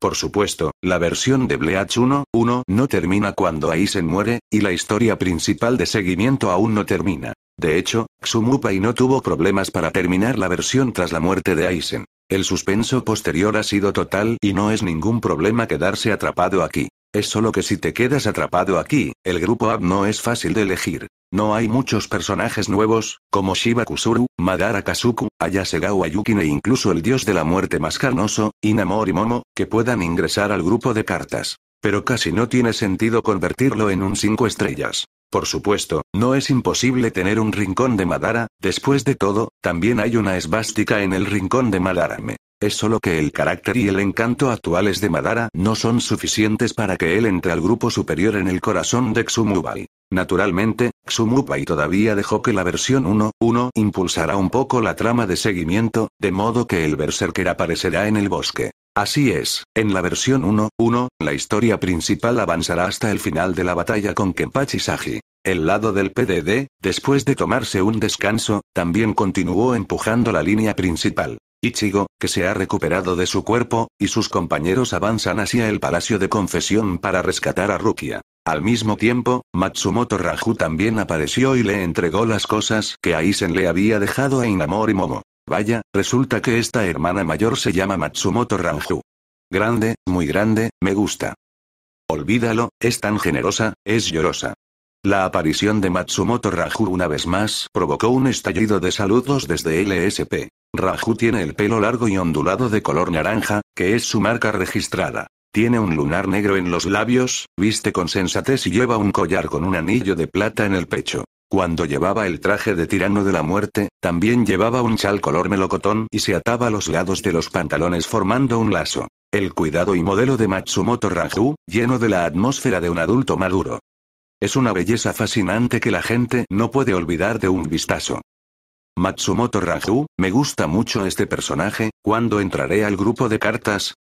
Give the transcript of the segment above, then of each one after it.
Por supuesto, la versión de Bleach 1.1 no termina cuando Aizen muere, y la historia principal de seguimiento aún no termina. De hecho, y no tuvo problemas para terminar la versión tras la muerte de Aizen. El suspenso posterior ha sido total y no es ningún problema quedarse atrapado aquí. Es solo que si te quedas atrapado aquí, el grupo AB no es fácil de elegir. No hay muchos personajes nuevos, como Shiba Kusuru, Madara Kazuku, Ayasegawa Yukine e incluso el dios de la muerte más carnoso, Inamori Momo, que puedan ingresar al grupo de cartas. Pero casi no tiene sentido convertirlo en un 5 estrellas. Por supuesto, no es imposible tener un rincón de Madara, después de todo, también hay una esvástica en el rincón de Madarame. Es solo que el carácter y el encanto actuales de Madara no son suficientes para que él entre al grupo superior en el corazón de Xumubai. Naturalmente, Xumubai todavía dejó que la versión 1.1 impulsará un poco la trama de seguimiento, de modo que el Berserker aparecerá en el bosque. Así es, en la versión 1.1, la historia principal avanzará hasta el final de la batalla con Kenpachi Sagi. El lado del PDD, después de tomarse un descanso, también continuó empujando la línea principal. Ichigo, que se ha recuperado de su cuerpo, y sus compañeros avanzan hacia el Palacio de Confesión para rescatar a Rukia. Al mismo tiempo, Matsumoto Raju también apareció y le entregó las cosas que Aizen le había dejado a y Momo. Vaya, resulta que esta hermana mayor se llama Matsumoto Raju. Grande, muy grande, me gusta. Olvídalo, es tan generosa, es llorosa. La aparición de Matsumoto Raju una vez más provocó un estallido de saludos desde LSP. Raju tiene el pelo largo y ondulado de color naranja, que es su marca registrada. Tiene un lunar negro en los labios, viste con sensatez y lleva un collar con un anillo de plata en el pecho. Cuando llevaba el traje de tirano de la muerte, también llevaba un chal color melocotón y se ataba a los lados de los pantalones formando un lazo. El cuidado y modelo de Matsumoto Raju, lleno de la atmósfera de un adulto maduro. Es una belleza fascinante que la gente no puede olvidar de un vistazo. Matsumoto Ranju, me gusta mucho este personaje, ¿cuándo entraré al grupo de cartas?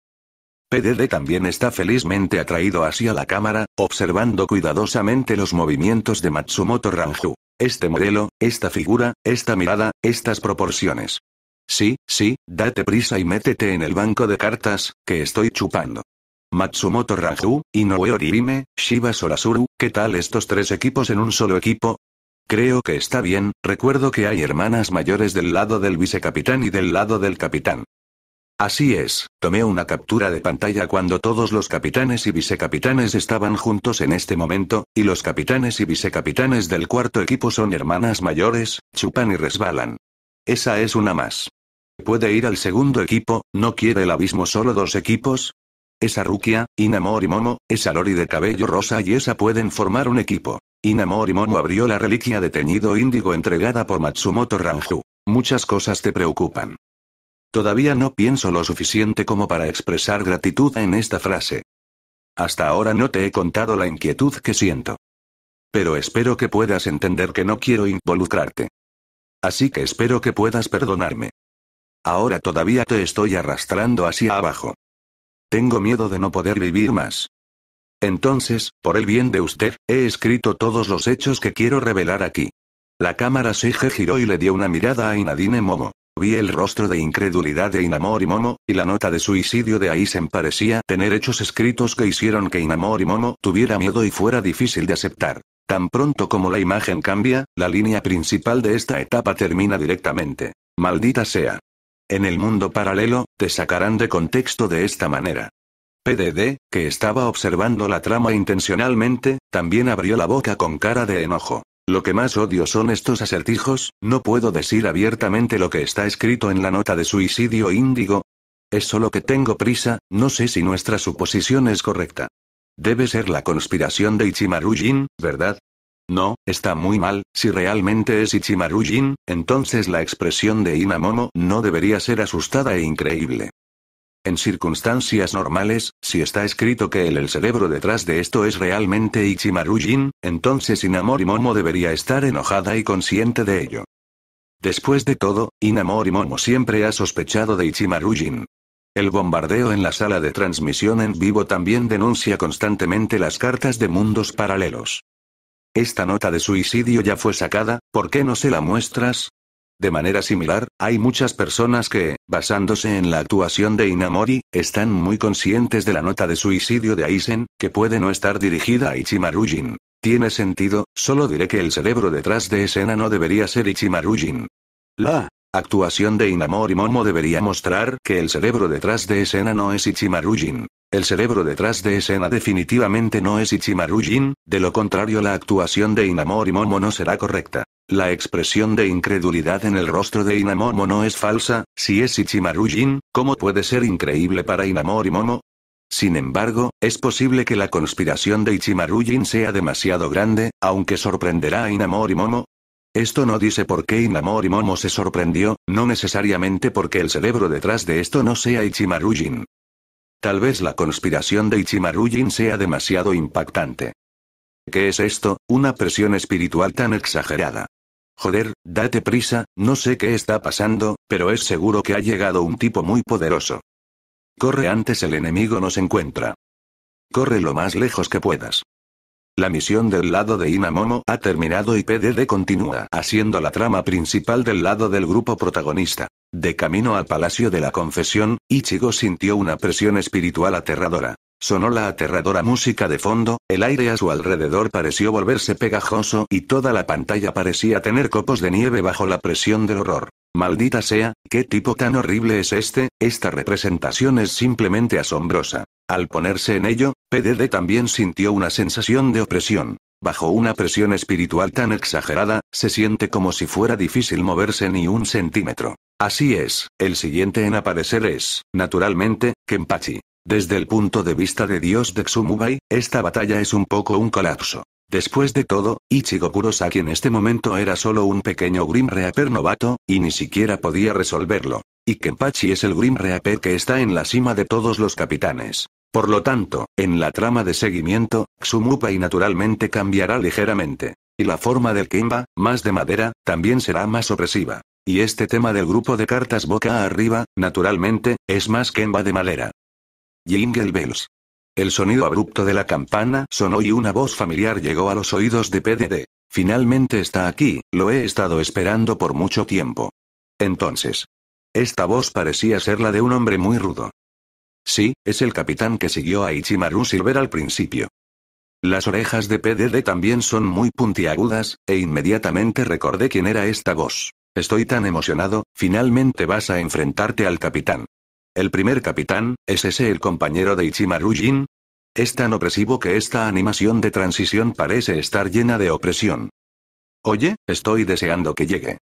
PDD también está felizmente atraído hacia la cámara, observando cuidadosamente los movimientos de Matsumoto Ranju. Este modelo, esta figura, esta mirada, estas proporciones. Sí, sí, date prisa y métete en el banco de cartas, que estoy chupando. Matsumoto Raju, Inoue Orihime, Shiba Sorasuru, ¿qué tal estos tres equipos en un solo equipo? Creo que está bien, recuerdo que hay hermanas mayores del lado del vicecapitán y del lado del capitán. Así es, tomé una captura de pantalla cuando todos los capitanes y vicecapitanes estaban juntos en este momento, y los capitanes y vicecapitanes del cuarto equipo son hermanas mayores, chupan y resbalan. Esa es una más. Puede ir al segundo equipo, ¿no quiere el abismo solo dos equipos? Esa Rukia, Inamori Momo, esa Lori de cabello rosa y esa pueden formar un equipo. Inamori Momo abrió la reliquia de teñido índigo entregada por Matsumoto Ranju. Muchas cosas te preocupan. Todavía no pienso lo suficiente como para expresar gratitud en esta frase. Hasta ahora no te he contado la inquietud que siento. Pero espero que puedas entender que no quiero involucrarte. Así que espero que puedas perdonarme. Ahora todavía te estoy arrastrando hacia abajo. Tengo miedo de no poder vivir más. Entonces, por el bien de usted, he escrito todos los hechos que quiero revelar aquí. La cámara se giró y le dio una mirada a Inadine Momo. Vi el rostro de incredulidad de y Momo, y la nota de suicidio de Aizen parecía tener hechos escritos que hicieron que y Momo tuviera miedo y fuera difícil de aceptar. Tan pronto como la imagen cambia, la línea principal de esta etapa termina directamente. Maldita sea. En el mundo paralelo, te sacarán de contexto de esta manera. PDD, que estaba observando la trama intencionalmente, también abrió la boca con cara de enojo. Lo que más odio son estos acertijos, no puedo decir abiertamente lo que está escrito en la nota de suicidio índigo. Es solo que tengo prisa, no sé si nuestra suposición es correcta. Debe ser la conspiración de Ichimaru Jin, ¿verdad? No, está muy mal, si realmente es Ichimaru Jin, entonces la expresión de Inamomo no debería ser asustada e increíble. En circunstancias normales, si está escrito que el, el cerebro detrás de esto es realmente Ichimaru Jin, entonces Inamori Momo debería estar enojada y consciente de ello. Después de todo, Inamori Momo siempre ha sospechado de Ichimaru Jin. El bombardeo en la sala de transmisión en vivo también denuncia constantemente las cartas de mundos paralelos. Esta nota de suicidio ya fue sacada, ¿por qué no se la muestras? De manera similar, hay muchas personas que, basándose en la actuación de Inamori, están muy conscientes de la nota de suicidio de Aizen, que puede no estar dirigida a Ichimarujin. Tiene sentido, solo diré que el cerebro detrás de escena no debería ser Ichimarujin. La actuación de Inamori Momo debería mostrar que el cerebro detrás de escena no es Ichimarujin. El cerebro detrás de escena definitivamente no es Ichimaru Jin, de lo contrario la actuación de Inamori Momo no será correcta. La expresión de incredulidad en el rostro de Inamomo no es falsa, si es Ichimaru Jin, ¿cómo puede ser increíble para Inamori Momo? Sin embargo, es posible que la conspiración de Ichimaru Jin sea demasiado grande, aunque sorprenderá a Inamori Momo. Esto no dice por qué Inamori Momo se sorprendió, no necesariamente porque el cerebro detrás de esto no sea Ichimaru Jin. Tal vez la conspiración de Ichimaru Jin sea demasiado impactante. ¿Qué es esto, una presión espiritual tan exagerada? Joder, date prisa, no sé qué está pasando, pero es seguro que ha llegado un tipo muy poderoso. Corre antes el enemigo nos encuentra. Corre lo más lejos que puedas. La misión del lado de Inamomo ha terminado y PDD continúa haciendo la trama principal del lado del grupo protagonista. De camino al Palacio de la Confesión, Ichigo sintió una presión espiritual aterradora. Sonó la aterradora música de fondo, el aire a su alrededor pareció volverse pegajoso y toda la pantalla parecía tener copos de nieve bajo la presión del horror. Maldita sea, qué tipo tan horrible es este, esta representación es simplemente asombrosa. Al ponerse en ello, PDD también sintió una sensación de opresión. Bajo una presión espiritual tan exagerada, se siente como si fuera difícil moverse ni un centímetro. Así es, el siguiente en aparecer es, naturalmente, Kenpachi. Desde el punto de vista de Dios de Xumubai, esta batalla es un poco un colapso. Después de todo, Ichigo Kurosaki en este momento era solo un pequeño Grim Reaper novato, y ni siquiera podía resolverlo. Y Kenpachi es el Grim Reaper que está en la cima de todos los capitanes. Por lo tanto, en la trama de seguimiento, y naturalmente cambiará ligeramente. Y la forma del Kimba, más de madera, también será más opresiva. Y este tema del grupo de cartas boca arriba, naturalmente, es más Kenba de madera. Jingle Bells. El sonido abrupto de la campana sonó y una voz familiar llegó a los oídos de PDD. Finalmente está aquí, lo he estado esperando por mucho tiempo. Entonces. Esta voz parecía ser la de un hombre muy rudo. Sí, es el capitán que siguió a Ichimaru Silver al principio. Las orejas de PDD también son muy puntiagudas, e inmediatamente recordé quién era esta voz. Estoy tan emocionado, finalmente vas a enfrentarte al capitán. El primer capitán, ¿es ese el compañero de Ichimaru Jin? Es tan opresivo que esta animación de transición parece estar llena de opresión. Oye, estoy deseando que llegue.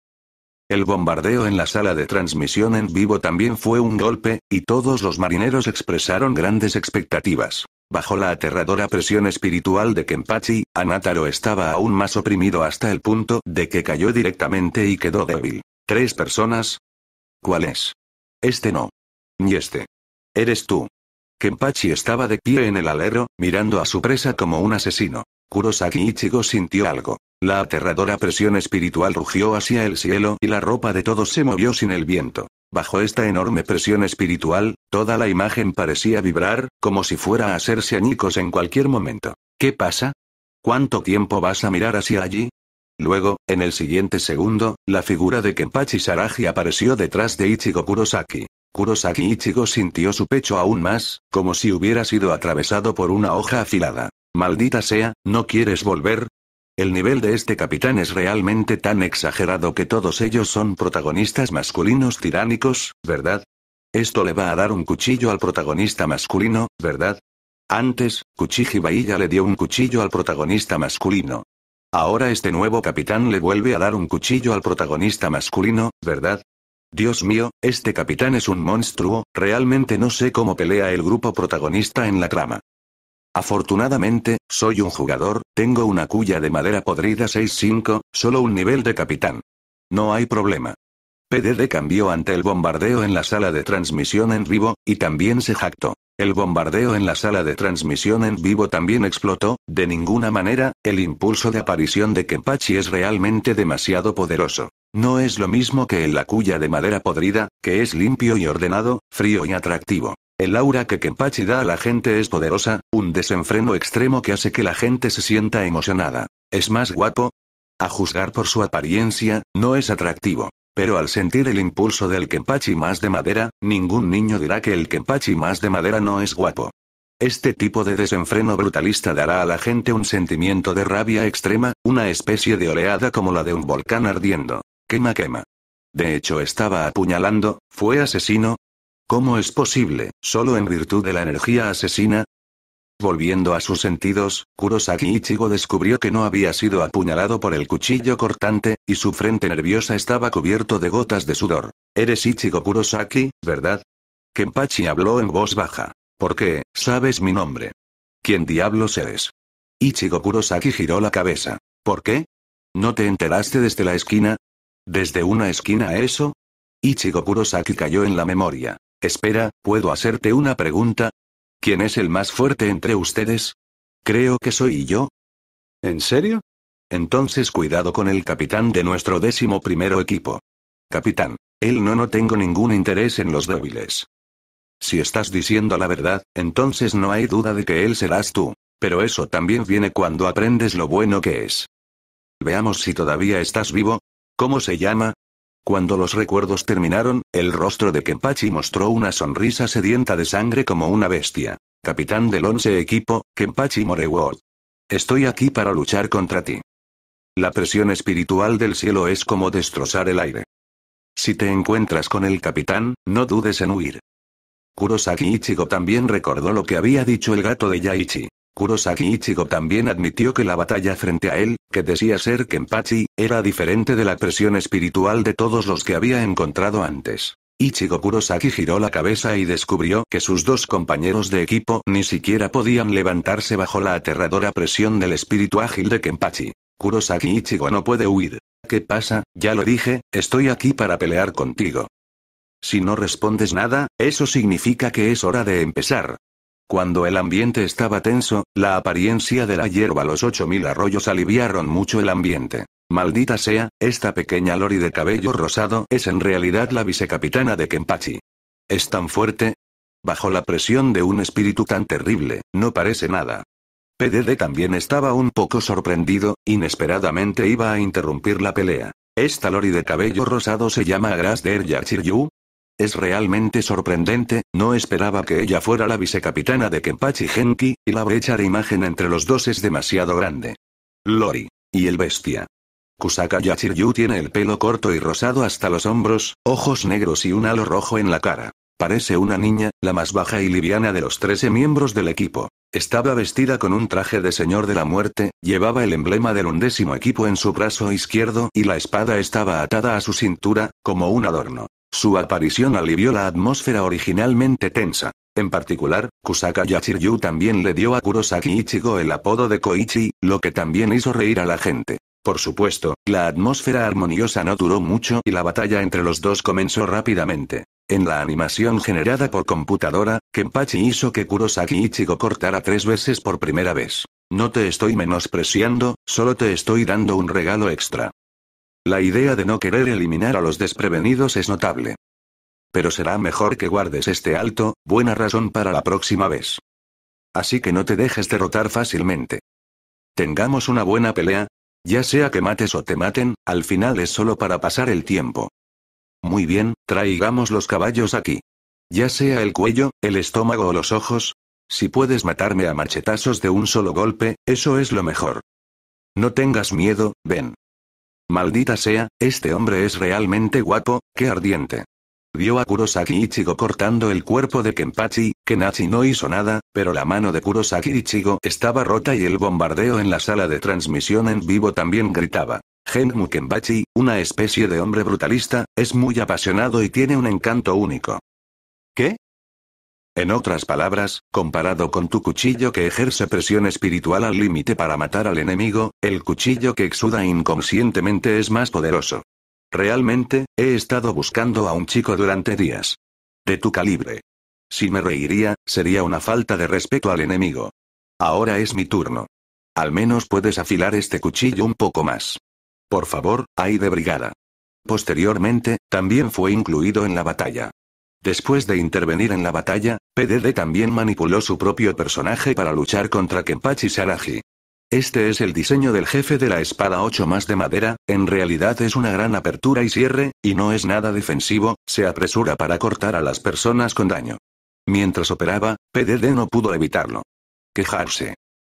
El bombardeo en la sala de transmisión en vivo también fue un golpe, y todos los marineros expresaron grandes expectativas. Bajo la aterradora presión espiritual de Kenpachi, Anataro estaba aún más oprimido hasta el punto de que cayó directamente y quedó débil. Tres personas. ¿Cuál es? Este no. Y este. Eres tú. Kenpachi estaba de pie en el alero, mirando a su presa como un asesino. Kurosaki Ichigo sintió algo. La aterradora presión espiritual rugió hacia el cielo y la ropa de todos se movió sin el viento. Bajo esta enorme presión espiritual, toda la imagen parecía vibrar, como si fuera a hacerse añicos en cualquier momento. ¿Qué pasa? ¿Cuánto tiempo vas a mirar hacia allí? Luego, en el siguiente segundo, la figura de Kenpachi Saraji apareció detrás de Ichigo Kurosaki. Kurosaki Ichigo sintió su pecho aún más, como si hubiera sido atravesado por una hoja afilada. Maldita sea, ¿no quieres volver? El nivel de este capitán es realmente tan exagerado que todos ellos son protagonistas masculinos tiránicos, ¿verdad? Esto le va a dar un cuchillo al protagonista masculino, ¿verdad? Antes, Kuchiji ya le dio un cuchillo al protagonista masculino. Ahora este nuevo capitán le vuelve a dar un cuchillo al protagonista masculino, ¿verdad? Dios mío, este capitán es un monstruo, realmente no sé cómo pelea el grupo protagonista en la trama. Afortunadamente, soy un jugador, tengo una cuya de madera podrida 6-5, solo un nivel de capitán. No hay problema. PDD cambió ante el bombardeo en la sala de transmisión en vivo, y también se jactó. El bombardeo en la sala de transmisión en vivo también explotó, de ninguna manera, el impulso de aparición de Kenpachi es realmente demasiado poderoso. No es lo mismo que el lacuya de madera podrida, que es limpio y ordenado, frío y atractivo. El aura que Kempachi da a la gente es poderosa, un desenfreno extremo que hace que la gente se sienta emocionada. ¿Es más guapo? A juzgar por su apariencia, no es atractivo. Pero al sentir el impulso del Kempachi más de madera, ningún niño dirá que el Kempachi más de madera no es guapo. Este tipo de desenfreno brutalista dará a la gente un sentimiento de rabia extrema, una especie de oleada como la de un volcán ardiendo. Quema, quema. De hecho, estaba apuñalando, fue asesino. ¿Cómo es posible, solo en virtud de la energía asesina? Volviendo a sus sentidos, Kurosaki Ichigo descubrió que no había sido apuñalado por el cuchillo cortante, y su frente nerviosa estaba cubierto de gotas de sudor. Eres Ichigo Kurosaki, ¿verdad? Kenpachi habló en voz baja. ¿Por qué, sabes mi nombre? ¿Quién diablos eres? Ichigo Kurosaki giró la cabeza. ¿Por qué? ¿No te enteraste desde la esquina? Desde una esquina a eso. Ichigo Kurosaki cayó en la memoria. Espera, ¿puedo hacerte una pregunta? ¿Quién es el más fuerte entre ustedes? Creo que soy yo. ¿En serio? Entonces cuidado con el capitán de nuestro décimo primero equipo. Capitán, él no no tengo ningún interés en los débiles. Si estás diciendo la verdad, entonces no hay duda de que él serás tú. Pero eso también viene cuando aprendes lo bueno que es. Veamos si todavía estás vivo, ¿Cómo se llama? Cuando los recuerdos terminaron, el rostro de Kenpachi mostró una sonrisa sedienta de sangre como una bestia. Capitán del once equipo, Kenpachi Moreworld. Estoy aquí para luchar contra ti. La presión espiritual del cielo es como destrozar el aire. Si te encuentras con el capitán, no dudes en huir. Kurosaki Ichigo también recordó lo que había dicho el gato de Yaichi. Kurosaki Ichigo también admitió que la batalla frente a él, que decía ser Kenpachi, era diferente de la presión espiritual de todos los que había encontrado antes. Ichigo Kurosaki giró la cabeza y descubrió que sus dos compañeros de equipo ni siquiera podían levantarse bajo la aterradora presión del espíritu ágil de Kenpachi. Kurosaki Ichigo no puede huir. ¿Qué pasa? Ya lo dije, estoy aquí para pelear contigo. Si no respondes nada, eso significa que es hora de empezar. Cuando el ambiente estaba tenso, la apariencia de la hierba los 8000 arroyos aliviaron mucho el ambiente. Maldita sea, esta pequeña Lori de cabello rosado es en realidad la vicecapitana de Kempachi. Es tan fuerte. Bajo la presión de un espíritu tan terrible, no parece nada. PDD también estaba un poco sorprendido, inesperadamente iba a interrumpir la pelea. ¿Esta Lori de cabello rosado se llama Grass de Yachiryu? Es realmente sorprendente, no esperaba que ella fuera la vicecapitana de Kenpachi Genki, y la brecha de imagen entre los dos es demasiado grande. Lori. Y el bestia. Kusaka Yachiryu tiene el pelo corto y rosado hasta los hombros, ojos negros y un halo rojo en la cara. Parece una niña, la más baja y liviana de los 13 miembros del equipo. Estaba vestida con un traje de señor de la muerte, llevaba el emblema del undécimo equipo en su brazo izquierdo y la espada estaba atada a su cintura, como un adorno. Su aparición alivió la atmósfera originalmente tensa. En particular, Kusaka Yachiryu también le dio a Kurosaki Ichigo el apodo de Koichi, lo que también hizo reír a la gente. Por supuesto, la atmósfera armoniosa no duró mucho y la batalla entre los dos comenzó rápidamente. En la animación generada por computadora, Kenpachi hizo que Kurosaki Ichigo cortara tres veces por primera vez. No te estoy menospreciando, solo te estoy dando un regalo extra. La idea de no querer eliminar a los desprevenidos es notable. Pero será mejor que guardes este alto, buena razón para la próxima vez. Así que no te dejes derrotar fácilmente. Tengamos una buena pelea. Ya sea que mates o te maten, al final es solo para pasar el tiempo. Muy bien, traigamos los caballos aquí. Ya sea el cuello, el estómago o los ojos. Si puedes matarme a machetazos de un solo golpe, eso es lo mejor. No tengas miedo, ven. Maldita sea, este hombre es realmente guapo, qué ardiente. Vio a Kurosaki Ichigo cortando el cuerpo de Kenpachi, Kenachi no hizo nada, pero la mano de Kurosaki Ichigo estaba rota y el bombardeo en la sala de transmisión en vivo también gritaba. Genmu Kenpachi, una especie de hombre brutalista, es muy apasionado y tiene un encanto único. ¿Qué? En otras palabras, comparado con tu cuchillo que ejerce presión espiritual al límite para matar al enemigo, el cuchillo que exuda inconscientemente es más poderoso. Realmente, he estado buscando a un chico durante días. De tu calibre. Si me reiría, sería una falta de respeto al enemigo. Ahora es mi turno. Al menos puedes afilar este cuchillo un poco más. Por favor, hay de brigada. Posteriormente, también fue incluido en la batalla. Después de intervenir en la batalla, PDD también manipuló su propio personaje para luchar contra Kenpachi Saraji. Este es el diseño del jefe de la espada 8 más de madera, en realidad es una gran apertura y cierre, y no es nada defensivo, se apresura para cortar a las personas con daño. Mientras operaba, PDD no pudo evitarlo. Quejarse.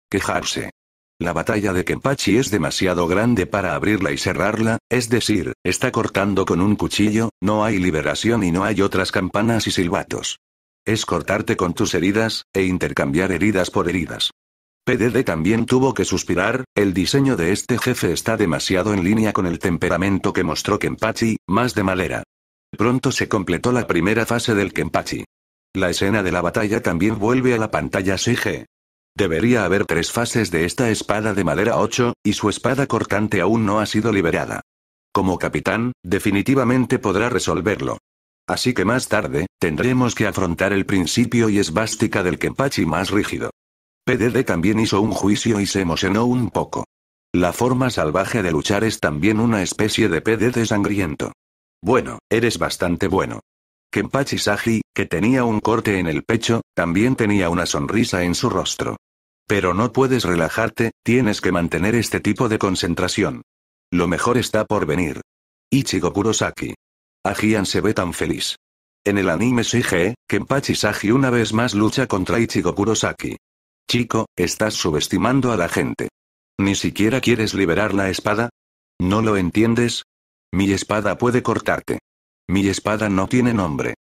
Quejarse. La batalla de Kempachi es demasiado grande para abrirla y cerrarla, es decir, está cortando con un cuchillo, no hay liberación y no hay otras campanas y silbatos. Es cortarte con tus heridas, e intercambiar heridas por heridas. PDD también tuvo que suspirar, el diseño de este jefe está demasiado en línea con el temperamento que mostró Kenpachi, más de malera. Pronto se completó la primera fase del Kenpachi. La escena de la batalla también vuelve a la pantalla CG. Debería haber tres fases de esta espada de madera 8, y su espada cortante aún no ha sido liberada. Como capitán, definitivamente podrá resolverlo. Así que más tarde, tendremos que afrontar el principio y esvástica del Kempachi más rígido. PDD también hizo un juicio y se emocionó un poco. La forma salvaje de luchar es también una especie de PDD sangriento. Bueno, eres bastante bueno. Kenpachi Saji, que tenía un corte en el pecho, también tenía una sonrisa en su rostro. Pero no puedes relajarte, tienes que mantener este tipo de concentración. Lo mejor está por venir. Ichigo Kurosaki. Ajian se ve tan feliz. En el anime Sige, Kenpachi Saji una vez más lucha contra Ichigo Kurosaki. Chico, estás subestimando a la gente. ¿Ni siquiera quieres liberar la espada? ¿No lo entiendes? Mi espada puede cortarte. Mi espada no tiene nombre.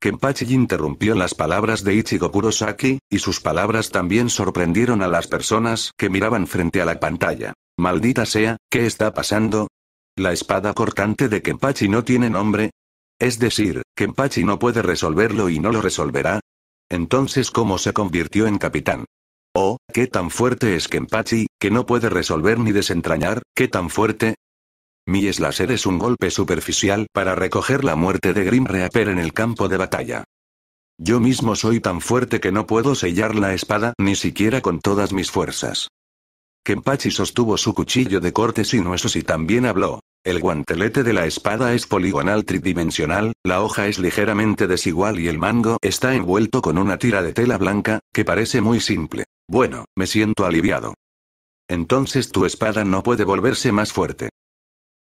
Kenpachi interrumpió las palabras de Ichigo Kurosaki, y sus palabras también sorprendieron a las personas que miraban frente a la pantalla. Maldita sea, ¿qué está pasando? ¿La espada cortante de Kenpachi no tiene nombre? Es decir, Kenpachi no puede resolverlo y no lo resolverá. Entonces, ¿cómo se convirtió en capitán? Oh, qué tan fuerte es Kenpachi, que no puede resolver ni desentrañar, qué tan fuerte, mi slasher es un golpe superficial para recoger la muerte de Grim Reaper en el campo de batalla. Yo mismo soy tan fuerte que no puedo sellar la espada ni siquiera con todas mis fuerzas. Kenpachi sostuvo su cuchillo de corte huesos y también habló. El guantelete de la espada es poligonal tridimensional, la hoja es ligeramente desigual y el mango está envuelto con una tira de tela blanca, que parece muy simple. Bueno, me siento aliviado. Entonces tu espada no puede volverse más fuerte.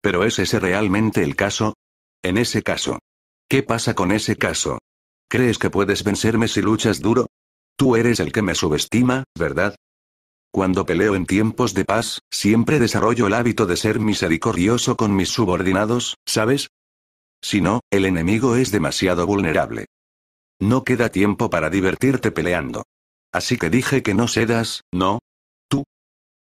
Pero ¿es ese realmente el caso? En ese caso. ¿Qué pasa con ese caso? ¿Crees que puedes vencerme si luchas duro? Tú eres el que me subestima, ¿verdad? Cuando peleo en tiempos de paz, siempre desarrollo el hábito de ser misericordioso con mis subordinados, ¿sabes? Si no, el enemigo es demasiado vulnerable. No queda tiempo para divertirte peleando. Así que dije que no cedas, no,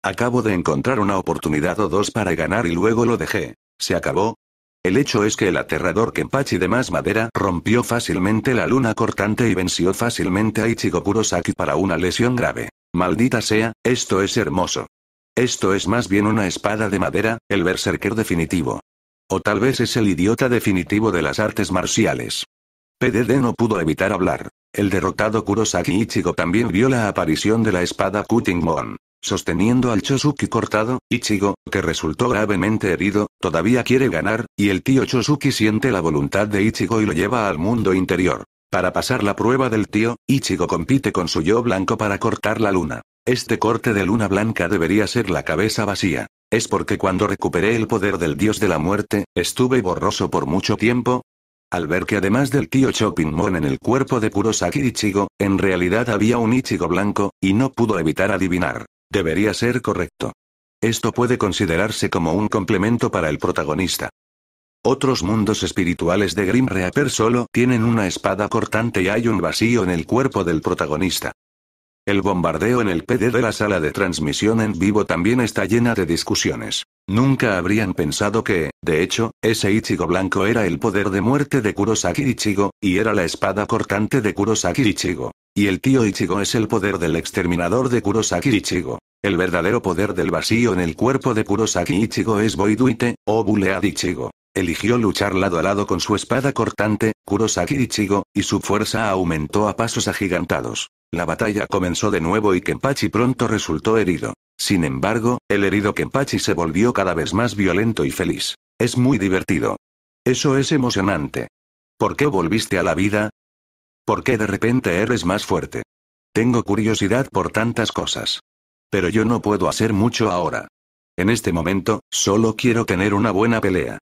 Acabo de encontrar una oportunidad o dos para ganar y luego lo dejé. Se acabó. El hecho es que el aterrador Kenpachi de más madera rompió fácilmente la luna cortante y venció fácilmente a Ichigo Kurosaki para una lesión grave. Maldita sea, esto es hermoso. Esto es más bien una espada de madera, el berserker definitivo. O tal vez es el idiota definitivo de las artes marciales. PDD no pudo evitar hablar. El derrotado Kurosaki Ichigo también vio la aparición de la espada Cutting Sosteniendo al Chosuki cortado, Ichigo, que resultó gravemente herido, todavía quiere ganar, y el tío Chosuki siente la voluntad de Ichigo y lo lleva al mundo interior. Para pasar la prueba del tío, Ichigo compite con su yo blanco para cortar la luna. Este corte de luna blanca debería ser la cabeza vacía. Es porque cuando recuperé el poder del dios de la muerte, estuve borroso por mucho tiempo, al ver que además del tío Chopin mon en el cuerpo de Kurosaki Ichigo, en realidad había un Ichigo blanco, y no pudo evitar adivinar. Debería ser correcto. Esto puede considerarse como un complemento para el protagonista. Otros mundos espirituales de Grim Reaper solo tienen una espada cortante y hay un vacío en el cuerpo del protagonista. El bombardeo en el PD de la sala de transmisión en vivo también está llena de discusiones. Nunca habrían pensado que, de hecho, ese Ichigo blanco era el poder de muerte de Kurosaki Ichigo, y era la espada cortante de Kurosaki Ichigo. Y el tío Ichigo es el poder del exterminador de Kurosaki Ichigo. El verdadero poder del vacío en el cuerpo de Kurosaki Ichigo es Boiduite, o Bulead Ichigo. Eligió luchar lado a lado con su espada cortante, Kurosaki Ichigo, y su fuerza aumentó a pasos agigantados. La batalla comenzó de nuevo y Kenpachi pronto resultó herido. Sin embargo, el herido Kenpachi se volvió cada vez más violento y feliz. Es muy divertido. Eso es emocionante. ¿Por qué volviste a la vida? ¿Por qué de repente eres más fuerte? Tengo curiosidad por tantas cosas. Pero yo no puedo hacer mucho ahora. En este momento, solo quiero tener una buena pelea.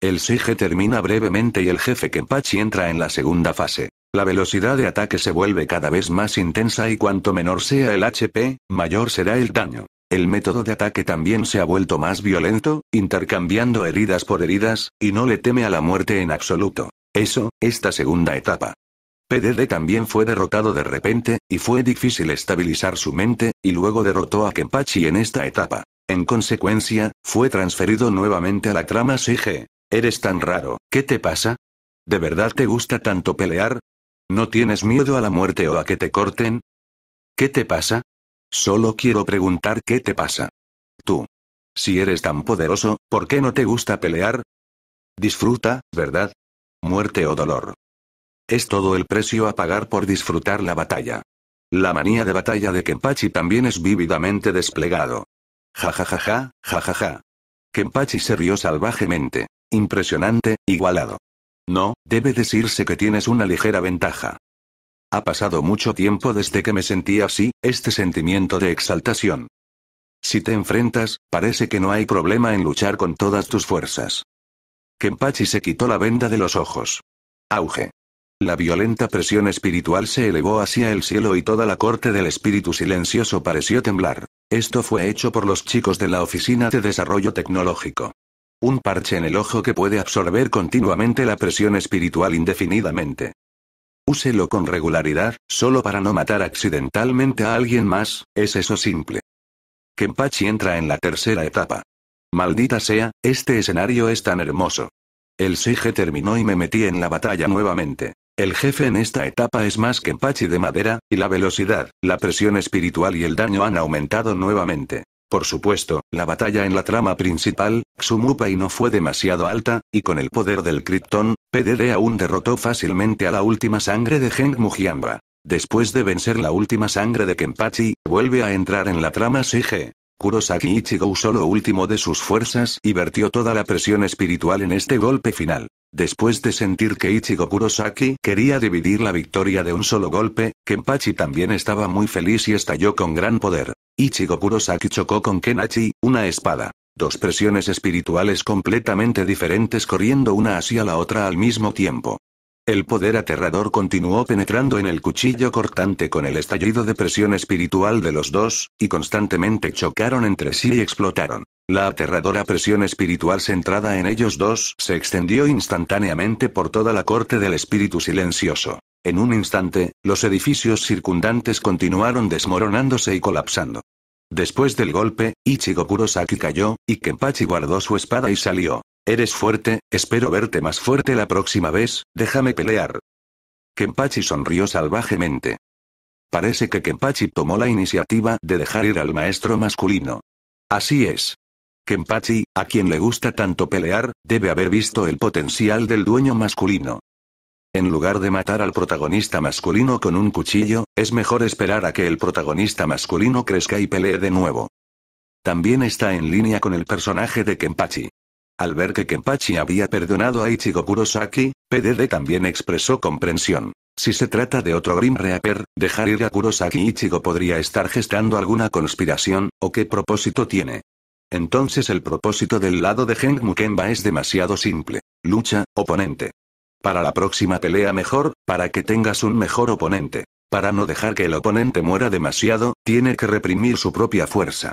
El CG termina brevemente y el jefe Kenpachi entra en la segunda fase. La velocidad de ataque se vuelve cada vez más intensa y cuanto menor sea el HP, mayor será el daño. El método de ataque también se ha vuelto más violento, intercambiando heridas por heridas, y no le teme a la muerte en absoluto. Eso, esta segunda etapa. PDD también fue derrotado de repente, y fue difícil estabilizar su mente, y luego derrotó a Kenpachi en esta etapa. En consecuencia, fue transferido nuevamente a la trama CG. Eres tan raro, ¿qué te pasa? ¿De verdad te gusta tanto pelear? ¿No tienes miedo a la muerte o a que te corten? ¿Qué te pasa? Solo quiero preguntar qué te pasa. Tú. Si eres tan poderoso, ¿por qué no te gusta pelear? Disfruta, ¿verdad? Muerte o dolor. Es todo el precio a pagar por disfrutar la batalla. La manía de batalla de Kenpachi también es vívidamente desplegado. Ja ja ja ja, ja ja ja. Kenpachi se rió salvajemente. Impresionante, igualado. No, debe decirse que tienes una ligera ventaja. Ha pasado mucho tiempo desde que me sentí así, este sentimiento de exaltación. Si te enfrentas, parece que no hay problema en luchar con todas tus fuerzas. Kenpachi se quitó la venda de los ojos. Auge. La violenta presión espiritual se elevó hacia el cielo y toda la corte del espíritu silencioso pareció temblar. Esto fue hecho por los chicos de la Oficina de Desarrollo Tecnológico. Un parche en el ojo que puede absorber continuamente la presión espiritual indefinidamente. Úselo con regularidad, solo para no matar accidentalmente a alguien más, es eso simple. Kenpachi entra en la tercera etapa. Maldita sea, este escenario es tan hermoso. El Sige terminó y me metí en la batalla nuevamente. El jefe en esta etapa es más que Empachi de madera, y la velocidad, la presión espiritual y el daño han aumentado nuevamente. Por supuesto, la batalla en la trama principal, y no fue demasiado alta, y con el poder del Krypton, PDD aún derrotó fácilmente a la última sangre de Heng Mujiamba. Después de vencer la última sangre de Kenpachi, vuelve a entrar en la trama Sige. Kurosaki Ichigo usó lo último de sus fuerzas y vertió toda la presión espiritual en este golpe final. Después de sentir que Ichigo Kurosaki quería dividir la victoria de un solo golpe, Kenpachi también estaba muy feliz y estalló con gran poder. Ichigo Kurosaki chocó con Kenachi, una espada. Dos presiones espirituales completamente diferentes corriendo una hacia la otra al mismo tiempo. El poder aterrador continuó penetrando en el cuchillo cortante con el estallido de presión espiritual de los dos, y constantemente chocaron entre sí y explotaron. La aterradora presión espiritual centrada en ellos dos se extendió instantáneamente por toda la corte del espíritu silencioso. En un instante, los edificios circundantes continuaron desmoronándose y colapsando. Después del golpe, Ichigo Kurosaki cayó, y Kenpachi guardó su espada y salió. Eres fuerte, espero verte más fuerte la próxima vez, déjame pelear. Kenpachi sonrió salvajemente. Parece que Kenpachi tomó la iniciativa de dejar ir al maestro masculino. Así es. Kenpachi, a quien le gusta tanto pelear, debe haber visto el potencial del dueño masculino. En lugar de matar al protagonista masculino con un cuchillo, es mejor esperar a que el protagonista masculino crezca y pelee de nuevo. También está en línea con el personaje de Kenpachi. Al ver que Kenpachi había perdonado a Ichigo Kurosaki, PDD también expresó comprensión. Si se trata de otro Grim Reaper, dejar ir a Kurosaki Ichigo podría estar gestando alguna conspiración, o qué propósito tiene. Entonces el propósito del lado de Gen Mukemba es demasiado simple. Lucha, oponente. Para la próxima pelea mejor, para que tengas un mejor oponente. Para no dejar que el oponente muera demasiado, tiene que reprimir su propia fuerza.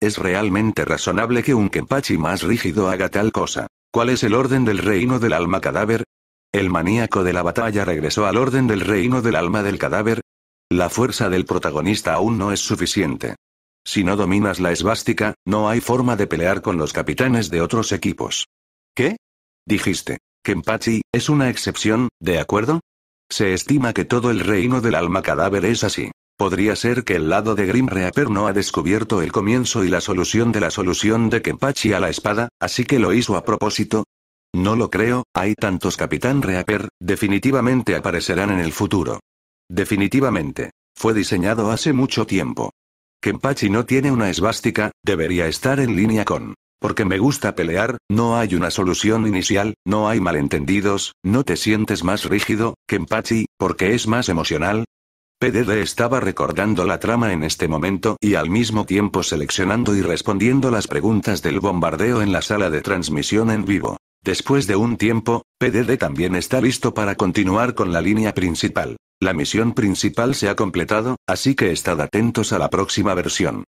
Es realmente razonable que un Kenpachi más rígido haga tal cosa. ¿Cuál es el orden del reino del alma cadáver? ¿El maníaco de la batalla regresó al orden del reino del alma del cadáver? La fuerza del protagonista aún no es suficiente. Si no dominas la esbástica, no hay forma de pelear con los capitanes de otros equipos. ¿Qué? Dijiste. Kenpachi, es una excepción, ¿de acuerdo? Se estima que todo el reino del alma cadáver es así. Podría ser que el lado de Grim Reaper no ha descubierto el comienzo y la solución de la solución de Kempachi a la espada, así que lo hizo a propósito. No lo creo, hay tantos Capitán Reaper, definitivamente aparecerán en el futuro. Definitivamente. Fue diseñado hace mucho tiempo. Kenpachi no tiene una esvástica, debería estar en línea con. Porque me gusta pelear, no hay una solución inicial, no hay malentendidos, no te sientes más rígido, Kenpachi, porque es más emocional. PDD estaba recordando la trama en este momento y al mismo tiempo seleccionando y respondiendo las preguntas del bombardeo en la sala de transmisión en vivo. Después de un tiempo, PDD también está listo para continuar con la línea principal. La misión principal se ha completado, así que estad atentos a la próxima versión.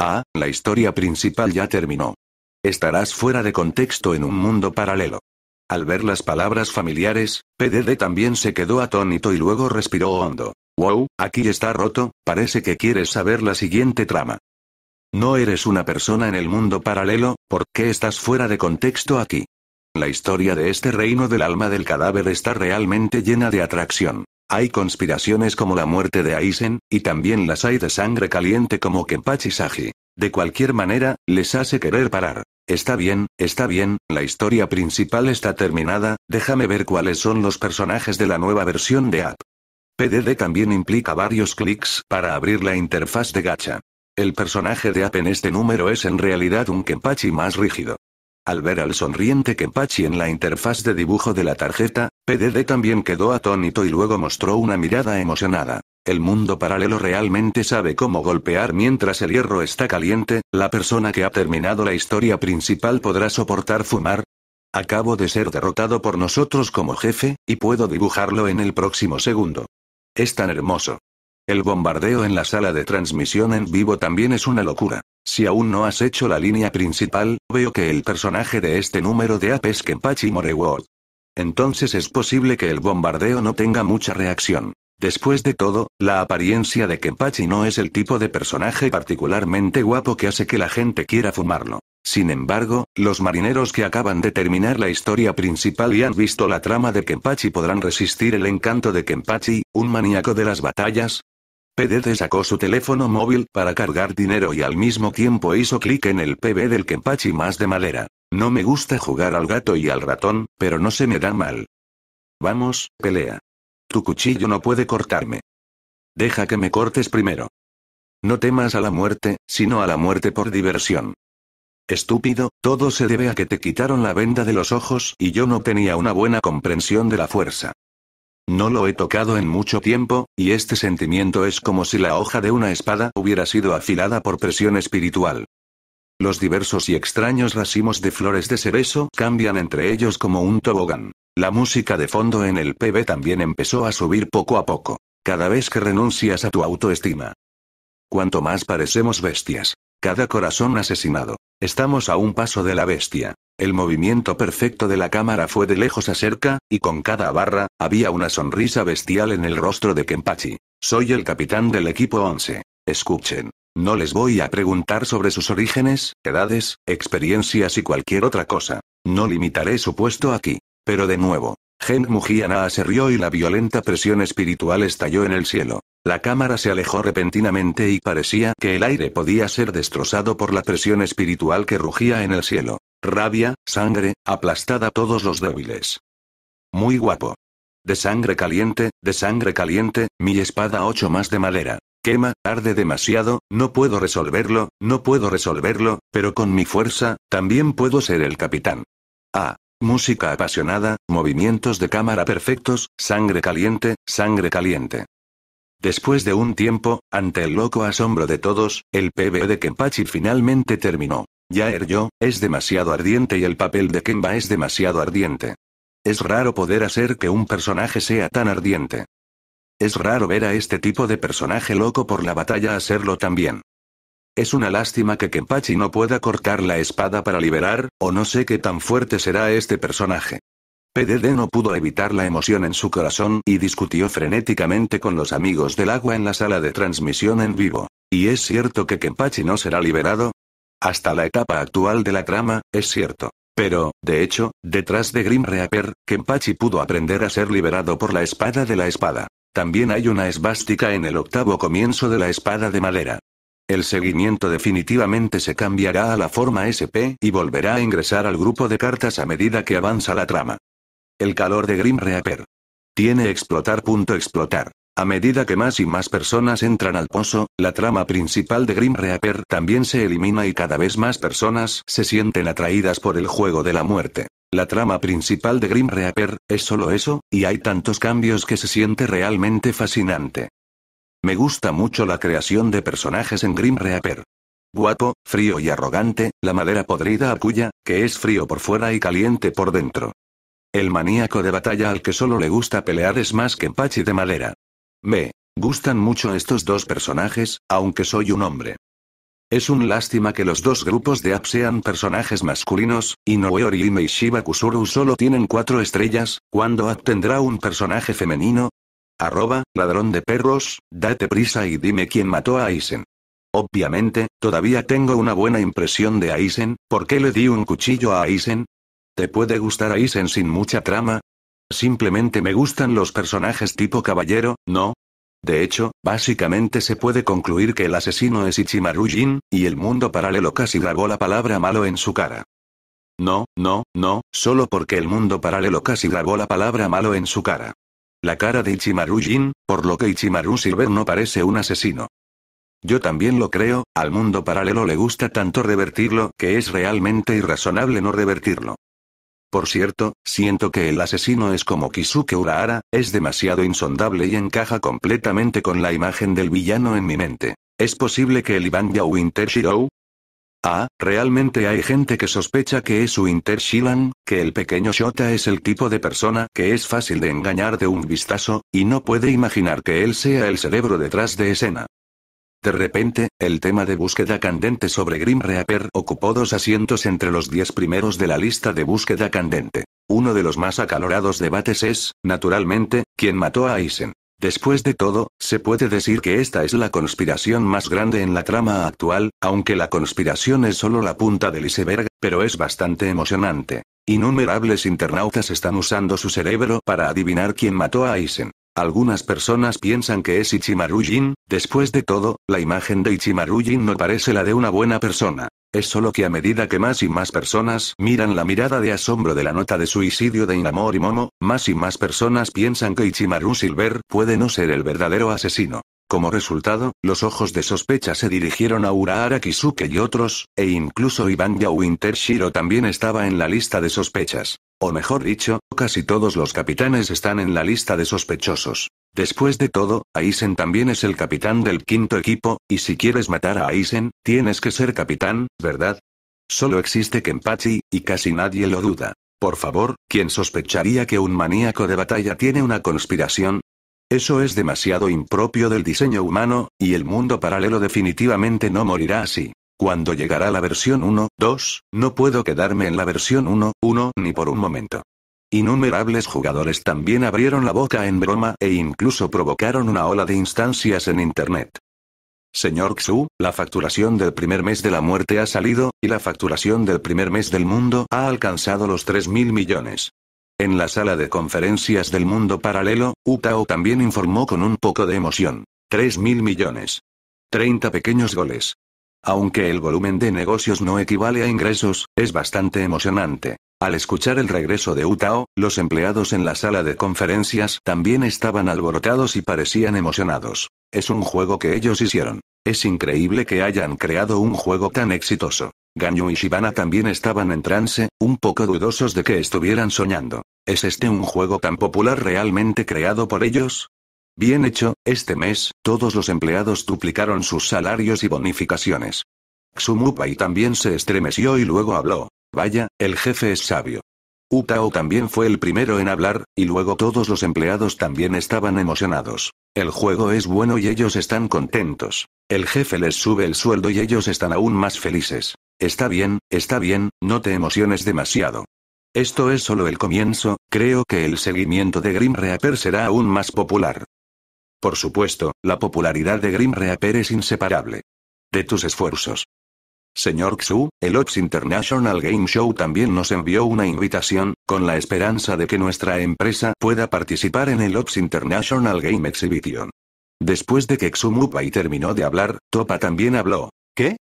Ah, la historia principal ya terminó. Estarás fuera de contexto en un mundo paralelo. Al ver las palabras familiares, PDD también se quedó atónito y luego respiró hondo. Wow, aquí está roto, parece que quieres saber la siguiente trama. No eres una persona en el mundo paralelo, ¿por qué estás fuera de contexto aquí? La historia de este reino del alma del cadáver está realmente llena de atracción. Hay conspiraciones como la muerte de Aizen, y también las hay de sangre caliente como Kenpachi Saji. De cualquier manera, les hace querer parar. Está bien, está bien, la historia principal está terminada, déjame ver cuáles son los personajes de la nueva versión de app. PDD también implica varios clics para abrir la interfaz de gacha. El personaje de App en este número es en realidad un Kenpachi más rígido. Al ver al sonriente Kempachi en la interfaz de dibujo de la tarjeta, PDD también quedó atónito y luego mostró una mirada emocionada. El mundo paralelo realmente sabe cómo golpear mientras el hierro está caliente, la persona que ha terminado la historia principal podrá soportar fumar. Acabo de ser derrotado por nosotros como jefe, y puedo dibujarlo en el próximo segundo. Es tan hermoso. El bombardeo en la sala de transmisión en vivo también es una locura. Si aún no has hecho la línea principal, veo que el personaje de este número de apes es Kenpachi world Entonces es posible que el bombardeo no tenga mucha reacción. Después de todo, la apariencia de Kenpachi no es el tipo de personaje particularmente guapo que hace que la gente quiera fumarlo. Sin embargo, los marineros que acaban de terminar la historia principal y han visto la trama de Kenpachi podrán resistir el encanto de Kenpachi, un maníaco de las batallas, PDD sacó su teléfono móvil para cargar dinero y al mismo tiempo hizo clic en el PB del Kempachi más de madera. No me gusta jugar al gato y al ratón, pero no se me da mal. Vamos, pelea. Tu cuchillo no puede cortarme. Deja que me cortes primero. No temas a la muerte, sino a la muerte por diversión. Estúpido, todo se debe a que te quitaron la venda de los ojos y yo no tenía una buena comprensión de la fuerza. No lo he tocado en mucho tiempo, y este sentimiento es como si la hoja de una espada hubiera sido afilada por presión espiritual. Los diversos y extraños racimos de flores de cerezo cambian entre ellos como un tobogán. La música de fondo en el PB también empezó a subir poco a poco, cada vez que renuncias a tu autoestima. Cuanto más parecemos bestias, cada corazón asesinado, Estamos a un paso de la bestia. El movimiento perfecto de la cámara fue de lejos a cerca, y con cada barra, había una sonrisa bestial en el rostro de Kenpachi. Soy el capitán del equipo 11. Escuchen. No les voy a preguntar sobre sus orígenes, edades, experiencias y cualquier otra cosa. No limitaré su puesto aquí. Pero de nuevo, Gen Mujiana se rió y la violenta presión espiritual estalló en el cielo. La cámara se alejó repentinamente y parecía que el aire podía ser destrozado por la presión espiritual que rugía en el cielo. Rabia, sangre, aplastada a todos los débiles. Muy guapo. De sangre caliente, de sangre caliente, mi espada ocho más de madera. Quema, arde demasiado, no puedo resolverlo, no puedo resolverlo, pero con mi fuerza, también puedo ser el capitán. Ah, Música apasionada, movimientos de cámara perfectos, sangre caliente, sangre caliente. Después de un tiempo, ante el loco asombro de todos, el PB e de Kenpachi finalmente terminó. Ya er yo, es demasiado ardiente y el papel de Kemba es demasiado ardiente. Es raro poder hacer que un personaje sea tan ardiente. Es raro ver a este tipo de personaje loco por la batalla hacerlo también. Es una lástima que Kenpachi no pueda cortar la espada para liberar, o no sé qué tan fuerte será este personaje. PDD no pudo evitar la emoción en su corazón y discutió frenéticamente con los amigos del agua en la sala de transmisión en vivo. ¿Y es cierto que Kenpachi no será liberado? Hasta la etapa actual de la trama, es cierto. Pero, de hecho, detrás de Grim Reaper, Kenpachi pudo aprender a ser liberado por la espada de la espada. También hay una esvástica en el octavo comienzo de la espada de madera. El seguimiento definitivamente se cambiará a la forma SP y volverá a ingresar al grupo de cartas a medida que avanza la trama. El calor de Grim Reaper. Tiene explotar. Punto explotar. A medida que más y más personas entran al pozo, la trama principal de Grim Reaper también se elimina y cada vez más personas se sienten atraídas por el juego de la muerte. La trama principal de Grim Reaper es solo eso, y hay tantos cambios que se siente realmente fascinante. Me gusta mucho la creación de personajes en Grim Reaper. Guapo, frío y arrogante, la madera podrida acuya, que es frío por fuera y caliente por dentro. El maníaco de batalla al que solo le gusta pelear es más que Pachi de madera. Me gustan mucho estos dos personajes, aunque soy un hombre. Es un lástima que los dos grupos de app sean personajes masculinos, y Noeori y Shiba Kusuru solo tienen cuatro estrellas, cuando app tendrá un personaje femenino, Arroba, ladrón de perros, date prisa y dime quién mató a Aizen. Obviamente, todavía tengo una buena impresión de Aizen, ¿por qué le di un cuchillo a Aizen? ¿Te puede gustar Aizen sin mucha trama? Simplemente me gustan los personajes tipo caballero, ¿no? De hecho, básicamente se puede concluir que el asesino es Ichimaru Jin, y el mundo paralelo casi grabó la palabra malo en su cara. No, no, no, solo porque el mundo paralelo casi grabó la palabra malo en su cara la cara de Ichimaru Jin, por lo que Ichimaru Silver no parece un asesino. Yo también lo creo, al mundo paralelo le gusta tanto revertirlo que es realmente irrazonable no revertirlo. Por cierto, siento que el asesino es como Kisuke Urahara, es demasiado insondable y encaja completamente con la imagen del villano en mi mente. ¿Es posible que el Iván Winter Shiro? Ah, realmente hay gente que sospecha que es su Inter que el pequeño Shota es el tipo de persona que es fácil de engañar de un vistazo, y no puede imaginar que él sea el cerebro detrás de escena. De repente, el tema de búsqueda candente sobre Grim Reaper ocupó dos asientos entre los diez primeros de la lista de búsqueda candente. Uno de los más acalorados debates es, naturalmente, quién mató a Aizen. Después de todo, se puede decir que esta es la conspiración más grande en la trama actual, aunque la conspiración es solo la punta del iceberg, pero es bastante emocionante. Innumerables internautas están usando su cerebro para adivinar quién mató a Aizen. Algunas personas piensan que es Ichimaru Jin, después de todo, la imagen de Ichimaru Jin no parece la de una buena persona. Es solo que a medida que más y más personas miran la mirada de asombro de la nota de suicidio de Inamor y Momo, más y más personas piensan que Ichimaru Silver puede no ser el verdadero asesino. Como resultado, los ojos de sospecha se dirigieron a Urahara Kisuke y otros, e incluso Ivan Winter Shiro también estaba en la lista de sospechas. O mejor dicho, casi todos los capitanes están en la lista de sospechosos. Después de todo, Aizen también es el capitán del quinto equipo, y si quieres matar a Aizen, tienes que ser capitán, ¿verdad? Solo existe Kenpachi, y casi nadie lo duda. Por favor, ¿quién sospecharía que un maníaco de batalla tiene una conspiración? Eso es demasiado impropio del diseño humano, y el mundo paralelo definitivamente no morirá así. Cuando llegará la versión 1, 2, no puedo quedarme en la versión 1.1 ni por un momento. Innumerables jugadores también abrieron la boca en broma e incluso provocaron una ola de instancias en Internet. Señor Xu, la facturación del primer mes de la muerte ha salido, y la facturación del primer mes del mundo ha alcanzado los 3.000 millones. En la sala de conferencias del mundo paralelo, Utao también informó con un poco de emoción. 3.000 millones. 30 pequeños goles. Aunque el volumen de negocios no equivale a ingresos, es bastante emocionante. Al escuchar el regreso de Utao, los empleados en la sala de conferencias también estaban alborotados y parecían emocionados. Es un juego que ellos hicieron. Es increíble que hayan creado un juego tan exitoso. Ganyu y Shibana también estaban en trance, un poco dudosos de que estuvieran soñando. ¿Es este un juego tan popular realmente creado por ellos? Bien hecho, este mes, todos los empleados duplicaron sus salarios y bonificaciones. Xumupai también se estremeció y luego habló. Vaya, el jefe es sabio. Utao también fue el primero en hablar, y luego todos los empleados también estaban emocionados. El juego es bueno y ellos están contentos. El jefe les sube el sueldo y ellos están aún más felices. Está bien, está bien, no te emociones demasiado. Esto es solo el comienzo, creo que el seguimiento de Grim Reaper será aún más popular. Por supuesto, la popularidad de Grim Reaper es inseparable. De tus esfuerzos. Señor Xu, el Ops International Game Show también nos envió una invitación, con la esperanza de que nuestra empresa pueda participar en el Ops International Game Exhibition. Después de que Mupai terminó de hablar, Topa también habló. ¿Qué?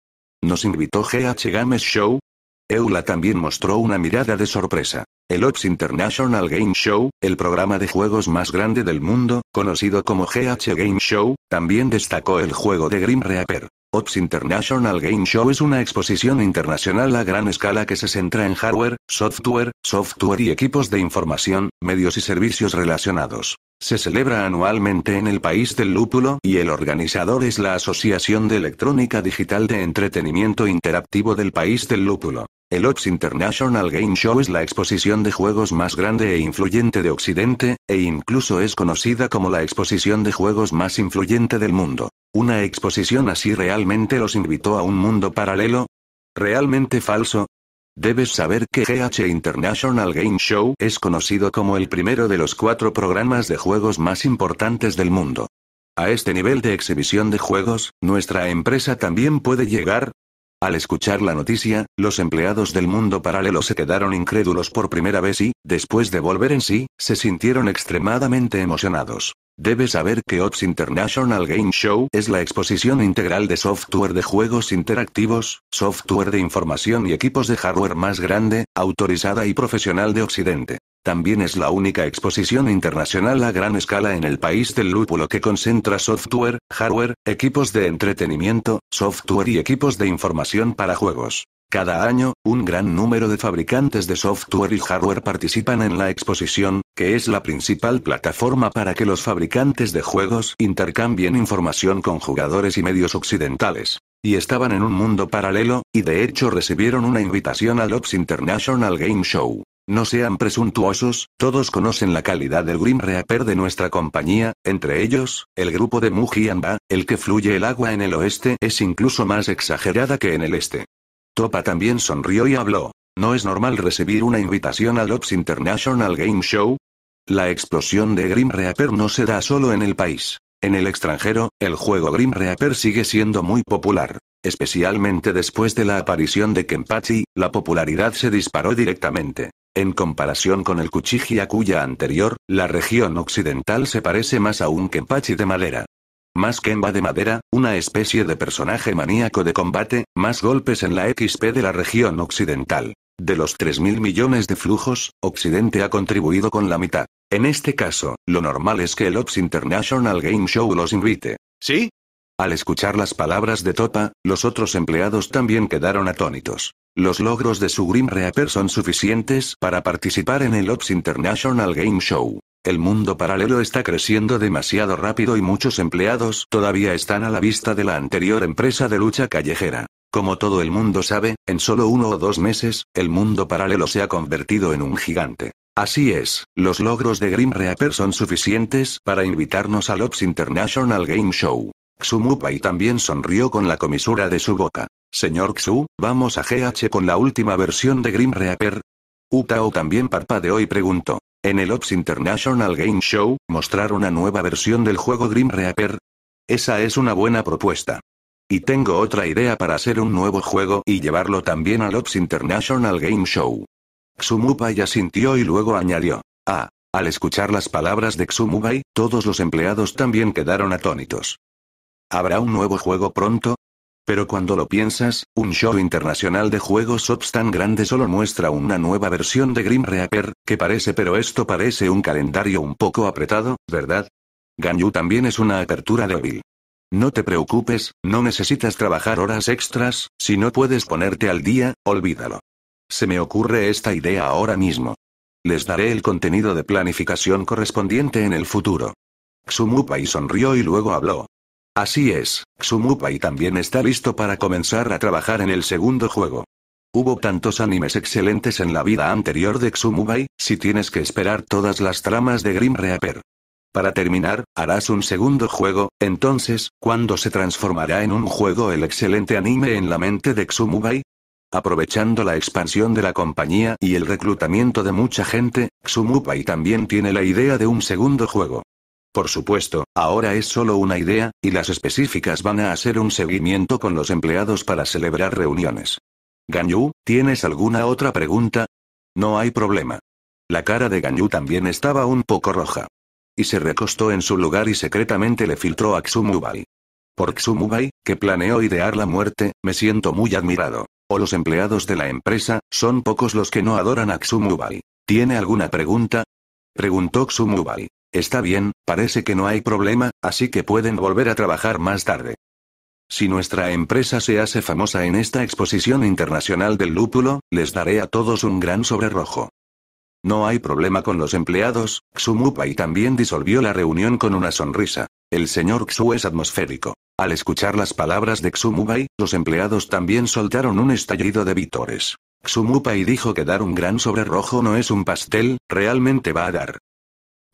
¿Nos invitó GH Games Show? Eula también mostró una mirada de sorpresa. El Ops International Game Show, el programa de juegos más grande del mundo, conocido como GH Game Show, también destacó el juego de Grim Reaper. Ops International Game Show es una exposición internacional a gran escala que se centra en hardware, software, software y equipos de información, medios y servicios relacionados. Se celebra anualmente en el país del lúpulo y el organizador es la Asociación de Electrónica Digital de Entretenimiento Interactivo del país del lúpulo. El Ox International Game Show es la exposición de juegos más grande e influyente de Occidente, e incluso es conocida como la exposición de juegos más influyente del mundo. ¿Una exposición así realmente los invitó a un mundo paralelo? ¿Realmente falso? Debes saber que GH International Game Show es conocido como el primero de los cuatro programas de juegos más importantes del mundo. A este nivel de exhibición de juegos, nuestra empresa también puede llegar, al escuchar la noticia, los empleados del mundo paralelo se quedaron incrédulos por primera vez y, después de volver en sí, se sintieron extremadamente emocionados. Debes saber que Ops International Game Show es la exposición integral de software de juegos interactivos, software de información y equipos de hardware más grande, autorizada y profesional de Occidente. También es la única exposición internacional a gran escala en el país del lúpulo que concentra software, hardware, equipos de entretenimiento, software y equipos de información para juegos. Cada año, un gran número de fabricantes de software y hardware participan en la exposición, que es la principal plataforma para que los fabricantes de juegos intercambien información con jugadores y medios occidentales. Y estaban en un mundo paralelo, y de hecho recibieron una invitación al Ops International Game Show. No sean presuntuosos, todos conocen la calidad del Grim Reaper de nuestra compañía, entre ellos, el grupo de Mujianba, el que fluye el agua en el oeste es incluso más exagerada que en el este. Topa también sonrió y habló. ¿No es normal recibir una invitación al Ops International Game Show? La explosión de Grim Reaper no se da solo en el país. En el extranjero, el juego Grim Reaper sigue siendo muy popular. Especialmente después de la aparición de Kenpachi, la popularidad se disparó directamente. En comparación con el Kuchiji cuya anterior, la región occidental se parece más a un Kenpachi de madera. Más Kenba de madera, una especie de personaje maníaco de combate, más golpes en la XP de la región occidental. De los 3.000 millones de flujos, Occidente ha contribuido con la mitad. En este caso, lo normal es que el Ops International Game Show los invite. ¿Sí? Al escuchar las palabras de Topa, los otros empleados también quedaron atónitos. Los logros de su Grim Reaper son suficientes para participar en el Ops International Game Show. El mundo paralelo está creciendo demasiado rápido y muchos empleados todavía están a la vista de la anterior empresa de lucha callejera. Como todo el mundo sabe, en solo uno o dos meses, el mundo paralelo se ha convertido en un gigante. Así es, los logros de Grim Reaper son suficientes para invitarnos al Ops International Game Show. Xumupai también sonrió con la comisura de su boca. Señor Xu, vamos a GH con la última versión de Grim Reaper. Utao también parpadeó y preguntó. En el Ops International Game Show, mostrar una nueva versión del juego Dream Reaper. Esa es una buena propuesta. Y tengo otra idea para hacer un nuevo juego y llevarlo también al Ops International Game Show. Xumubai asintió y luego añadió. Ah, al escuchar las palabras de Xumubai, todos los empleados también quedaron atónitos. ¿Habrá un nuevo juego pronto? Pero cuando lo piensas, un show internacional de juegos ops tan grande solo muestra una nueva versión de Grim Reaper, que parece pero esto parece un calendario un poco apretado, ¿verdad? Ganyu también es una apertura débil. No te preocupes, no necesitas trabajar horas extras, si no puedes ponerte al día, olvídalo. Se me ocurre esta idea ahora mismo. Les daré el contenido de planificación correspondiente en el futuro. Xumupai sonrió y luego habló. Así es, Xumupai también está listo para comenzar a trabajar en el segundo juego. Hubo tantos animes excelentes en la vida anterior de Xumubai, si tienes que esperar todas las tramas de Grim Reaper. Para terminar, harás un segundo juego, entonces, ¿cuándo se transformará en un juego el excelente anime en la mente de Xumubai? Aprovechando la expansión de la compañía y el reclutamiento de mucha gente, Xumubai también tiene la idea de un segundo juego. Por supuesto, ahora es solo una idea, y las específicas van a hacer un seguimiento con los empleados para celebrar reuniones. Ganyu, ¿tienes alguna otra pregunta? No hay problema. La cara de Ganyu también estaba un poco roja. Y se recostó en su lugar y secretamente le filtró a Xumubai. Por Xumubai, que planeó idear la muerte, me siento muy admirado. O los empleados de la empresa, son pocos los que no adoran a Xumubai. ¿Tiene alguna pregunta? Preguntó Xumubai. Está bien, parece que no hay problema, así que pueden volver a trabajar más tarde. Si nuestra empresa se hace famosa en esta exposición internacional del lúpulo, les daré a todos un gran sobre rojo. No hay problema con los empleados, Xumupai también disolvió la reunión con una sonrisa. El señor Xu es atmosférico. Al escuchar las palabras de Xumupai, los empleados también soltaron un estallido de vítores. Xumupai dijo que dar un gran sobre rojo no es un pastel, realmente va a dar.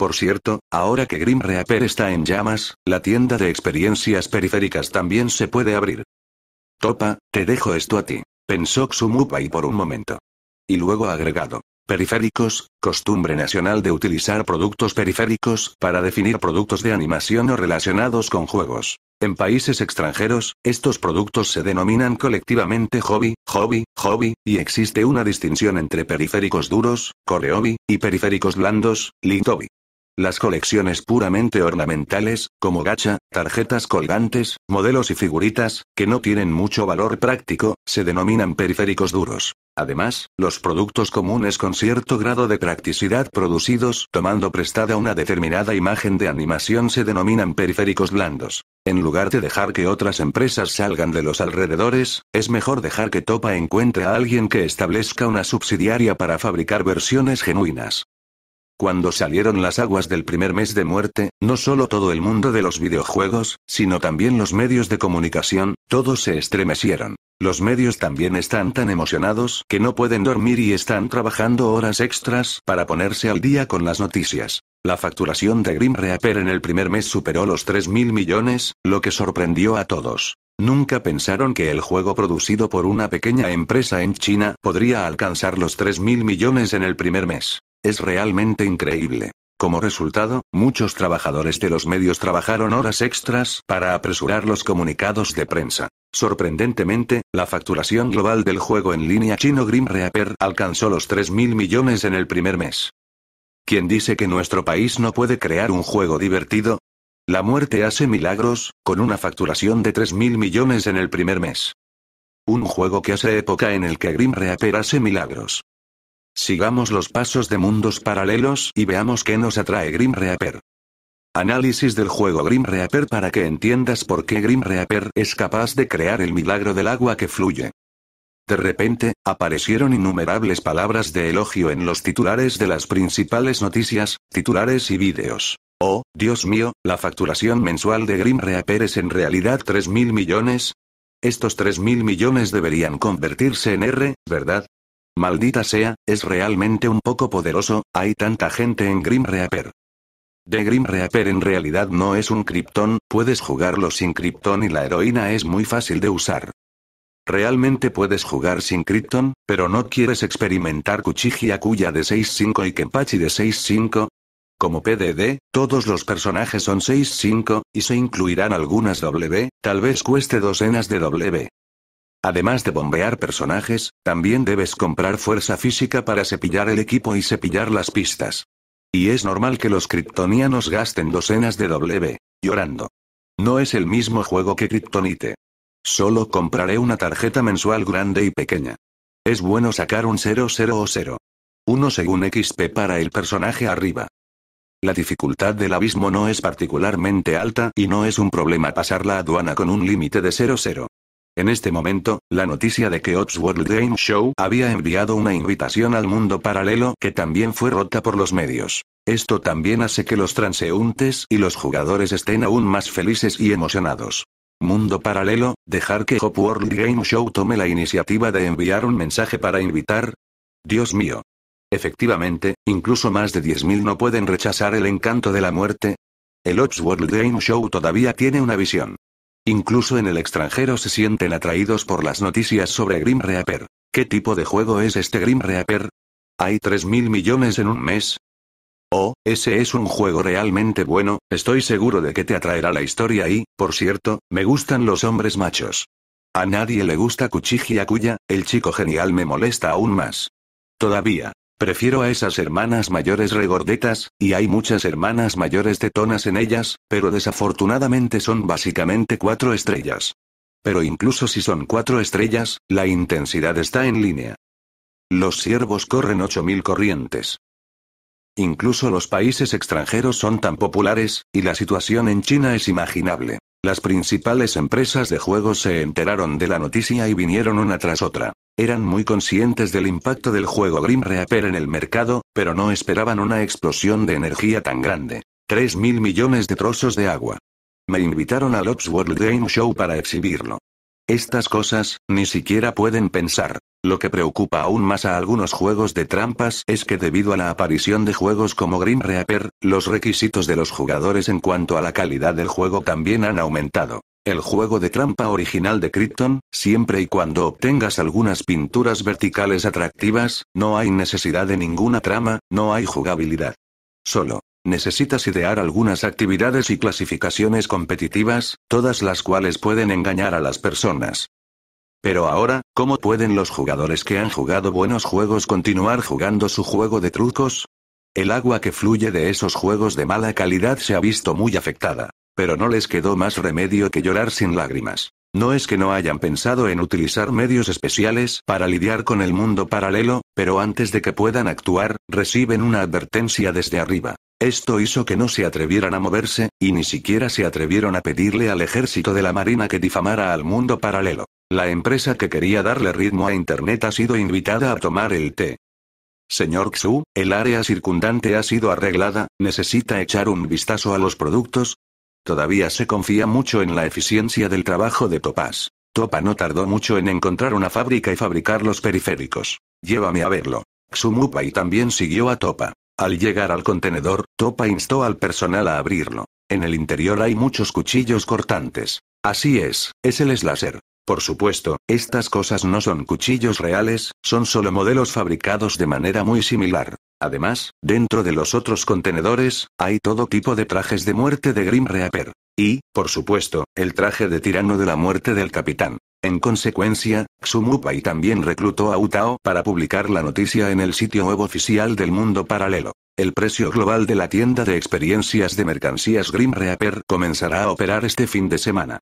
Por cierto, ahora que Grim Reaper está en llamas, la tienda de experiencias periféricas también se puede abrir. Topa, te dejo esto a ti, pensó y por un momento. Y luego agregado. Periféricos, costumbre nacional de utilizar productos periféricos para definir productos de animación o relacionados con juegos. En países extranjeros, estos productos se denominan colectivamente hobby, hobby, hobby, y existe una distinción entre periféricos duros, coreobi, y periféricos blandos, Lintobi. Las colecciones puramente ornamentales, como gacha, tarjetas colgantes, modelos y figuritas, que no tienen mucho valor práctico, se denominan periféricos duros. Además, los productos comunes con cierto grado de practicidad producidos tomando prestada una determinada imagen de animación se denominan periféricos blandos. En lugar de dejar que otras empresas salgan de los alrededores, es mejor dejar que Topa encuentre a alguien que establezca una subsidiaria para fabricar versiones genuinas. Cuando salieron las aguas del primer mes de muerte, no solo todo el mundo de los videojuegos, sino también los medios de comunicación, todos se estremecieron. Los medios también están tan emocionados que no pueden dormir y están trabajando horas extras para ponerse al día con las noticias. La facturación de Grim Reaper en el primer mes superó los 3.000 millones, lo que sorprendió a todos. Nunca pensaron que el juego producido por una pequeña empresa en China podría alcanzar los 3.000 millones en el primer mes. Es realmente increíble. Como resultado, muchos trabajadores de los medios trabajaron horas extras para apresurar los comunicados de prensa. Sorprendentemente, la facturación global del juego en línea chino Grim Reaper alcanzó los 3.000 millones en el primer mes. ¿Quién dice que nuestro país no puede crear un juego divertido? La muerte hace milagros, con una facturación de 3.000 millones en el primer mes. Un juego que hace época en el que Grim Reaper hace milagros. Sigamos los pasos de mundos paralelos y veamos qué nos atrae Grim Reaper. Análisis del juego Grim Reaper para que entiendas por qué Grim Reaper es capaz de crear el milagro del agua que fluye. De repente, aparecieron innumerables palabras de elogio en los titulares de las principales noticias, titulares y vídeos. Oh, Dios mío, la facturación mensual de Grim Reaper es en realidad 3.000 millones. Estos 3.000 millones deberían convertirse en R, ¿verdad? Maldita sea, es realmente un poco poderoso, hay tanta gente en Grim Reaper. The Grim Reaper en realidad no es un Krypton, puedes jugarlo sin Krypton y la heroína es muy fácil de usar. Realmente puedes jugar sin Krypton, pero no quieres experimentar Kuchiji Akuya de 6-5 y Kenpachi de 6-5. Como PDD, todos los personajes son 6-5, y se incluirán algunas W, tal vez cueste docenas de W. Además de bombear personajes, también debes comprar fuerza física para cepillar el equipo y cepillar las pistas. Y es normal que los kryptonianos gasten docenas de W, llorando. No es el mismo juego que Kryptonite. Solo compraré una tarjeta mensual grande y pequeña. Es bueno sacar un 00 o 0. según XP para el personaje arriba. La dificultad del abismo no es particularmente alta y no es un problema pasar la aduana con un límite de 00. En este momento, la noticia de que World Game Show había enviado una invitación al mundo paralelo que también fue rota por los medios. Esto también hace que los transeúntes y los jugadores estén aún más felices y emocionados. Mundo paralelo, dejar que Hop World Game Show tome la iniciativa de enviar un mensaje para invitar. Dios mío. Efectivamente, incluso más de 10.000 no pueden rechazar el encanto de la muerte. El World Game Show todavía tiene una visión. Incluso en el extranjero se sienten atraídos por las noticias sobre Grim Reaper. ¿Qué tipo de juego es este Grim Reaper? ¿Hay 3.000 millones en un mes? Oh, ese es un juego realmente bueno, estoy seguro de que te atraerá la historia y, por cierto, me gustan los hombres machos. A nadie le gusta Kuchiji Akuya, el chico genial me molesta aún más. Todavía. Prefiero a esas hermanas mayores regordetas, y hay muchas hermanas mayores tetonas en ellas, pero desafortunadamente son básicamente cuatro estrellas. Pero incluso si son cuatro estrellas, la intensidad está en línea. Los siervos corren 8.000 corrientes. Incluso los países extranjeros son tan populares, y la situación en China es imaginable. Las principales empresas de juegos se enteraron de la noticia y vinieron una tras otra. Eran muy conscientes del impacto del juego Grim Reaper en el mercado, pero no esperaban una explosión de energía tan grande. 3.000 millones de trozos de agua. Me invitaron al Oxworld World Game Show para exhibirlo. Estas cosas, ni siquiera pueden pensar. Lo que preocupa aún más a algunos juegos de trampas es que debido a la aparición de juegos como Green Reaper, los requisitos de los jugadores en cuanto a la calidad del juego también han aumentado. El juego de trampa original de Krypton, siempre y cuando obtengas algunas pinturas verticales atractivas, no hay necesidad de ninguna trama, no hay jugabilidad. Solo, Necesitas idear algunas actividades y clasificaciones competitivas, todas las cuales pueden engañar a las personas. Pero ahora, ¿cómo pueden los jugadores que han jugado buenos juegos continuar jugando su juego de trucos? El agua que fluye de esos juegos de mala calidad se ha visto muy afectada, pero no les quedó más remedio que llorar sin lágrimas. No es que no hayan pensado en utilizar medios especiales para lidiar con el mundo paralelo, pero antes de que puedan actuar, reciben una advertencia desde arriba. Esto hizo que no se atrevieran a moverse, y ni siquiera se atrevieron a pedirle al ejército de la Marina que difamara al mundo paralelo. La empresa que quería darle ritmo a Internet ha sido invitada a tomar el té. Señor Xu, el área circundante ha sido arreglada, necesita echar un vistazo a los productos, Todavía se confía mucho en la eficiencia del trabajo de Topaz. Topa no tardó mucho en encontrar una fábrica y fabricar los periféricos. Llévame a verlo. y también siguió a Topa. Al llegar al contenedor, Topa instó al personal a abrirlo. En el interior hay muchos cuchillos cortantes. Así es, es el slasher. Por supuesto, estas cosas no son cuchillos reales, son solo modelos fabricados de manera muy similar. Además, dentro de los otros contenedores, hay todo tipo de trajes de muerte de Grim Reaper. Y, por supuesto, el traje de tirano de la muerte del capitán. En consecuencia, Xumupai también reclutó a Utao para publicar la noticia en el sitio web oficial del mundo paralelo. El precio global de la tienda de experiencias de mercancías Grim Reaper comenzará a operar este fin de semana.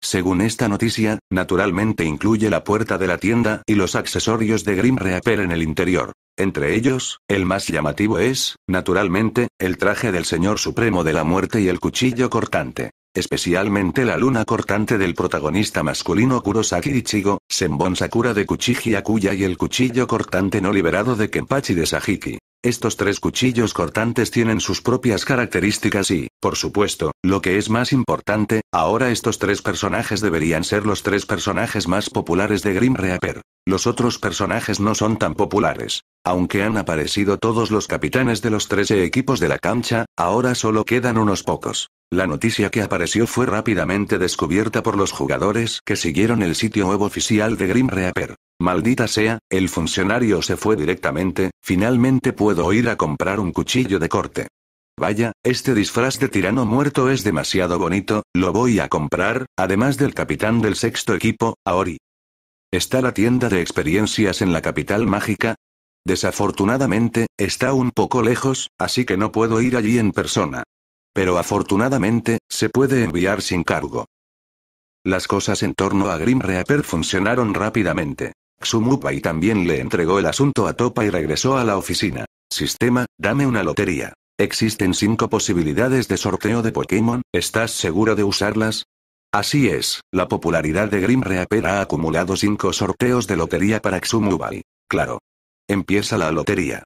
Según esta noticia, naturalmente incluye la puerta de la tienda y los accesorios de Grim Reaper en el interior. Entre ellos, el más llamativo es, naturalmente, el traje del Señor Supremo de la Muerte y el cuchillo cortante. Especialmente la luna cortante del protagonista masculino Kurosaki Ichigo, Senbon Sakura de Kuchiji Akuya y el cuchillo cortante no liberado de Kenpachi de Sajiki. Estos tres cuchillos cortantes tienen sus propias características y, por supuesto, lo que es más importante, ahora estos tres personajes deberían ser los tres personajes más populares de Grim Reaper. Los otros personajes no son tan populares. Aunque han aparecido todos los capitanes de los 13 equipos de la cancha, ahora solo quedan unos pocos. La noticia que apareció fue rápidamente descubierta por los jugadores que siguieron el sitio web oficial de Grim Reaper. Maldita sea, el funcionario se fue directamente, finalmente puedo ir a comprar un cuchillo de corte. Vaya, este disfraz de tirano muerto es demasiado bonito, lo voy a comprar, además del capitán del sexto equipo, Aori. ¿Está la tienda de experiencias en la capital mágica? Desafortunadamente, está un poco lejos, así que no puedo ir allí en persona. Pero afortunadamente, se puede enviar sin cargo. Las cosas en torno a Grim Reaper funcionaron rápidamente y también le entregó el asunto a Topa y regresó a la oficina. Sistema, dame una lotería. Existen cinco posibilidades de sorteo de Pokémon, ¿estás seguro de usarlas? Así es, la popularidad de Grim Reaper ha acumulado cinco sorteos de lotería para Xumubai. Claro. Empieza la lotería.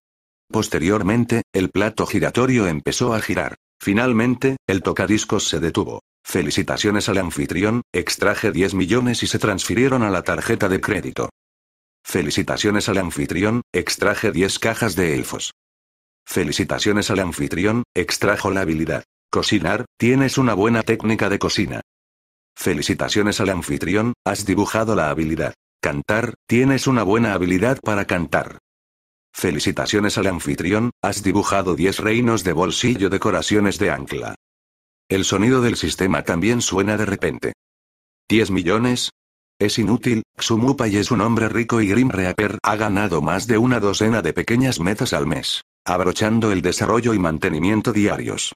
Posteriormente, el plato giratorio empezó a girar. Finalmente, el tocadiscos se detuvo. Felicitaciones al anfitrión, extraje 10 millones y se transfirieron a la tarjeta de crédito. Felicitaciones al anfitrión, extraje 10 cajas de elfos. Felicitaciones al anfitrión, extrajo la habilidad. Cocinar, tienes una buena técnica de cocina. Felicitaciones al anfitrión, has dibujado la habilidad. Cantar, tienes una buena habilidad para cantar. Felicitaciones al anfitrión, has dibujado 10 reinos de bolsillo decoraciones de ancla. El sonido del sistema también suena de repente. 10 millones, es inútil, Xumupai es un hombre rico y Grim Reaper ha ganado más de una docena de pequeñas metas al mes, abrochando el desarrollo y mantenimiento diarios.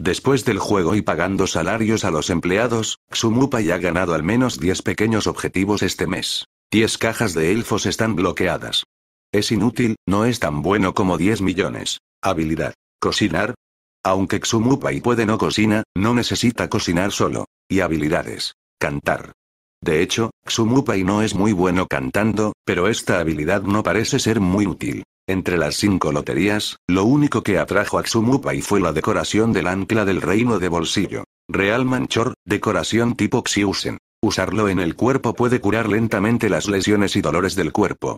Después del juego y pagando salarios a los empleados, Xumupai ha ganado al menos 10 pequeños objetivos este mes. 10 cajas de elfos están bloqueadas. Es inútil, no es tan bueno como 10 millones. Habilidad. Cocinar. Aunque Xumupai puede no cocina, no necesita cocinar solo. Y habilidades. Cantar. De hecho, Xumupai no es muy bueno cantando, pero esta habilidad no parece ser muy útil. Entre las cinco loterías, lo único que atrajo a Xumupai fue la decoración del ancla del reino de bolsillo. Real Manchor, decoración tipo Xiusen. Usarlo en el cuerpo puede curar lentamente las lesiones y dolores del cuerpo.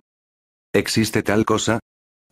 ¿Existe tal cosa?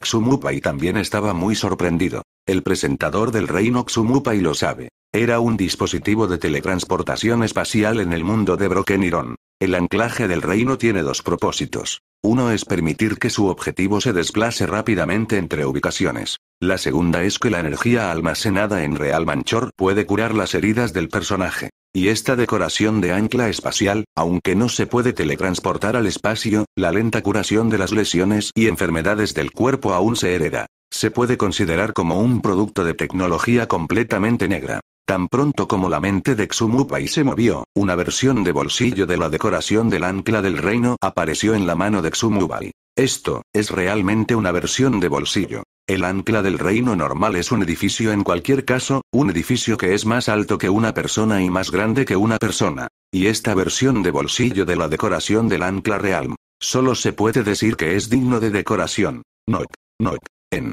Xumupai también estaba muy sorprendido. El presentador del reino Xumupa y lo sabe. Era un dispositivo de teletransportación espacial en el mundo de Broken Iron. El anclaje del reino tiene dos propósitos. Uno es permitir que su objetivo se desplace rápidamente entre ubicaciones. La segunda es que la energía almacenada en Real Manchor puede curar las heridas del personaje. Y esta decoración de ancla espacial, aunque no se puede teletransportar al espacio, la lenta curación de las lesiones y enfermedades del cuerpo aún se hereda. Se puede considerar como un producto de tecnología completamente negra. Tan pronto como la mente de Xumubai se movió, una versión de bolsillo de la decoración del ancla del reino apareció en la mano de Xumubai. Esto, es realmente una versión de bolsillo. El ancla del reino normal es un edificio en cualquier caso, un edificio que es más alto que una persona y más grande que una persona. Y esta versión de bolsillo de la decoración del ancla real. Solo se puede decir que es digno de decoración. No, no. En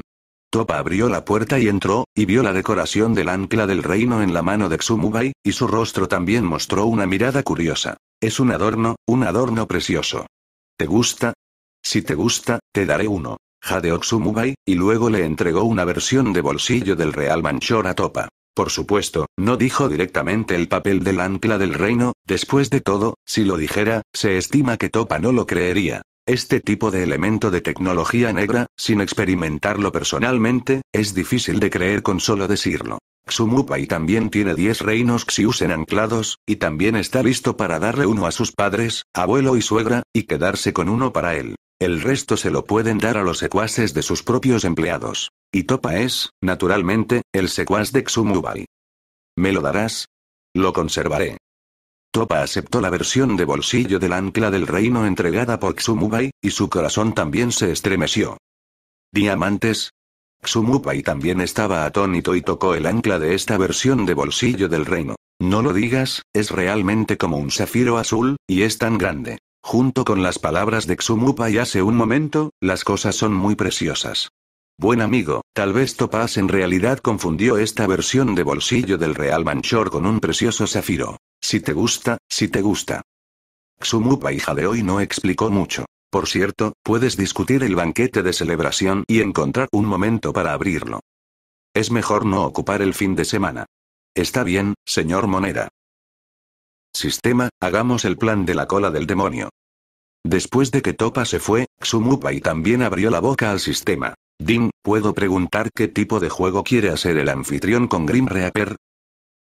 Topa abrió la puerta y entró, y vio la decoración del ancla del reino en la mano de Xumubai, y su rostro también mostró una mirada curiosa. Es un adorno, un adorno precioso. ¿Te gusta? Si te gusta, te daré uno. Jadeo Xumubai, y luego le entregó una versión de bolsillo del Real Manchor a Topa. Por supuesto, no dijo directamente el papel del ancla del reino, después de todo, si lo dijera, se estima que Topa no lo creería. Este tipo de elemento de tecnología negra, sin experimentarlo personalmente, es difícil de creer con solo decirlo. Xumupai también tiene 10 reinos Xiusen anclados, y también está listo para darle uno a sus padres, abuelo y suegra, y quedarse con uno para él. El resto se lo pueden dar a los secuaces de sus propios empleados. Y Topa es, naturalmente, el secuaz de Xumubai. ¿Me lo darás? Lo conservaré. Topa aceptó la versión de bolsillo del ancla del reino entregada por Xumubai, y su corazón también se estremeció. ¿Diamantes? Xumubai también estaba atónito y tocó el ancla de esta versión de bolsillo del reino. No lo digas, es realmente como un zafiro azul, y es tan grande. Junto con las palabras de Xumupai hace un momento, las cosas son muy preciosas. Buen amigo, tal vez Topaz en realidad confundió esta versión de bolsillo del Real Manchor con un precioso zafiro. Si te gusta, si te gusta. Xumupa hija de hoy no explicó mucho. Por cierto, puedes discutir el banquete de celebración y encontrar un momento para abrirlo. Es mejor no ocupar el fin de semana. Está bien, señor Moneda. Sistema, hagamos el plan de la cola del demonio. Después de que Topa se fue, Xumupa y también abrió la boca al sistema. Dim, ¿puedo preguntar qué tipo de juego quiere hacer el anfitrión con Grim Reaper?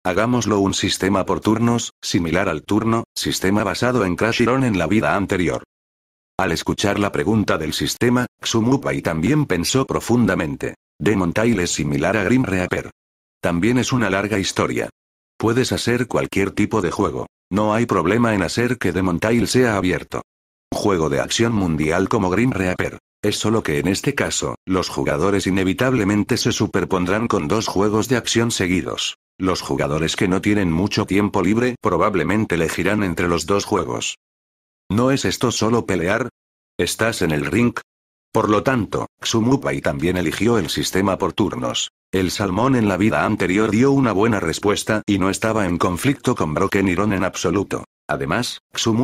Hagámoslo un sistema por turnos, similar al turno, sistema basado en Iron en la vida anterior. Al escuchar la pregunta del sistema, y también pensó profundamente. Demon es similar a Grim Reaper. También es una larga historia. Puedes hacer cualquier tipo de juego. No hay problema en hacer que Demon sea abierto. Un Juego de acción mundial como Grim Reaper. Es solo que en este caso, los jugadores inevitablemente se superpondrán con dos juegos de acción seguidos. Los jugadores que no tienen mucho tiempo libre probablemente elegirán entre los dos juegos. ¿No es esto solo pelear? ¿Estás en el ring? Por lo tanto, Pai también eligió el sistema por turnos. El salmón en la vida anterior dio una buena respuesta y no estaba en conflicto con Broken Iron en absoluto. Además,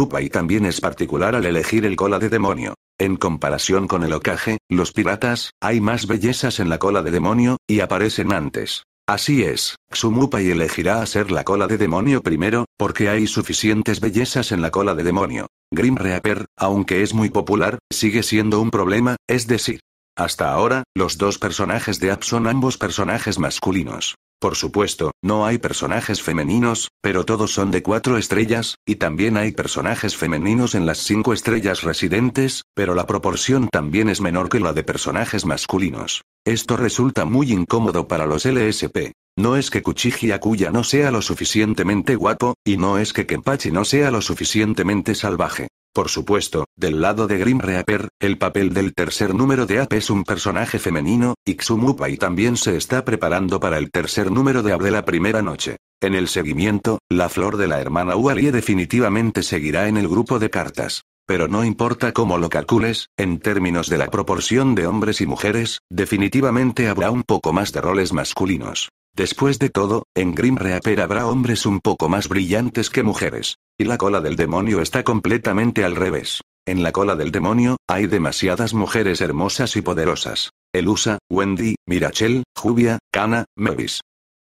Pai también es particular al elegir el cola de demonio. En comparación con el ocaje, los piratas, hay más bellezas en la cola de demonio, y aparecen antes. Así es, y elegirá hacer la cola de demonio primero, porque hay suficientes bellezas en la cola de demonio. Grim Reaper, aunque es muy popular, sigue siendo un problema, es decir, hasta ahora, los dos personajes de app son ambos personajes masculinos. Por supuesto, no hay personajes femeninos, pero todos son de cuatro estrellas, y también hay personajes femeninos en las cinco estrellas residentes, pero la proporción también es menor que la de personajes masculinos. Esto resulta muy incómodo para los LSP. No es que Kuchiji Akuya no sea lo suficientemente guapo, y no es que Kenpachi no sea lo suficientemente salvaje. Por supuesto, del lado de Grim Reaper, el papel del tercer número de ap es un personaje femenino, y también se está preparando para el tercer número de Ape de la primera noche. En el seguimiento, la flor de la hermana Uali definitivamente seguirá en el grupo de cartas. Pero no importa cómo lo calcules, en términos de la proporción de hombres y mujeres, definitivamente habrá un poco más de roles masculinos. Después de todo, en Grim Reaper habrá hombres un poco más brillantes que mujeres. Y la cola del demonio está completamente al revés. En la cola del demonio, hay demasiadas mujeres hermosas y poderosas. Elusa, Wendy, Mirachel, Jubia, Kana, mevis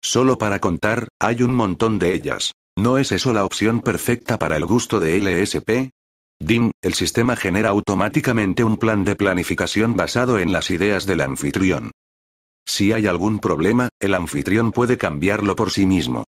Solo para contar, hay un montón de ellas. ¿No es eso la opción perfecta para el gusto de LSP? DING, el sistema genera automáticamente un plan de planificación basado en las ideas del anfitrión. Si hay algún problema, el anfitrión puede cambiarlo por sí mismo.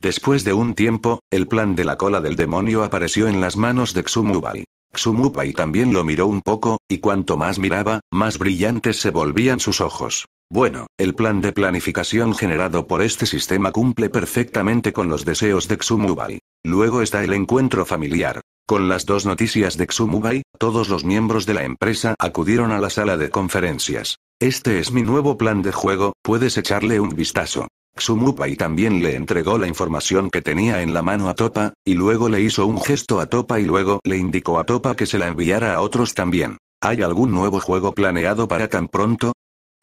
Después de un tiempo, el plan de la cola del demonio apareció en las manos de Xumubai. Xumubai también lo miró un poco, y cuanto más miraba, más brillantes se volvían sus ojos. Bueno, el plan de planificación generado por este sistema cumple perfectamente con los deseos de Xumubai. Luego está el encuentro familiar. Con las dos noticias de Xumubai, todos los miembros de la empresa acudieron a la sala de conferencias. Este es mi nuevo plan de juego, puedes echarle un vistazo. Xumupai también le entregó la información que tenía en la mano a Topa, y luego le hizo un gesto a Topa y luego le indicó a Topa que se la enviara a otros también. ¿Hay algún nuevo juego planeado para tan pronto?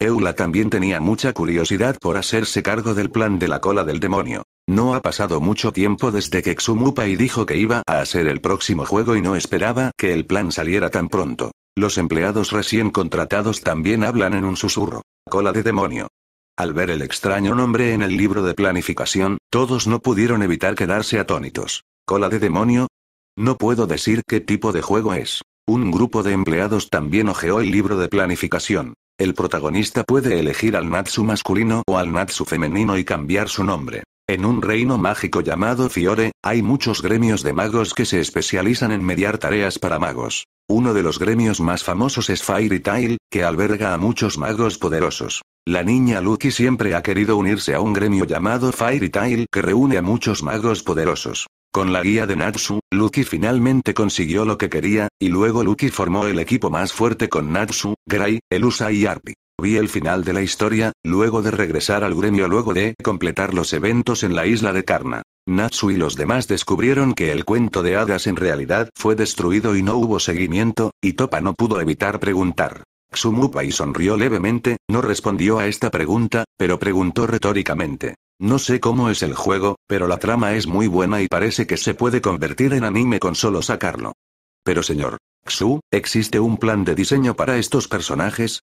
Eula también tenía mucha curiosidad por hacerse cargo del plan de la cola del demonio. No ha pasado mucho tiempo desde que Xumupai dijo que iba a hacer el próximo juego y no esperaba que el plan saliera tan pronto. Los empleados recién contratados también hablan en un susurro. Cola de demonio. Al ver el extraño nombre en el libro de planificación, todos no pudieron evitar quedarse atónitos. ¿Cola de demonio? No puedo decir qué tipo de juego es. Un grupo de empleados también ojeó el libro de planificación. El protagonista puede elegir al Natsu masculino o al Natsu femenino y cambiar su nombre. En un reino mágico llamado Fiore, hay muchos gremios de magos que se especializan en mediar tareas para magos. Uno de los gremios más famosos es Fairy Tail, que alberga a muchos magos poderosos. La niña Lucky siempre ha querido unirse a un gremio llamado Fairy Tail que reúne a muchos magos poderosos. Con la guía de Natsu, Lucky finalmente consiguió lo que quería, y luego Lucky formó el equipo más fuerte con Natsu, Gray, Elusa y Arpi. Vi el final de la historia, luego de regresar al gremio luego de completar los eventos en la isla de Karna. Natsu y los demás descubrieron que el cuento de hadas en realidad fue destruido y no hubo seguimiento, y Topa no pudo evitar preguntar. y sonrió levemente, no respondió a esta pregunta, pero preguntó retóricamente. No sé cómo es el juego, pero la trama es muy buena y parece que se puede convertir en anime con solo sacarlo. Pero señor, Xu, ¿existe un plan de diseño para estos personajes?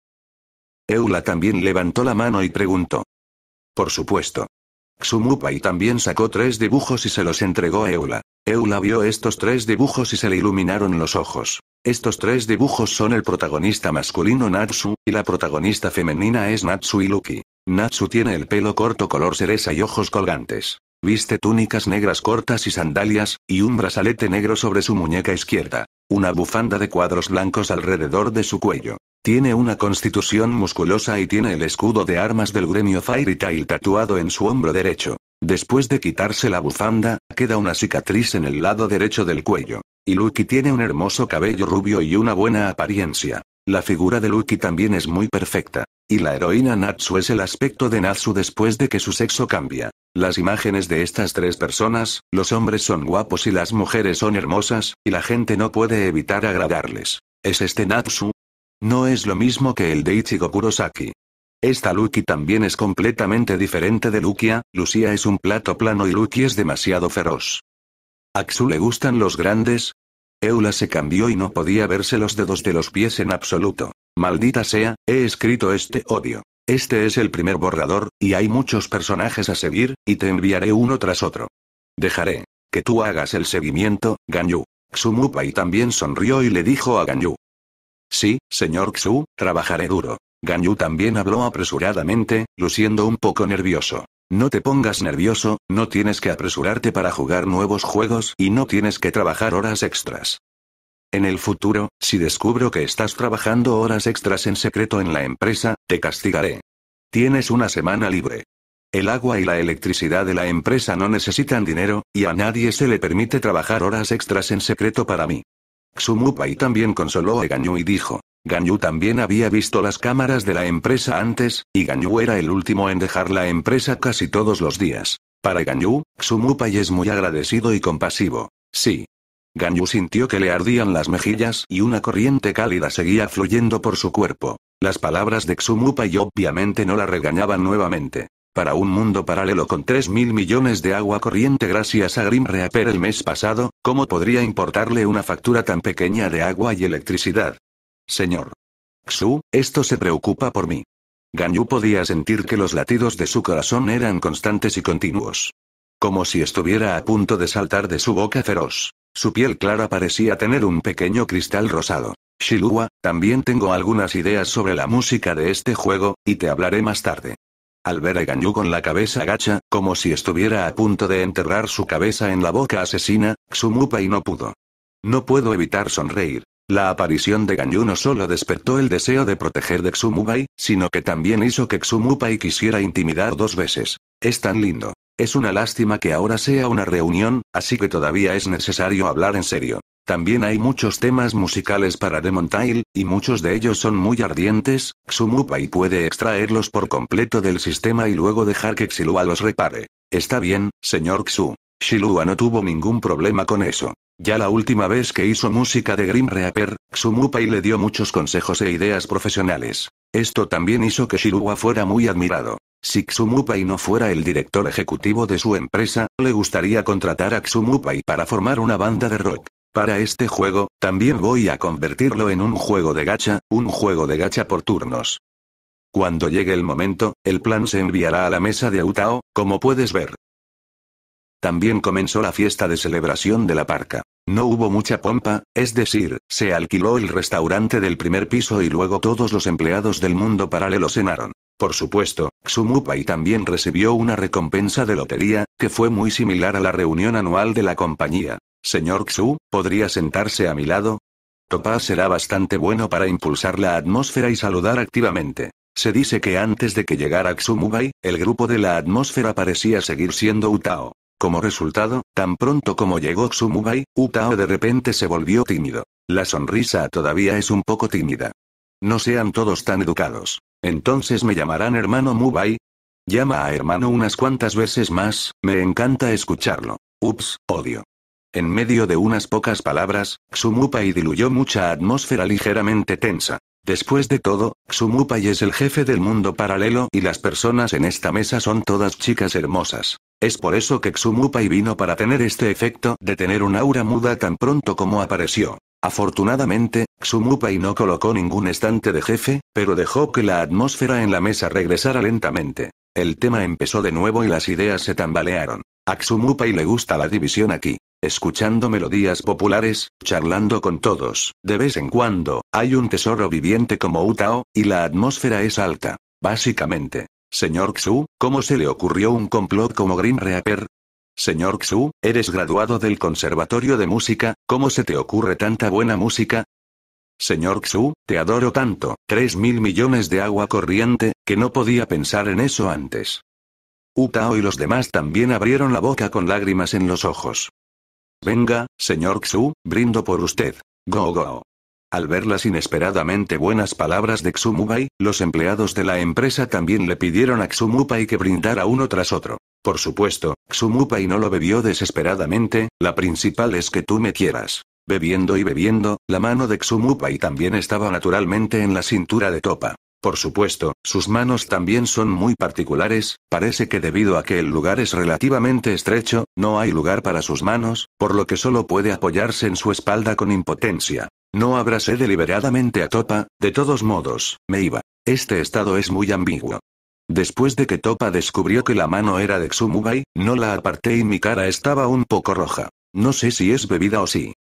Eula también levantó la mano y preguntó. Por supuesto. Xumupai también sacó tres dibujos y se los entregó a Eula. Eula vio estos tres dibujos y se le iluminaron los ojos. Estos tres dibujos son el protagonista masculino Natsu, y la protagonista femenina es Natsu y Iluki. Natsu tiene el pelo corto color cereza y ojos colgantes. Viste túnicas negras cortas y sandalias, y un brazalete negro sobre su muñeca izquierda. Una bufanda de cuadros blancos alrededor de su cuello. Tiene una constitución musculosa y tiene el escudo de armas del gremio Fairy Tail tatuado en su hombro derecho. Después de quitarse la bufanda, queda una cicatriz en el lado derecho del cuello. Y Lucky tiene un hermoso cabello rubio y una buena apariencia. La figura de Lucky también es muy perfecta. Y la heroína Natsu es el aspecto de Natsu después de que su sexo cambia. Las imágenes de estas tres personas, los hombres son guapos y las mujeres son hermosas, y la gente no puede evitar agradarles. ¿Es este Natsu? No es lo mismo que el de Ichigo Kurosaki. Esta Luki también es completamente diferente de Lukia, Lucia es un plato plano y Luki es demasiado feroz. ¿A Ksu le gustan los grandes? Eula se cambió y no podía verse los dedos de los pies en absoluto. Maldita sea, he escrito este odio. Este es el primer borrador, y hay muchos personajes a seguir, y te enviaré uno tras otro. Dejaré que tú hagas el seguimiento, Ganyu. y también sonrió y le dijo a Ganyu. Sí, señor Xu, trabajaré duro. Ganyu también habló apresuradamente, luciendo un poco nervioso. No te pongas nervioso, no tienes que apresurarte para jugar nuevos juegos y no tienes que trabajar horas extras. En el futuro, si descubro que estás trabajando horas extras en secreto en la empresa, te castigaré. Tienes una semana libre. El agua y la electricidad de la empresa no necesitan dinero, y a nadie se le permite trabajar horas extras en secreto para mí. Xumupai también consoló a Ganyu y dijo. Ganyu también había visto las cámaras de la empresa antes, y Ganyu era el último en dejar la empresa casi todos los días. Para Ganyu, Xumupai es muy agradecido y compasivo. Sí. Ganyu sintió que le ardían las mejillas y una corriente cálida seguía fluyendo por su cuerpo. Las palabras de Xumupai obviamente no la regañaban nuevamente para un mundo paralelo con 3.000 millones de agua corriente gracias a Grim Reaper el mes pasado, ¿cómo podría importarle una factura tan pequeña de agua y electricidad? Señor. Xu, esto se preocupa por mí. Ganyu podía sentir que los latidos de su corazón eran constantes y continuos. Como si estuviera a punto de saltar de su boca feroz. Su piel clara parecía tener un pequeño cristal rosado. Shilua, también tengo algunas ideas sobre la música de este juego, y te hablaré más tarde. Al ver a Ganyu con la cabeza agacha, como si estuviera a punto de enterrar su cabeza en la boca asesina, Xumupai no pudo. No puedo evitar sonreír. La aparición de Ganyu no solo despertó el deseo de proteger de Xumupai, sino que también hizo que Xumupai quisiera intimidar dos veces. Es tan lindo. Es una lástima que ahora sea una reunión, así que todavía es necesario hablar en serio. También hay muchos temas musicales para Demon Tile, y muchos de ellos son muy ardientes, Xumupai puede extraerlos por completo del sistema y luego dejar que Xilua los repare. Está bien, señor Xu. Xilua no tuvo ningún problema con eso. Ya la última vez que hizo música de Grim Reaper, Xumupai le dio muchos consejos e ideas profesionales. Esto también hizo que Xilua fuera muy admirado. Si Xumupai no fuera el director ejecutivo de su empresa, le gustaría contratar a Xumupai para formar una banda de rock. Para este juego, también voy a convertirlo en un juego de gacha, un juego de gacha por turnos. Cuando llegue el momento, el plan se enviará a la mesa de Utao, como puedes ver. También comenzó la fiesta de celebración de la parca. No hubo mucha pompa, es decir, se alquiló el restaurante del primer piso y luego todos los empleados del mundo paralelo cenaron. Por supuesto, Xumupai también recibió una recompensa de lotería, que fue muy similar a la reunión anual de la compañía. Señor Xu, ¿podría sentarse a mi lado? Topaz será bastante bueno para impulsar la atmósfera y saludar activamente. Se dice que antes de que llegara Xu Mubai, el grupo de la atmósfera parecía seguir siendo Utao. Como resultado, tan pronto como llegó Xu Mubai, Utao de repente se volvió tímido. La sonrisa todavía es un poco tímida. No sean todos tan educados. Entonces me llamarán hermano Mubai. Llama a hermano unas cuantas veces más, me encanta escucharlo. Ups, odio. En medio de unas pocas palabras, Xumupai diluyó mucha atmósfera ligeramente tensa. Después de todo, Xumupai es el jefe del mundo paralelo y las personas en esta mesa son todas chicas hermosas. Es por eso que Xumupai vino para tener este efecto de tener un aura muda tan pronto como apareció. Afortunadamente, Xumupai no colocó ningún estante de jefe, pero dejó que la atmósfera en la mesa regresara lentamente. El tema empezó de nuevo y las ideas se tambalearon. A Xumupai le gusta la división aquí escuchando melodías populares, charlando con todos, de vez en cuando, hay un tesoro viviente como Utao, y la atmósfera es alta. Básicamente. Señor Xu, ¿cómo se le ocurrió un complot como Green Reaper? Señor Xu, eres graduado del Conservatorio de Música, ¿cómo se te ocurre tanta buena música? Señor Xu, te adoro tanto, tres mil millones de agua corriente, que no podía pensar en eso antes. Utao y los demás también abrieron la boca con lágrimas en los ojos. Venga, señor Xu, brindo por usted. Go go. Al ver las inesperadamente buenas palabras de Mubai, los empleados de la empresa también le pidieron a Mubai que brindara uno tras otro. Por supuesto, Xumupai no lo bebió desesperadamente, la principal es que tú me quieras. Bebiendo y bebiendo, la mano de Mubai también estaba naturalmente en la cintura de Topa. Por supuesto, sus manos también son muy particulares, parece que debido a que el lugar es relativamente estrecho, no hay lugar para sus manos, por lo que solo puede apoyarse en su espalda con impotencia. No abrase deliberadamente a Topa, de todos modos, me iba. Este estado es muy ambiguo. Después de que Topa descubrió que la mano era de Xumubai, no la aparté y mi cara estaba un poco roja. No sé si es bebida o sí.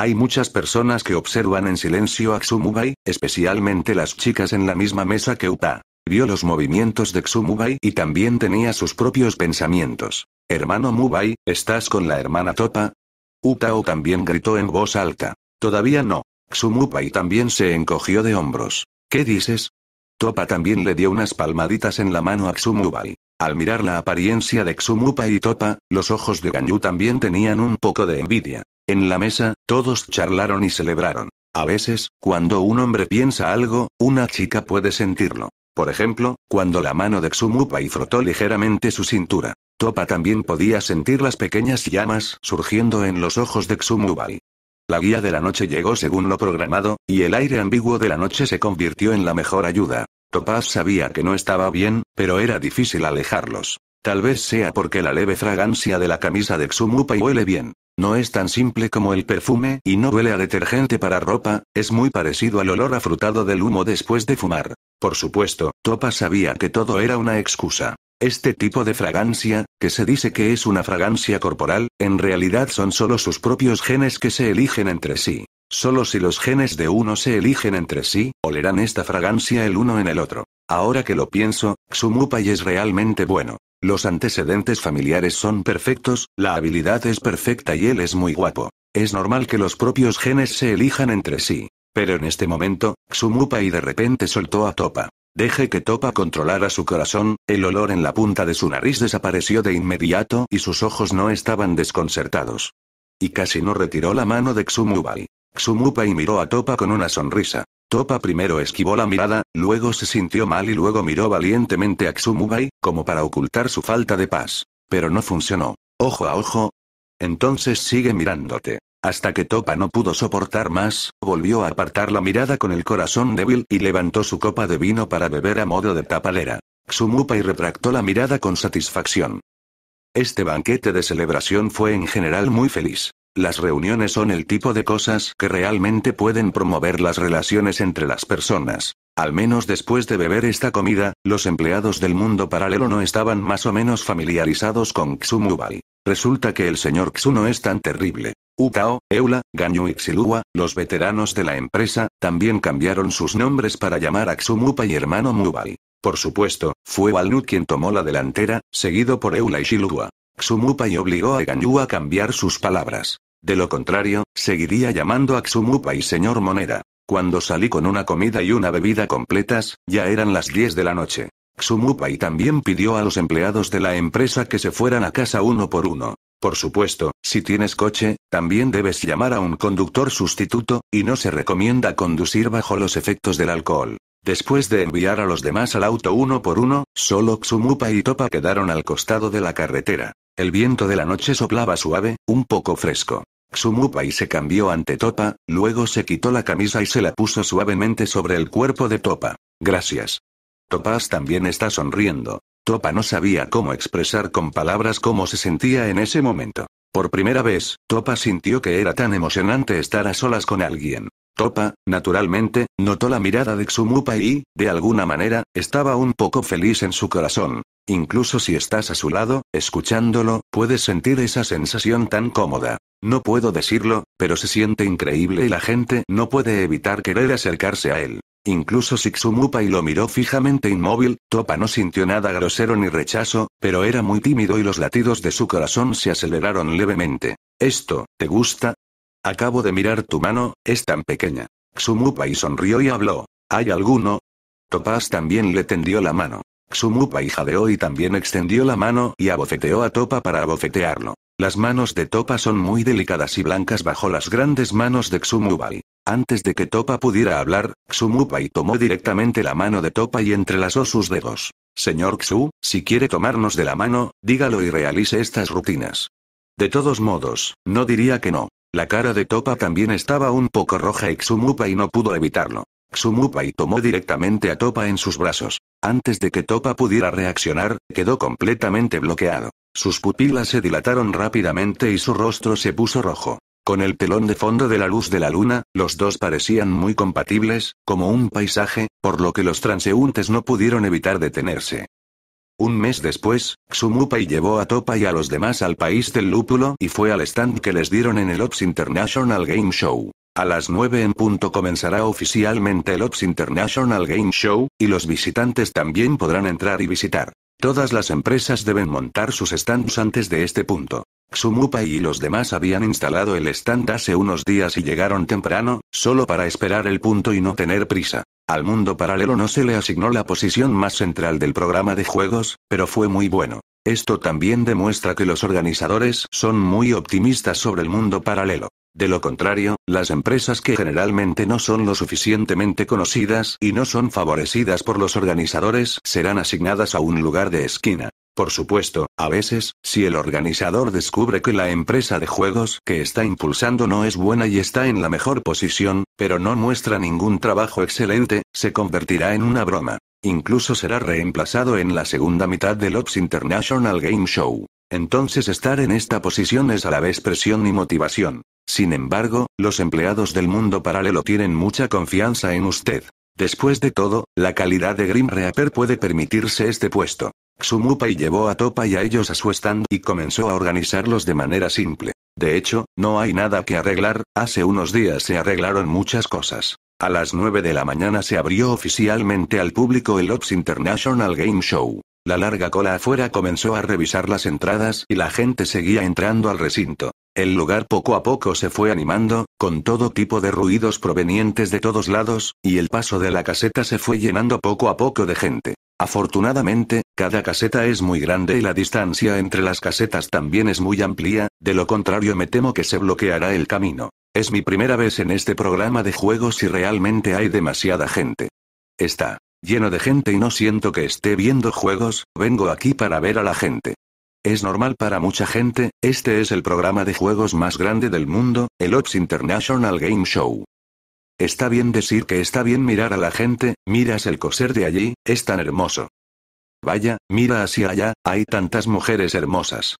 Hay muchas personas que observan en silencio a Xumubai, especialmente las chicas en la misma mesa que Uta. Vio los movimientos de Xumubai y también tenía sus propios pensamientos. Hermano Mubai, ¿estás con la hermana Topa? Utao también gritó en voz alta. Todavía no. Xumubai también se encogió de hombros. ¿Qué dices? Topa también le dio unas palmaditas en la mano a Xumubai. Al mirar la apariencia de Xumubai y Topa, los ojos de Ganyu también tenían un poco de envidia. En la mesa, todos charlaron y celebraron. A veces, cuando un hombre piensa algo, una chica puede sentirlo. Por ejemplo, cuando la mano de y frotó ligeramente su cintura. Topa también podía sentir las pequeñas llamas surgiendo en los ojos de Xumubai. La guía de la noche llegó según lo programado, y el aire ambiguo de la noche se convirtió en la mejor ayuda. Topaz sabía que no estaba bien, pero era difícil alejarlos. Tal vez sea porque la leve fragancia de la camisa de Xumupai huele bien. No es tan simple como el perfume y no huele a detergente para ropa, es muy parecido al olor afrutado del humo después de fumar. Por supuesto, Topa sabía que todo era una excusa. Este tipo de fragancia, que se dice que es una fragancia corporal, en realidad son solo sus propios genes que se eligen entre sí. Solo si los genes de uno se eligen entre sí, olerán esta fragancia el uno en el otro. Ahora que lo pienso, Xumupai es realmente bueno. Los antecedentes familiares son perfectos, la habilidad es perfecta y él es muy guapo. Es normal que los propios genes se elijan entre sí. Pero en este momento, Xumupa y de repente soltó a Topa. Deje que Topa controlara su corazón, el olor en la punta de su nariz desapareció de inmediato y sus ojos no estaban desconcertados. Y casi no retiró la mano de Xumubai. Xumupai miró a Topa con una sonrisa. Topa primero esquivó la mirada, luego se sintió mal y luego miró valientemente a Xumubai, como para ocultar su falta de paz. Pero no funcionó. Ojo a ojo. Entonces sigue mirándote. Hasta que Topa no pudo soportar más, volvió a apartar la mirada con el corazón débil y levantó su copa de vino para beber a modo de tapadera. Xumupai retractó la mirada con satisfacción. Este banquete de celebración fue en general muy feliz. Las reuniones son el tipo de cosas que realmente pueden promover las relaciones entre las personas. Al menos después de beber esta comida, los empleados del mundo paralelo no estaban más o menos familiarizados con Xumubai. Resulta que el señor Xu no es tan terrible. Utao, Eula, Ganyu y Xilua, los veteranos de la empresa, también cambiaron sus nombres para llamar a Xumupa y hermano Mubai. Por supuesto, fue Walnut quien tomó la delantera, seguido por Eula y Xilua. Xumupa y obligó a Ganyu a cambiar sus palabras. De lo contrario, seguiría llamando a Xumupa y señor Moneda. Cuando salí con una comida y una bebida completas, ya eran las 10 de la noche. y también pidió a los empleados de la empresa que se fueran a casa uno por uno. Por supuesto, si tienes coche, también debes llamar a un conductor sustituto, y no se recomienda conducir bajo los efectos del alcohol. Después de enviar a los demás al auto uno por uno, solo Xumupa y Topa quedaron al costado de la carretera. El viento de la noche soplaba suave, un poco fresco. y se cambió ante Topa, luego se quitó la camisa y se la puso suavemente sobre el cuerpo de Topa. Gracias. Topaz también está sonriendo. Topa no sabía cómo expresar con palabras cómo se sentía en ese momento. Por primera vez, Topa sintió que era tan emocionante estar a solas con alguien. Topa, naturalmente, notó la mirada de Xumupa y, de alguna manera, estaba un poco feliz en su corazón. Incluso si estás a su lado, escuchándolo, puedes sentir esa sensación tan cómoda. No puedo decirlo, pero se siente increíble y la gente no puede evitar querer acercarse a él. Incluso si y lo miró fijamente inmóvil, Topa no sintió nada grosero ni rechazo, pero era muy tímido y los latidos de su corazón se aceleraron levemente. ¿Esto, te gusta? Acabo de mirar tu mano, es tan pequeña. y sonrió y habló. ¿Hay alguno? Topaz también le tendió la mano. Xumupa hija de hoy también extendió la mano y abofeteó a Topa para abofetearlo. Las manos de Topa son muy delicadas y blancas bajo las grandes manos de Xumupai. Antes de que Topa pudiera hablar, y tomó directamente la mano de Topa y entrelazó sus dedos. Señor Xu, si quiere tomarnos de la mano, dígalo y realice estas rutinas. De todos modos, no diría que no. La cara de Topa también estaba un poco roja y y no pudo evitarlo. Xumupai tomó directamente a Topa en sus brazos. Antes de que Topa pudiera reaccionar, quedó completamente bloqueado. Sus pupilas se dilataron rápidamente y su rostro se puso rojo. Con el telón de fondo de la luz de la luna, los dos parecían muy compatibles, como un paisaje, por lo que los transeúntes no pudieron evitar detenerse. Un mes después, Xumupai llevó a Topa y a los demás al país del lúpulo y fue al stand que les dieron en el Ops International Game Show. A las 9 en punto comenzará oficialmente el Ops International Game Show, y los visitantes también podrán entrar y visitar. Todas las empresas deben montar sus stands antes de este punto. Xumupa y los demás habían instalado el stand hace unos días y llegaron temprano, solo para esperar el punto y no tener prisa. Al mundo paralelo no se le asignó la posición más central del programa de juegos, pero fue muy bueno. Esto también demuestra que los organizadores son muy optimistas sobre el mundo paralelo. De lo contrario, las empresas que generalmente no son lo suficientemente conocidas y no son favorecidas por los organizadores serán asignadas a un lugar de esquina. Por supuesto, a veces, si el organizador descubre que la empresa de juegos que está impulsando no es buena y está en la mejor posición, pero no muestra ningún trabajo excelente, se convertirá en una broma. Incluso será reemplazado en la segunda mitad del Ops International Game Show. Entonces estar en esta posición es a la vez presión y motivación. Sin embargo, los empleados del mundo paralelo tienen mucha confianza en usted. Después de todo, la calidad de Grim Reaper puede permitirse este puesto. y llevó a Topa y a ellos a su stand y comenzó a organizarlos de manera simple. De hecho, no hay nada que arreglar, hace unos días se arreglaron muchas cosas. A las 9 de la mañana se abrió oficialmente al público el Ops International Game Show. La larga cola afuera comenzó a revisar las entradas y la gente seguía entrando al recinto. El lugar poco a poco se fue animando, con todo tipo de ruidos provenientes de todos lados, y el paso de la caseta se fue llenando poco a poco de gente. Afortunadamente, cada caseta es muy grande y la distancia entre las casetas también es muy amplia, de lo contrario me temo que se bloqueará el camino. Es mi primera vez en este programa de juegos y realmente hay demasiada gente. Está lleno de gente y no siento que esté viendo juegos, vengo aquí para ver a la gente es normal para mucha gente, este es el programa de juegos más grande del mundo, el Ops International Game Show. Está bien decir que está bien mirar a la gente, miras el coser de allí, es tan hermoso. Vaya, mira hacia allá, hay tantas mujeres hermosas.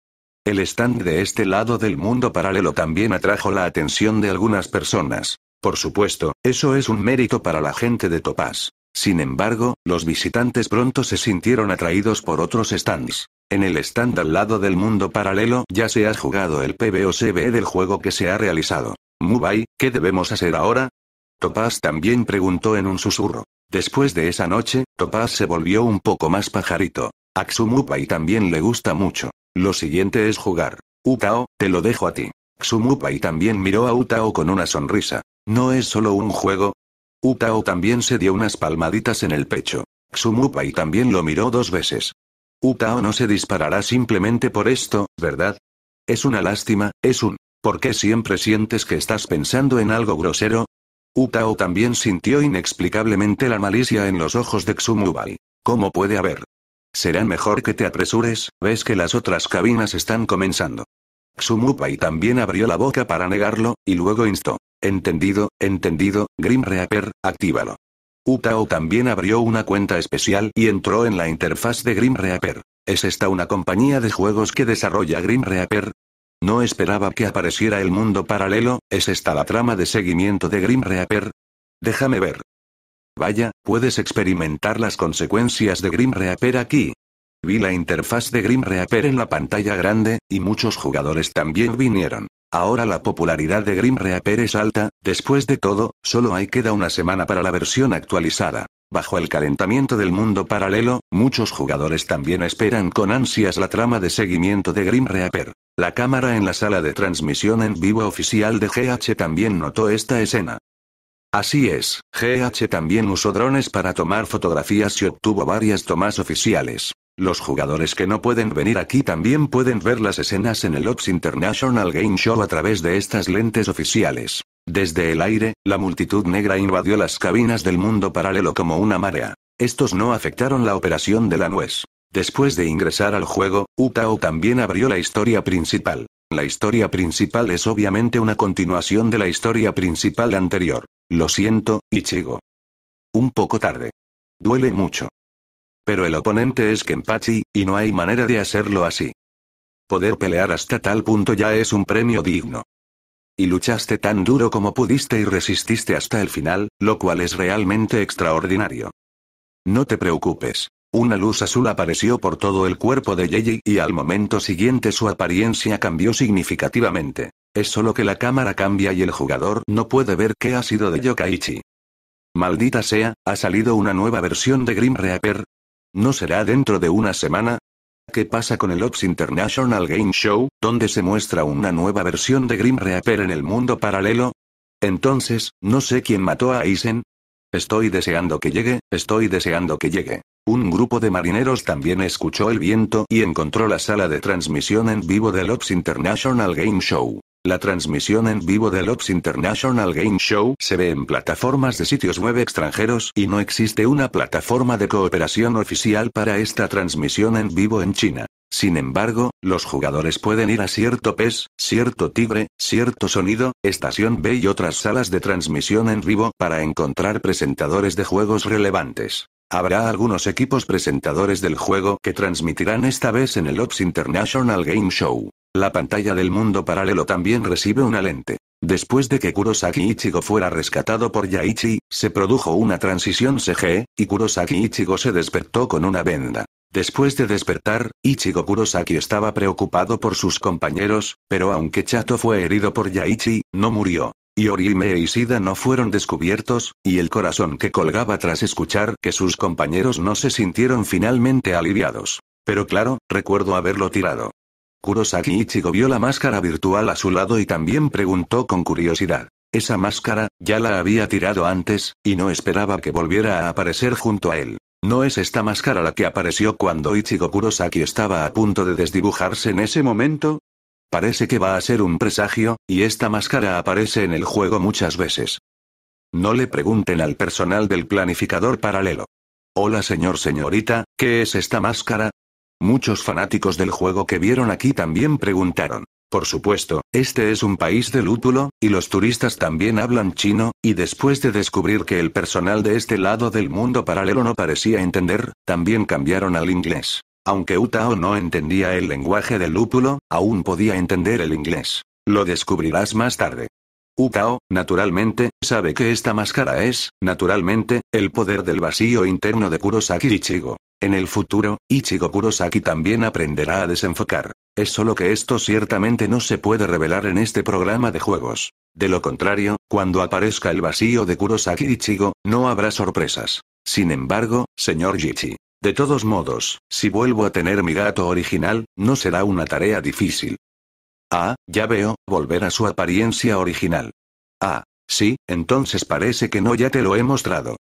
El stand de este lado del mundo paralelo también atrajo la atención de algunas personas. Por supuesto, eso es un mérito para la gente de Topaz. Sin embargo, los visitantes pronto se sintieron atraídos por otros stands. En el stand al lado del mundo paralelo ya se ha jugado el PBOCB del juego que se ha realizado. Mubai, ¿qué debemos hacer ahora? Topaz también preguntó en un susurro. Después de esa noche, Topaz se volvió un poco más pajarito. A Xumupai también le gusta mucho. Lo siguiente es jugar. Utao, te lo dejo a ti. Xumupai también miró a Utao con una sonrisa. ¿No es solo un juego? Utao también se dio unas palmaditas en el pecho. Xumupai también lo miró dos veces. Utao no se disparará simplemente por esto, ¿verdad? Es una lástima, es un... ¿Por qué siempre sientes que estás pensando en algo grosero? Utao también sintió inexplicablemente la malicia en los ojos de Xumubai. ¿Cómo puede haber? Será mejor que te apresures, ves que las otras cabinas están comenzando. Xumubai también abrió la boca para negarlo, y luego instó. Entendido, entendido, Grim Reaper, actívalo. Utao también abrió una cuenta especial y entró en la interfaz de Grim Reaper. ¿Es esta una compañía de juegos que desarrolla Grim Reaper? No esperaba que apareciera el mundo paralelo, ¿es esta la trama de seguimiento de Grim Reaper? Déjame ver. Vaya, puedes experimentar las consecuencias de Grim Reaper aquí. Vi la interfaz de Grim Reaper en la pantalla grande, y muchos jugadores también vinieron. Ahora la popularidad de Grim Reaper es alta, después de todo, solo hay queda una semana para la versión actualizada. Bajo el calentamiento del mundo paralelo, muchos jugadores también esperan con ansias la trama de seguimiento de Grim Reaper. La cámara en la sala de transmisión en vivo oficial de GH también notó esta escena. Así es, GH también usó drones para tomar fotografías y obtuvo varias tomas oficiales. Los jugadores que no pueden venir aquí también pueden ver las escenas en el Ops International Game Show a través de estas lentes oficiales. Desde el aire, la multitud negra invadió las cabinas del mundo paralelo como una marea. Estos no afectaron la operación de la nuez. Después de ingresar al juego, Utao también abrió la historia principal. La historia principal es obviamente una continuación de la historia principal anterior. Lo siento, Ichigo. Un poco tarde. Duele mucho. Pero el oponente es Kenpachi, y no hay manera de hacerlo así. Poder pelear hasta tal punto ya es un premio digno. Y luchaste tan duro como pudiste y resististe hasta el final, lo cual es realmente extraordinario. No te preocupes. Una luz azul apareció por todo el cuerpo de Yeji y al momento siguiente su apariencia cambió significativamente. Es solo que la cámara cambia y el jugador no puede ver qué ha sido de Yokaichi. Maldita sea, ha salido una nueva versión de Grim Reaper, ¿No será dentro de una semana? ¿Qué pasa con el Ops International Game Show, donde se muestra una nueva versión de Grim Reaper en el mundo paralelo? Entonces, no sé quién mató a Aizen. Estoy deseando que llegue, estoy deseando que llegue. Un grupo de marineros también escuchó el viento y encontró la sala de transmisión en vivo del Ops International Game Show. La transmisión en vivo del Ops International Game Show se ve en plataformas de sitios web extranjeros y no existe una plataforma de cooperación oficial para esta transmisión en vivo en China. Sin embargo, los jugadores pueden ir a cierto pez, cierto tigre, cierto sonido, estación B y otras salas de transmisión en vivo para encontrar presentadores de juegos relevantes. Habrá algunos equipos presentadores del juego que transmitirán esta vez en el Ops International Game Show. La pantalla del mundo paralelo también recibe una lente. Después de que Kurosaki Ichigo fuera rescatado por Yaichi, se produjo una transición CG, y Kurosaki Ichigo se despertó con una venda. Después de despertar, Ichigo Kurosaki estaba preocupado por sus compañeros, pero aunque Chato fue herido por Yaichi, no murió. Y Orihime y Sida no fueron descubiertos, y el corazón que colgaba tras escuchar que sus compañeros no se sintieron finalmente aliviados. Pero claro, recuerdo haberlo tirado. Kurosaki Ichigo vio la máscara virtual a su lado y también preguntó con curiosidad. Esa máscara, ya la había tirado antes, y no esperaba que volviera a aparecer junto a él. ¿No es esta máscara la que apareció cuando Ichigo Kurosaki estaba a punto de desdibujarse en ese momento? Parece que va a ser un presagio, y esta máscara aparece en el juego muchas veces. No le pregunten al personal del planificador paralelo. Hola señor señorita, ¿qué es esta máscara? Muchos fanáticos del juego que vieron aquí también preguntaron. Por supuesto, este es un país de lúpulo, y los turistas también hablan chino, y después de descubrir que el personal de este lado del mundo paralelo no parecía entender, también cambiaron al inglés. Aunque Utao no entendía el lenguaje del lúpulo, aún podía entender el inglés. Lo descubrirás más tarde. Utao, naturalmente, sabe que esta máscara es, naturalmente, el poder del vacío interno de Kurosaki Ichigo. En el futuro, Ichigo Kurosaki también aprenderá a desenfocar. Es solo que esto ciertamente no se puede revelar en este programa de juegos. De lo contrario, cuando aparezca el vacío de Kurosaki Ichigo, no habrá sorpresas. Sin embargo, señor Jichi. De todos modos, si vuelvo a tener mi gato original, no será una tarea difícil. Ah, ya veo, volver a su apariencia original. Ah, sí, entonces parece que no ya te lo he mostrado.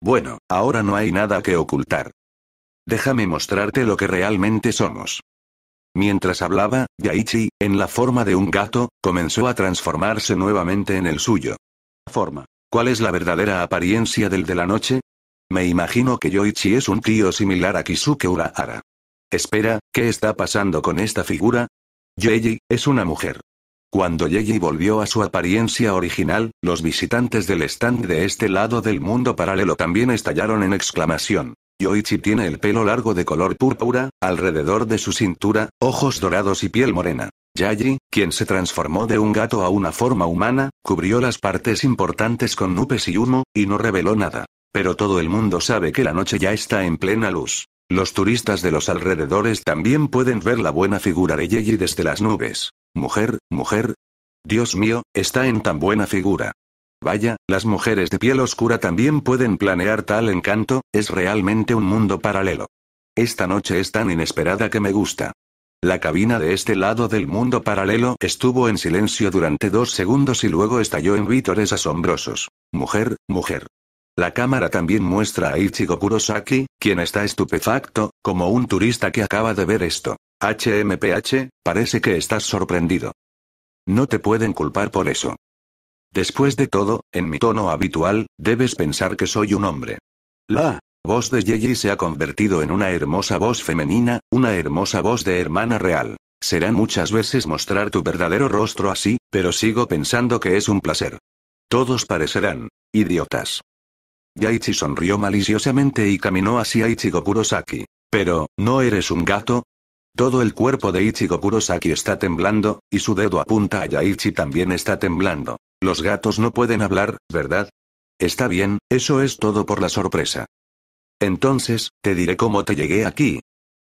Bueno, ahora no hay nada que ocultar. Déjame mostrarte lo que realmente somos. Mientras hablaba, Yaichi, en la forma de un gato, comenzó a transformarse nuevamente en el suyo. Forma. ¿Cuál es la verdadera apariencia del de la noche? Me imagino que Yoichi es un tío similar a Kisuke Urahara. Espera, ¿qué está pasando con esta figura? Yeji, es una mujer. Cuando Yeji volvió a su apariencia original, los visitantes del stand de este lado del mundo paralelo también estallaron en exclamación. Yoichi tiene el pelo largo de color púrpura, alrededor de su cintura, ojos dorados y piel morena. Yayi, quien se transformó de un gato a una forma humana, cubrió las partes importantes con nubes y humo, y no reveló nada. Pero todo el mundo sabe que la noche ya está en plena luz. Los turistas de los alrededores también pueden ver la buena figura de Yeji desde las nubes. Mujer, mujer. Dios mío, está en tan buena figura. Vaya, las mujeres de piel oscura también pueden planear tal encanto, es realmente un mundo paralelo. Esta noche es tan inesperada que me gusta. La cabina de este lado del mundo paralelo estuvo en silencio durante dos segundos y luego estalló en vítores asombrosos. Mujer, mujer. La cámara también muestra a Ichigo Kurosaki, quien está estupefacto, como un turista que acaba de ver esto. HMPH, parece que estás sorprendido. No te pueden culpar por eso. Después de todo, en mi tono habitual, debes pensar que soy un hombre. La voz de Yeji se ha convertido en una hermosa voz femenina, una hermosa voz de hermana real. Serán muchas veces mostrar tu verdadero rostro así, pero sigo pensando que es un placer. Todos parecerán idiotas. Yaichi sonrió maliciosamente y caminó hacia Ichigo Kurosaki. Pero, ¿no eres un gato? Todo el cuerpo de Ichigo Kurosaki está temblando, y su dedo apunta a Yaichi también está temblando. Los gatos no pueden hablar, ¿verdad? Está bien, eso es todo por la sorpresa. Entonces, te diré cómo te llegué aquí.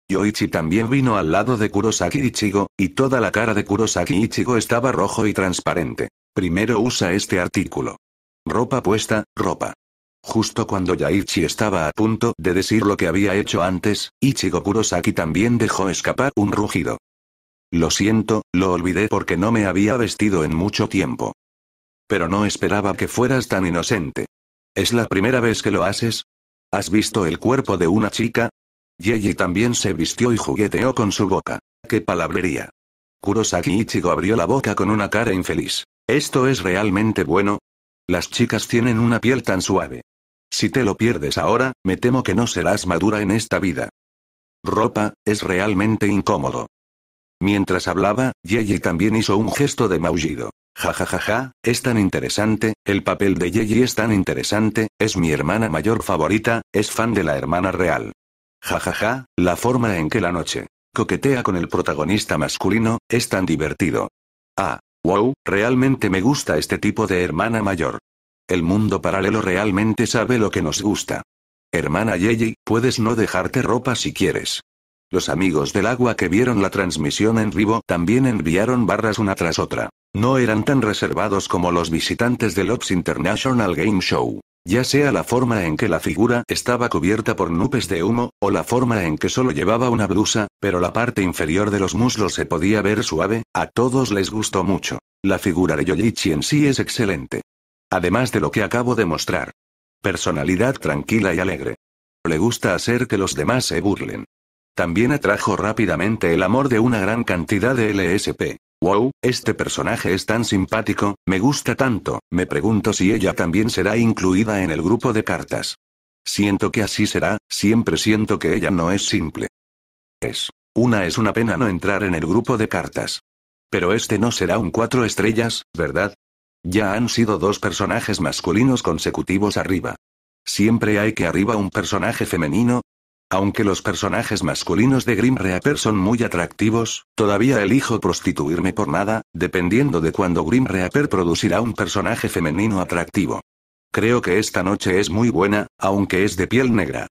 Yoichi también vino al lado de Kurosaki Ichigo, y toda la cara de Kurosaki Ichigo estaba rojo y transparente. Primero usa este artículo. Ropa puesta, ropa. Justo cuando Yaichi estaba a punto de decir lo que había hecho antes, Ichigo Kurosaki también dejó escapar un rugido. Lo siento, lo olvidé porque no me había vestido en mucho tiempo. Pero no esperaba que fueras tan inocente. ¿Es la primera vez que lo haces? ¿Has visto el cuerpo de una chica? Yeji también se vistió y jugueteó con su boca. ¡Qué palabrería! Kurosaki Ichigo abrió la boca con una cara infeliz. ¿Esto es realmente bueno? Las chicas tienen una piel tan suave. Si te lo pierdes ahora, me temo que no serás madura en esta vida. Ropa, es realmente incómodo. Mientras hablaba, Yeji también hizo un gesto de maullido. Ja ja ja ja, es tan interesante, el papel de Yeji es tan interesante, es mi hermana mayor favorita, es fan de la hermana real. Ja ja ja, la forma en que la noche coquetea con el protagonista masculino, es tan divertido. Ah, wow, realmente me gusta este tipo de hermana mayor. El mundo paralelo realmente sabe lo que nos gusta. Hermana Yeji, puedes no dejarte ropa si quieres. Los amigos del agua que vieron la transmisión en vivo también enviaron barras una tras otra. No eran tan reservados como los visitantes del Ops International Game Show. Ya sea la forma en que la figura estaba cubierta por nubes de humo, o la forma en que solo llevaba una blusa, pero la parte inferior de los muslos se podía ver suave, a todos les gustó mucho. La figura de Yoichi en sí es excelente. Además de lo que acabo de mostrar. Personalidad tranquila y alegre. Le gusta hacer que los demás se burlen. También atrajo rápidamente el amor de una gran cantidad de LSP. Wow, este personaje es tan simpático, me gusta tanto, me pregunto si ella también será incluida en el grupo de cartas. Siento que así será, siempre siento que ella no es simple. Es. Una es una pena no entrar en el grupo de cartas. Pero este no será un cuatro estrellas, ¿verdad? Ya han sido dos personajes masculinos consecutivos arriba. Siempre hay que arriba un personaje femenino, aunque los personajes masculinos de Grim Reaper son muy atractivos, todavía elijo prostituirme por nada, dependiendo de cuándo Grim Reaper producirá un personaje femenino atractivo. Creo que esta noche es muy buena, aunque es de piel negra.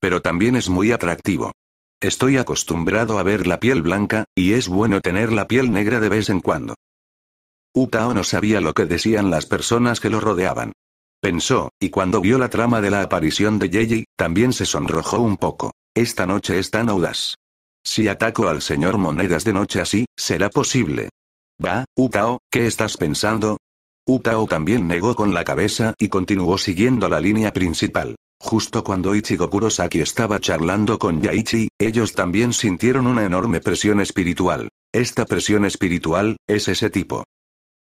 Pero también es muy atractivo. Estoy acostumbrado a ver la piel blanca, y es bueno tener la piel negra de vez en cuando. Utao no sabía lo que decían las personas que lo rodeaban pensó, y cuando vio la trama de la aparición de Yeji, también se sonrojó un poco. Esta noche es tan audaz. Si ataco al señor Monedas de noche así, será posible. Va, Utao, ¿qué estás pensando? Utao también negó con la cabeza y continuó siguiendo la línea principal. Justo cuando Ichigo Kurosaki estaba charlando con Yaichi, ellos también sintieron una enorme presión espiritual. Esta presión espiritual, es ese tipo.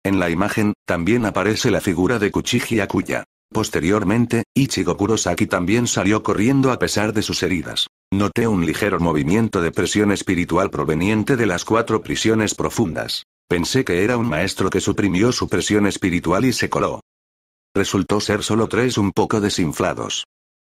En la imagen, también aparece la figura de Kuchiji Akuya. Posteriormente, Ichigo Kurosaki también salió corriendo a pesar de sus heridas. Noté un ligero movimiento de presión espiritual proveniente de las cuatro prisiones profundas. Pensé que era un maestro que suprimió su presión espiritual y se coló. Resultó ser solo tres un poco desinflados.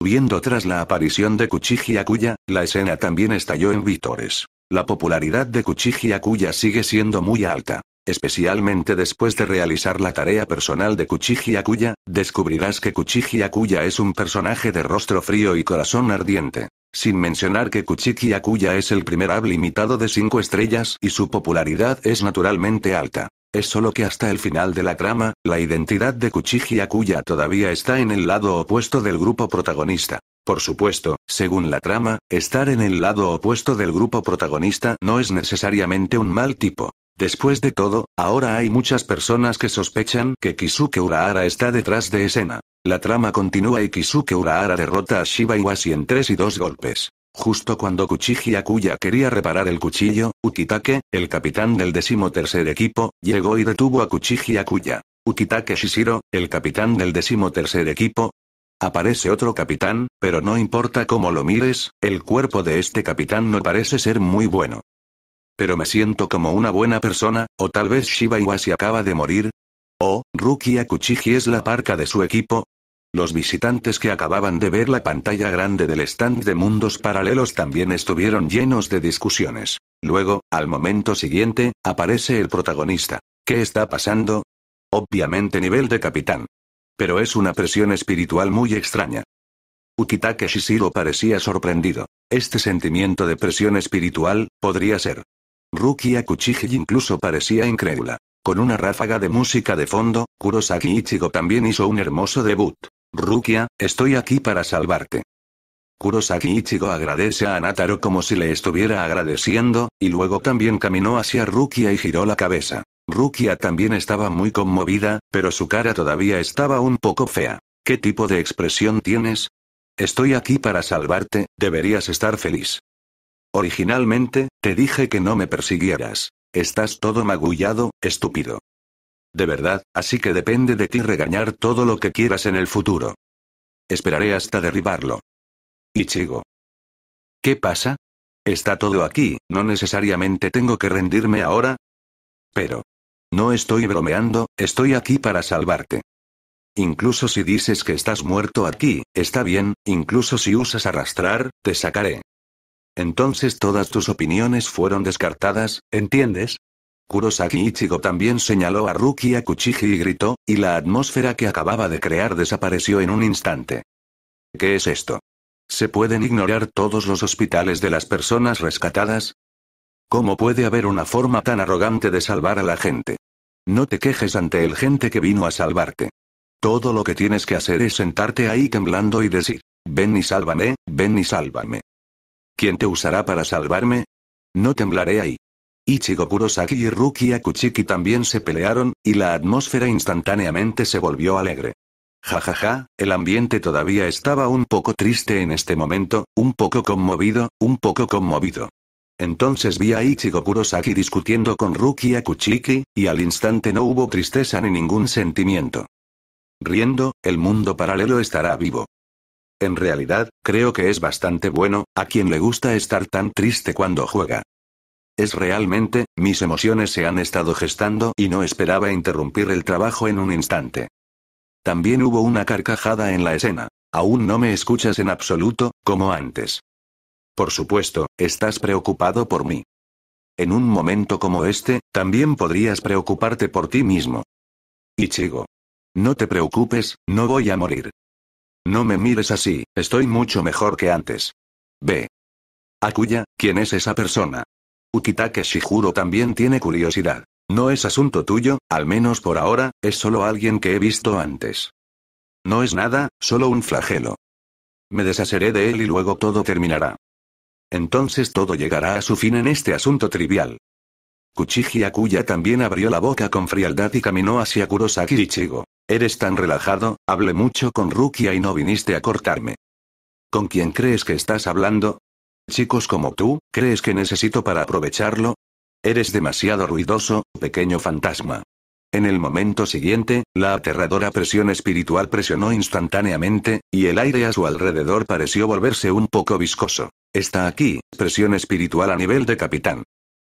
Viendo tras la aparición de Kuchiji Akuya, la escena también estalló en vítores. La popularidad de Kuchiji Akuya sigue siendo muy alta. Especialmente después de realizar la tarea personal de Kuchiji Akuya, descubrirás que Kuchiji Akuya es un personaje de rostro frío y corazón ardiente. Sin mencionar que Kuchiki Akuya es el primer ab limitado de 5 estrellas y su popularidad es naturalmente alta. Es solo que hasta el final de la trama, la identidad de Kuchiji Akuya todavía está en el lado opuesto del grupo protagonista. Por supuesto, según la trama, estar en el lado opuesto del grupo protagonista no es necesariamente un mal tipo. Después de todo, ahora hay muchas personas que sospechan que Kisuke Urahara está detrás de escena. La trama continúa y Kisuke Urahara derrota a Shiba Iwashi en tres y dos golpes. Justo cuando Kuchiji Akuya quería reparar el cuchillo, Ukitake, el capitán del decimotercer equipo, llegó y detuvo a Kuchiji Akuya. Ukitake Shishiro, el capitán del tercer equipo. Aparece otro capitán, pero no importa cómo lo mires, el cuerpo de este capitán no parece ser muy bueno. Pero me siento como una buena persona, o tal vez Shiba Iwasi acaba de morir. O, Rukia Kuchiji es la parca de su equipo. Los visitantes que acababan de ver la pantalla grande del stand de mundos paralelos también estuvieron llenos de discusiones. Luego, al momento siguiente, aparece el protagonista. ¿Qué está pasando? Obviamente nivel de capitán. Pero es una presión espiritual muy extraña. Ukitake Shishiro parecía sorprendido. Este sentimiento de presión espiritual, podría ser Rukia Kuchiji incluso parecía incrédula. Con una ráfaga de música de fondo, Kurosaki Ichigo también hizo un hermoso debut. Rukia, estoy aquí para salvarte. Kurosaki Ichigo agradece a Nataro como si le estuviera agradeciendo, y luego también caminó hacia Rukia y giró la cabeza. Rukia también estaba muy conmovida, pero su cara todavía estaba un poco fea. ¿Qué tipo de expresión tienes? Estoy aquí para salvarte, deberías estar feliz. Originalmente, te dije que no me persiguieras. Estás todo magullado, estúpido. De verdad, así que depende de ti regañar todo lo que quieras en el futuro. Esperaré hasta derribarlo. Ichigo. ¿Qué pasa? Está todo aquí, no necesariamente tengo que rendirme ahora. Pero. No estoy bromeando, estoy aquí para salvarte. Incluso si dices que estás muerto aquí, está bien, incluso si usas arrastrar, te sacaré. Entonces todas tus opiniones fueron descartadas, ¿entiendes? Kurosaki Ichigo también señaló a Rukia Kuchiji y gritó, y la atmósfera que acababa de crear desapareció en un instante. ¿Qué es esto? ¿Se pueden ignorar todos los hospitales de las personas rescatadas? ¿Cómo puede haber una forma tan arrogante de salvar a la gente? No te quejes ante el gente que vino a salvarte. Todo lo que tienes que hacer es sentarte ahí temblando y decir, ven y sálvame, ven y sálvame. ¿Quién te usará para salvarme? No temblaré ahí. Ichigo Kurosaki y Ruki Kuchiki también se pelearon, y la atmósfera instantáneamente se volvió alegre. Jajaja, ja, ja, el ambiente todavía estaba un poco triste en este momento, un poco conmovido, un poco conmovido. Entonces vi a Ichigo Kurosaki discutiendo con Ruki Kuchiki y al instante no hubo tristeza ni ningún sentimiento. Riendo, el mundo paralelo estará vivo. En realidad, creo que es bastante bueno, a quien le gusta estar tan triste cuando juega. Es realmente, mis emociones se han estado gestando y no esperaba interrumpir el trabajo en un instante. También hubo una carcajada en la escena. Aún no me escuchas en absoluto, como antes. Por supuesto, estás preocupado por mí. En un momento como este, también podrías preocuparte por ti mismo. Ichigo. No te preocupes, no voy a morir. No me mires así, estoy mucho mejor que antes. Ve. Akuya, ¿quién es esa persona? Ukitake Shijuro también tiene curiosidad. No es asunto tuyo, al menos por ahora, es solo alguien que he visto antes. No es nada, solo un flagelo. Me deshaceré de él y luego todo terminará. Entonces todo llegará a su fin en este asunto trivial. Kuchiji Akuya también abrió la boca con frialdad y caminó hacia Kurosaki Ichigo. Eres tan relajado, hablé mucho con Rukia y no viniste a cortarme. ¿Con quién crees que estás hablando? Chicos como tú, ¿crees que necesito para aprovecharlo? Eres demasiado ruidoso, pequeño fantasma. En el momento siguiente, la aterradora presión espiritual presionó instantáneamente, y el aire a su alrededor pareció volverse un poco viscoso. Está aquí, presión espiritual a nivel de capitán.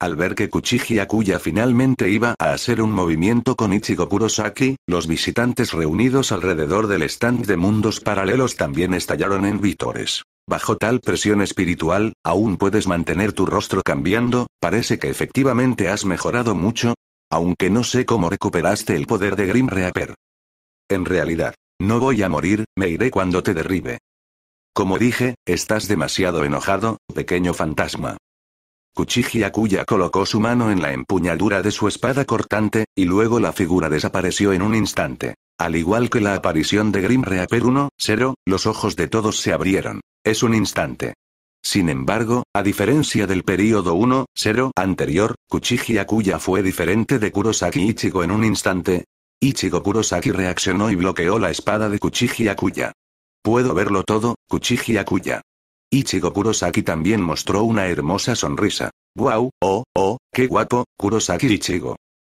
Al ver que Kuchiji Akuya finalmente iba a hacer un movimiento con Ichigo Kurosaki, los visitantes reunidos alrededor del stand de mundos paralelos también estallaron en vítores. Bajo tal presión espiritual, aún puedes mantener tu rostro cambiando, parece que efectivamente has mejorado mucho, aunque no sé cómo recuperaste el poder de Grim Reaper. En realidad, no voy a morir, me iré cuando te derribe. Como dije, estás demasiado enojado, pequeño fantasma. Kuchiji Akuya colocó su mano en la empuñadura de su espada cortante, y luego la figura desapareció en un instante. Al igual que la aparición de Grim Reaper 1, 0, los ojos de todos se abrieron. Es un instante. Sin embargo, a diferencia del período 1, 0 anterior, Kuchiji Akuya fue diferente de Kurosaki Ichigo en un instante. Ichigo Kurosaki reaccionó y bloqueó la espada de Kuchiji Akuya. Puedo verlo todo, Kuchiji Akuya. Ichigo Kurosaki también mostró una hermosa sonrisa. ¡Guau! Wow, ¡Oh, oh! ¡Qué guapo, Kurosaki Ichigo!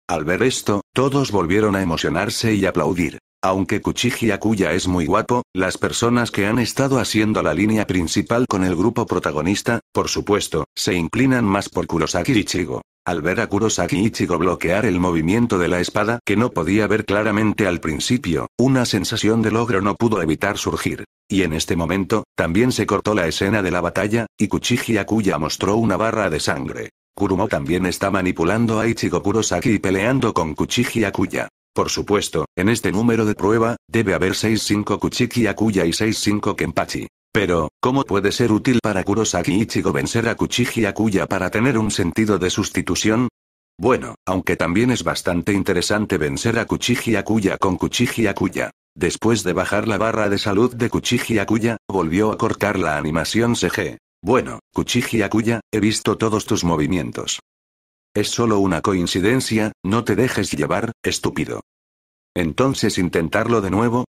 Al ver esto, todos volvieron a emocionarse y aplaudir. Aunque Kuchiji Akuya es muy guapo, las personas que han estado haciendo la línea principal con el grupo protagonista, por supuesto, se inclinan más por Kurosaki Ichigo. Al ver a Kurosaki Ichigo bloquear el movimiento de la espada que no podía ver claramente al principio, una sensación de logro no pudo evitar surgir. Y en este momento, también se cortó la escena de la batalla, y Kuchiji Akuya mostró una barra de sangre. Kurumo también está manipulando a Ichigo Kurosaki y peleando con Kuchiji Akuya. Por supuesto, en este número de prueba, debe haber 6-5 Kuchiki Akuya y 6-5 Kenpachi. Pero, ¿cómo puede ser útil para Kurosaki Ichigo vencer a Kuchiji Akuya para tener un sentido de sustitución? Bueno, aunque también es bastante interesante vencer a Kuchiji Akuya con Kuchiji Akuya. Después de bajar la barra de salud de Kuchiji Akuya, volvió a cortar la animación CG. Bueno, Kuchiji Akuya, he visto todos tus movimientos. Es solo una coincidencia, no te dejes llevar, estúpido. Entonces intentarlo de nuevo,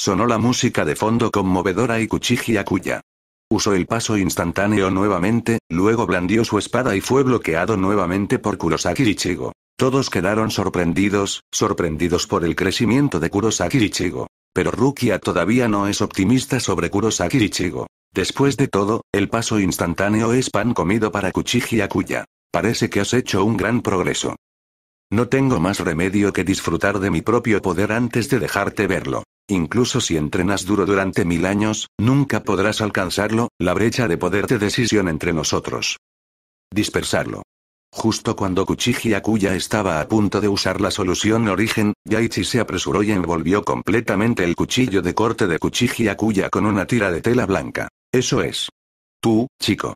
Sonó la música de fondo conmovedora y Kuchiji Akuya. Usó el paso instantáneo nuevamente, luego blandió su espada y fue bloqueado nuevamente por Kurosaki Ichigo. Todos quedaron sorprendidos, sorprendidos por el crecimiento de Kurosaki Ichigo. Pero Rukia todavía no es optimista sobre Kurosaki Ichigo. Después de todo, el paso instantáneo es pan comido para Kuchiji Akuya. Parece que has hecho un gran progreso. No tengo más remedio que disfrutar de mi propio poder antes de dejarte verlo. Incluso si entrenas duro durante mil años, nunca podrás alcanzarlo, la brecha de poder de decisión entre nosotros. Dispersarlo. Justo cuando Kuchiji Akuya estaba a punto de usar la solución origen, Yaichi se apresuró y envolvió completamente el cuchillo de corte de Kuchiji Akuya con una tira de tela blanca. Eso es. Tú, chico.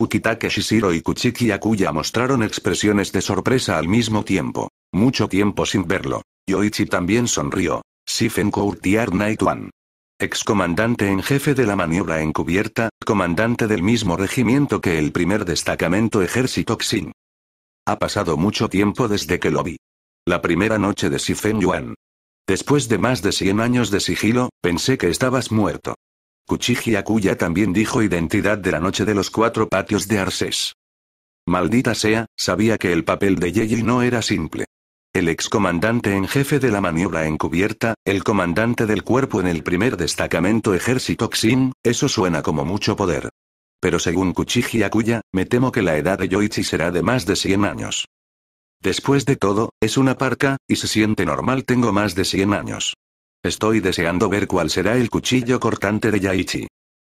Ukitake Shishiro y Kuchiki Akuya mostraron expresiones de sorpresa al mismo tiempo. Mucho tiempo sin verlo. Yoichi también sonrió, Sifen Courtier Night One. Excomandante en jefe de la maniobra encubierta, comandante del mismo regimiento que el primer destacamento ejército Xin. Ha pasado mucho tiempo desde que lo vi. La primera noche de Sifen Yuan. Después de más de 100 años de sigilo, pensé que estabas muerto. Kuchiji Akuya también dijo identidad de la noche de los cuatro patios de Arsés. Maldita sea, sabía que el papel de Yeji no era simple. El excomandante en jefe de la maniobra encubierta, el comandante del cuerpo en el primer destacamento ejército Xin, eso suena como mucho poder. Pero según Kuchiji Akuya, me temo que la edad de Yoichi será de más de 100 años. Después de todo, es una parca, y se siente normal tengo más de 100 años. Estoy deseando ver cuál será el cuchillo cortante de Yaichi.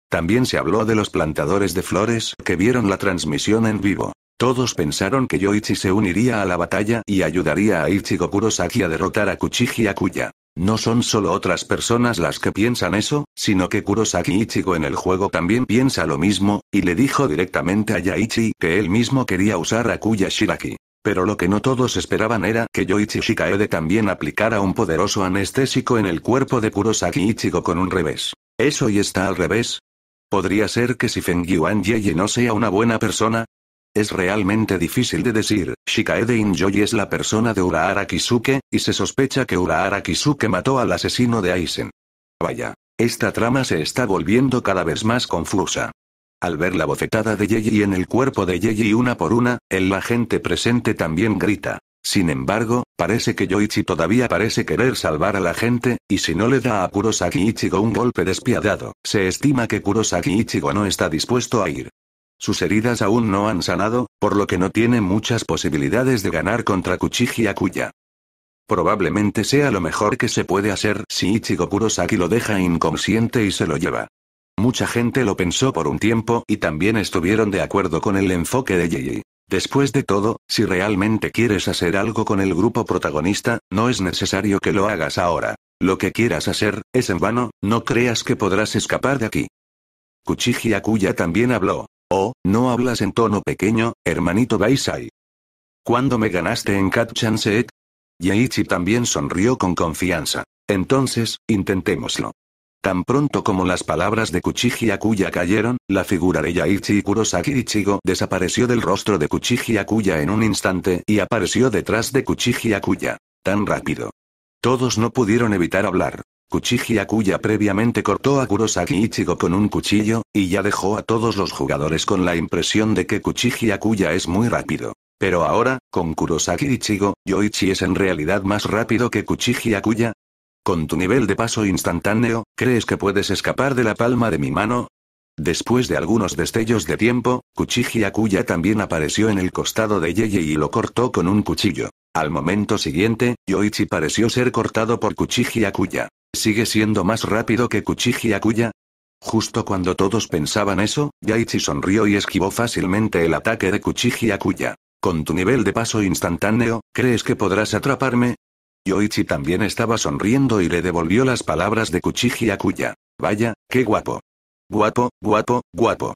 También se habló de los plantadores de flores que vieron la transmisión en vivo. Todos pensaron que Yoichi se uniría a la batalla y ayudaría a Ichigo Kurosaki a derrotar a Kuchiji Akuya. No son solo otras personas las que piensan eso, sino que Kurosaki Ichigo en el juego también piensa lo mismo, y le dijo directamente a Yaichi que él mismo quería usar a Kuya Shiraki. Pero lo que no todos esperaban era que Yoichi Shikaede también aplicara un poderoso anestésico en el cuerpo de Kurosaki Ichigo con un revés. ¿Eso y está al revés? ¿Podría ser que si Feng Yuan no sea una buena persona? Es realmente difícil de decir, Shikaede Injoy es la persona de Urahara Kisuke, y se sospecha que Urahara Kisuke mató al asesino de Aizen. Vaya, esta trama se está volviendo cada vez más confusa. Al ver la bofetada de Yeji en el cuerpo de Yeji una por una, el agente presente también grita. Sin embargo, parece que Yoichi todavía parece querer salvar a la gente, y si no le da a Kurosaki Ichigo un golpe despiadado, se estima que Kurosaki Ichigo no está dispuesto a ir. Sus heridas aún no han sanado, por lo que no tiene muchas posibilidades de ganar contra Kuchiji Akuya. Probablemente sea lo mejor que se puede hacer si Ichigo Kurosaki lo deja inconsciente y se lo lleva. Mucha gente lo pensó por un tiempo y también estuvieron de acuerdo con el enfoque de Yeji. Después de todo, si realmente quieres hacer algo con el grupo protagonista, no es necesario que lo hagas ahora. Lo que quieras hacer, es en vano, no creas que podrás escapar de aquí. Kuchiji Akuya también habló, Oh, no hablas en tono pequeño, hermanito Baisai. ¿Cuándo me ganaste en Katchanset? Yaichi también sonrió con confianza. Entonces, intentémoslo. Tan pronto como las palabras de Kuchiji Akuya cayeron, la figura de Yaichi y Kurosaki Ichigo desapareció del rostro de Kuchiji Akuya en un instante y apareció detrás de Kuchiji Akuya. Tan rápido. Todos no pudieron evitar hablar. Kuchiji Akuya previamente cortó a Kurosaki Ichigo con un cuchillo, y ya dejó a todos los jugadores con la impresión de que Kuchiji Akuya es muy rápido. Pero ahora, con Kurosaki Ichigo, Yoichi es en realidad más rápido que Kuchiji Akuya. Con tu nivel de paso instantáneo, ¿crees que puedes escapar de la palma de mi mano? Después de algunos destellos de tiempo, Kuchiji Akuya también apareció en el costado de Yeye y lo cortó con un cuchillo. Al momento siguiente, Yoichi pareció ser cortado por Kuchiji Akuya. ¿Sigue siendo más rápido que Kuchiji Akuya? Justo cuando todos pensaban eso, Yaichi sonrió y esquivó fácilmente el ataque de Kuchiji Akuya. Con tu nivel de paso instantáneo, ¿crees que podrás atraparme? Yoichi también estaba sonriendo y le devolvió las palabras de Kuchiji Akuya. Vaya, qué guapo. Guapo, guapo, guapo.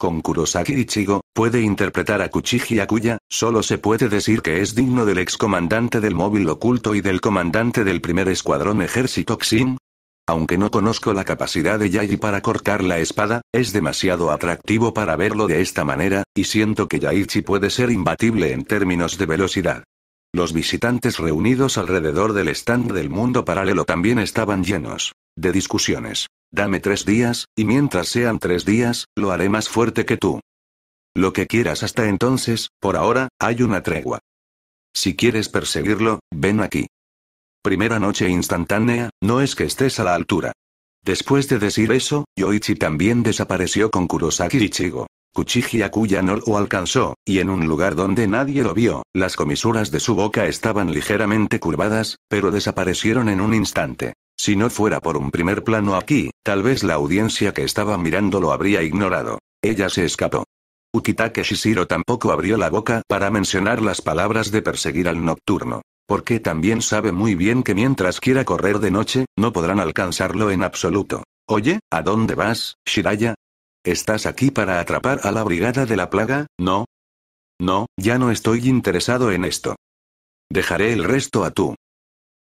Con Kurosaki Ichigo, puede interpretar a Kuchiji Akuya, solo se puede decir que es digno del excomandante del móvil oculto y del comandante del primer escuadrón ejército Xin. Aunque no conozco la capacidad de Yai para cortar la espada, es demasiado atractivo para verlo de esta manera, y siento que Yaichi puede ser imbatible en términos de velocidad. Los visitantes reunidos alrededor del stand del mundo paralelo también estaban llenos de discusiones. Dame tres días, y mientras sean tres días, lo haré más fuerte que tú. Lo que quieras hasta entonces, por ahora, hay una tregua. Si quieres perseguirlo, ven aquí. Primera noche instantánea, no es que estés a la altura. Después de decir eso, Yoichi también desapareció con Kurosaki Ichigo. Kuchiji Akuya no lo alcanzó, y en un lugar donde nadie lo vio, las comisuras de su boca estaban ligeramente curvadas, pero desaparecieron en un instante. Si no fuera por un primer plano aquí, tal vez la audiencia que estaba mirando lo habría ignorado. Ella se escapó. Ukitake Shishiro tampoco abrió la boca para mencionar las palabras de perseguir al nocturno. Porque también sabe muy bien que mientras quiera correr de noche, no podrán alcanzarlo en absoluto. Oye, ¿a dónde vas, Shiraya? ¿Estás aquí para atrapar a la brigada de la plaga, no? No, ya no estoy interesado en esto. Dejaré el resto a tú.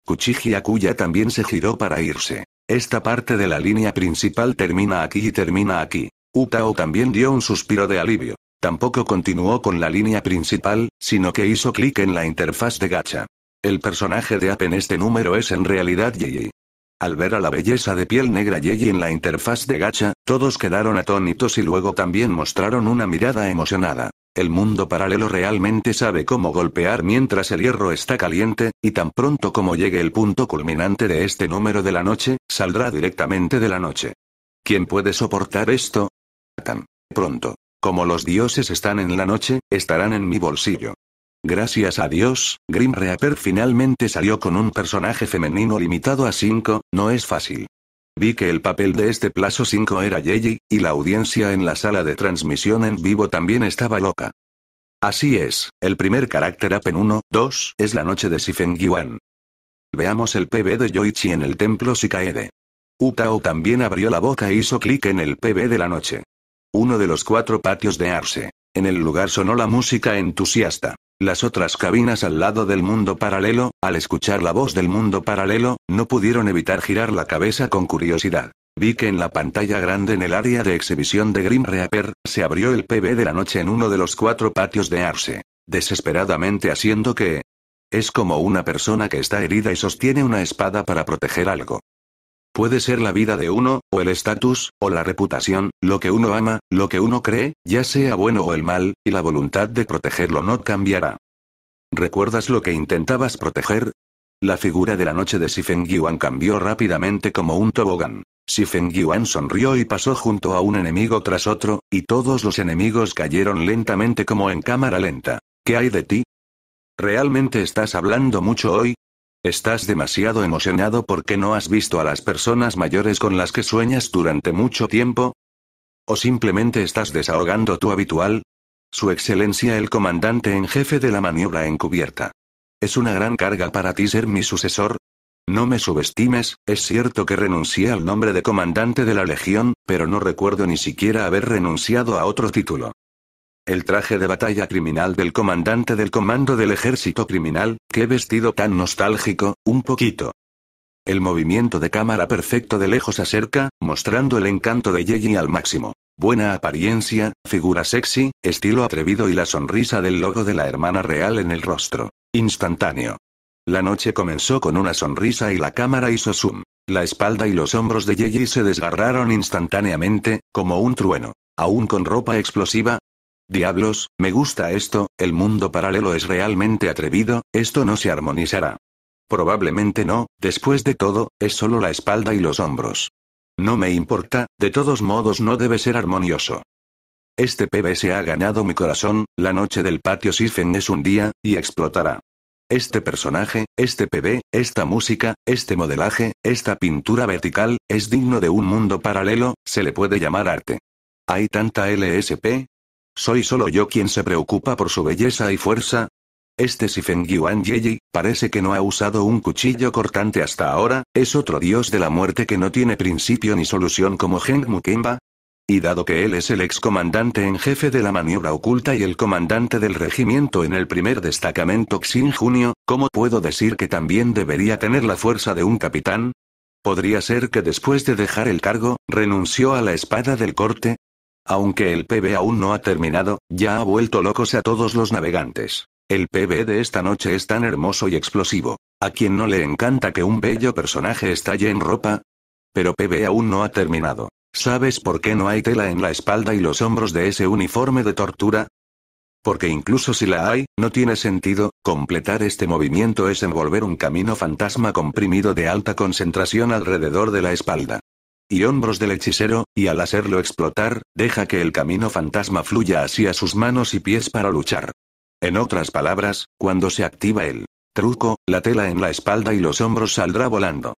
Kuchiji Akuya también se giró para irse. Esta parte de la línea principal termina aquí y termina aquí. Utao también dio un suspiro de alivio. Tampoco continuó con la línea principal, sino que hizo clic en la interfaz de Gacha. El personaje de App en este número es en realidad Yeji. Al ver a la belleza de piel negra Yeji en la interfaz de Gacha, todos quedaron atónitos y luego también mostraron una mirada emocionada. El mundo paralelo realmente sabe cómo golpear mientras el hierro está caliente, y tan pronto como llegue el punto culminante de este número de la noche, saldrá directamente de la noche. ¿Quién puede soportar esto? Tan pronto como los dioses están en la noche, estarán en mi bolsillo. Gracias a Dios, Grim Reaper finalmente salió con un personaje femenino limitado a 5, no es fácil. Vi que el papel de este plazo 5 era Yeji, y la audiencia en la sala de transmisión en vivo también estaba loca. Así es, el primer carácter Apen 1, 2, es la noche de Yuan. Veamos el PB de Yoichi en el templo Sikaede. Utao también abrió la boca e hizo clic en el PB de la noche. Uno de los cuatro patios de Arce. En el lugar sonó la música entusiasta. Las otras cabinas al lado del mundo paralelo, al escuchar la voz del mundo paralelo, no pudieron evitar girar la cabeza con curiosidad. Vi que en la pantalla grande en el área de exhibición de Grim Reaper, se abrió el PB de la noche en uno de los cuatro patios de Arce. Desesperadamente haciendo que... Es como una persona que está herida y sostiene una espada para proteger algo. Puede ser la vida de uno, o el estatus, o la reputación, lo que uno ama, lo que uno cree, ya sea bueno o el mal, y la voluntad de protegerlo no cambiará. ¿Recuerdas lo que intentabas proteger? La figura de la noche de Sifeng Yuan cambió rápidamente como un tobogán. Sifeng Yuan sonrió y pasó junto a un enemigo tras otro, y todos los enemigos cayeron lentamente como en cámara lenta. ¿Qué hay de ti? ¿Realmente estás hablando mucho hoy? Estás demasiado emocionado porque no has visto a las personas mayores con las que sueñas durante mucho tiempo. ¿O simplemente estás desahogando tu habitual? Su Excelencia el comandante en jefe de la maniobra encubierta. Es una gran carga para ti ser mi sucesor, no me subestimes, es cierto que renuncié al nombre de comandante de la Legión, pero no recuerdo ni siquiera haber renunciado a otro título. El traje de batalla criminal del comandante del comando del ejército criminal, qué vestido tan nostálgico, un poquito. El movimiento de cámara perfecto de lejos a cerca, mostrando el encanto de Yeji al máximo. Buena apariencia, figura sexy, estilo atrevido y la sonrisa del logo de la hermana real en el rostro. Instantáneo. La noche comenzó con una sonrisa y la cámara hizo zoom. La espalda y los hombros de Yeji se desgarraron instantáneamente, como un trueno. Aún con ropa explosiva, Diablos, me gusta esto, el mundo paralelo es realmente atrevido, esto no se armonizará. Probablemente no, después de todo, es solo la espalda y los hombros. No me importa, de todos modos no debe ser armonioso. Este se ha ganado mi corazón, la noche del patio Sifen es un día, y explotará. Este personaje, este PB, esta música, este modelaje, esta pintura vertical, es digno de un mundo paralelo, se le puede llamar arte. Hay tanta LSP, ¿Soy solo yo quien se preocupa por su belleza y fuerza? Este Sifen Yuan Yeji, parece que no ha usado un cuchillo cortante hasta ahora, es otro dios de la muerte que no tiene principio ni solución como Heng Mukimba. Y dado que él es el ex comandante en jefe de la maniobra oculta y el comandante del regimiento en el primer destacamento Xin Junio, ¿cómo puedo decir que también debería tener la fuerza de un capitán? Podría ser que después de dejar el cargo, renunció a la espada del corte, aunque el PB aún no ha terminado, ya ha vuelto locos a todos los navegantes. El PB de esta noche es tan hermoso y explosivo. ¿A quién no le encanta que un bello personaje estalle en ropa? Pero PB aún no ha terminado. ¿Sabes por qué no hay tela en la espalda y los hombros de ese uniforme de tortura? Porque incluso si la hay, no tiene sentido, completar este movimiento es envolver un camino fantasma comprimido de alta concentración alrededor de la espalda y hombros del hechicero, y al hacerlo explotar, deja que el camino fantasma fluya hacia sus manos y pies para luchar. En otras palabras, cuando se activa el truco, la tela en la espalda y los hombros saldrá volando.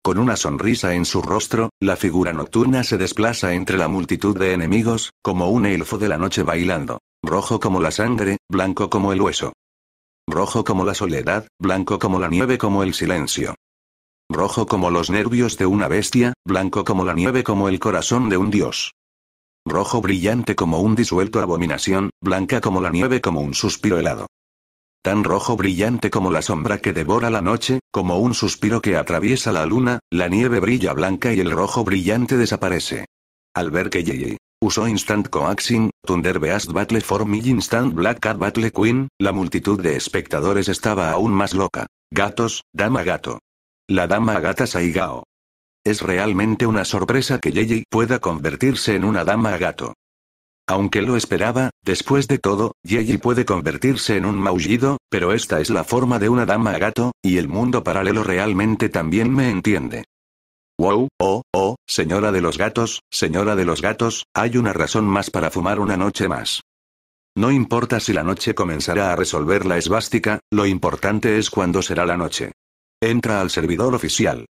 Con una sonrisa en su rostro, la figura nocturna se desplaza entre la multitud de enemigos, como un elfo de la noche bailando. Rojo como la sangre, blanco como el hueso. Rojo como la soledad, blanco como la nieve, como el silencio rojo como los nervios de una bestia, blanco como la nieve como el corazón de un dios. Rojo brillante como un disuelto abominación, blanca como la nieve como un suspiro helado. Tan rojo brillante como la sombra que devora la noche, como un suspiro que atraviesa la luna, la nieve brilla blanca y el rojo brillante desaparece. Al ver que Yeye usó Instant Coaxing, Thunder Beast Battle for Me Instant Black Cat Battle Queen, la multitud de espectadores estaba aún más loca. Gatos, dama gato. La dama gata Saigao. Es realmente una sorpresa que Yeji pueda convertirse en una dama gato. Aunque lo esperaba, después de todo, Yeji puede convertirse en un maullido, pero esta es la forma de una dama gato, y el mundo paralelo realmente también me entiende. Wow, oh, oh, señora de los gatos, señora de los gatos, hay una razón más para fumar una noche más. No importa si la noche comenzará a resolver la esvástica, lo importante es cuándo será la noche. Entra al servidor oficial.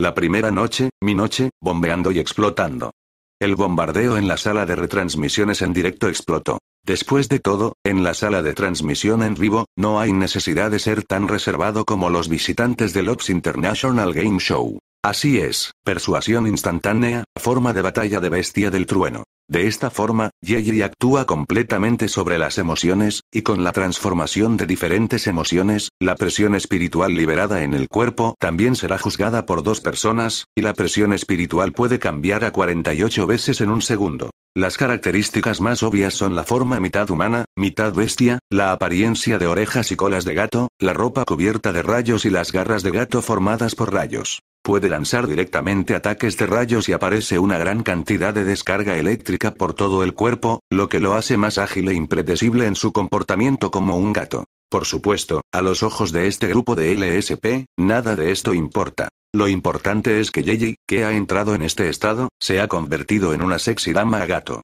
La primera noche, mi noche, bombeando y explotando. El bombardeo en la sala de retransmisiones en directo explotó. Después de todo, en la sala de transmisión en vivo, no hay necesidad de ser tan reservado como los visitantes del Ops International Game Show. Así es, persuasión instantánea, forma de batalla de bestia del trueno. De esta forma, Yeji actúa completamente sobre las emociones, y con la transformación de diferentes emociones, la presión espiritual liberada en el cuerpo también será juzgada por dos personas, y la presión espiritual puede cambiar a 48 veces en un segundo. Las características más obvias son la forma mitad humana, mitad bestia, la apariencia de orejas y colas de gato, la ropa cubierta de rayos y las garras de gato formadas por rayos. Puede lanzar directamente ataques de rayos y aparece una gran cantidad de descarga eléctrica por todo el cuerpo, lo que lo hace más ágil e impredecible en su comportamiento como un gato. Por supuesto, a los ojos de este grupo de LSP, nada de esto importa. Lo importante es que Yeji, que ha entrado en este estado, se ha convertido en una sexy dama a gato.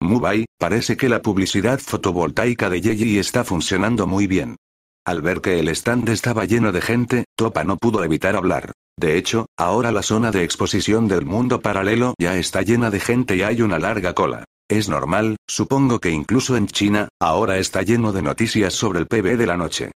Mubai, parece que la publicidad fotovoltaica de Yeji está funcionando muy bien. Al ver que el stand estaba lleno de gente, Topa no pudo evitar hablar. De hecho, ahora la zona de exposición del mundo paralelo ya está llena de gente y hay una larga cola. Es normal, supongo que incluso en China, ahora está lleno de noticias sobre el PB de la noche.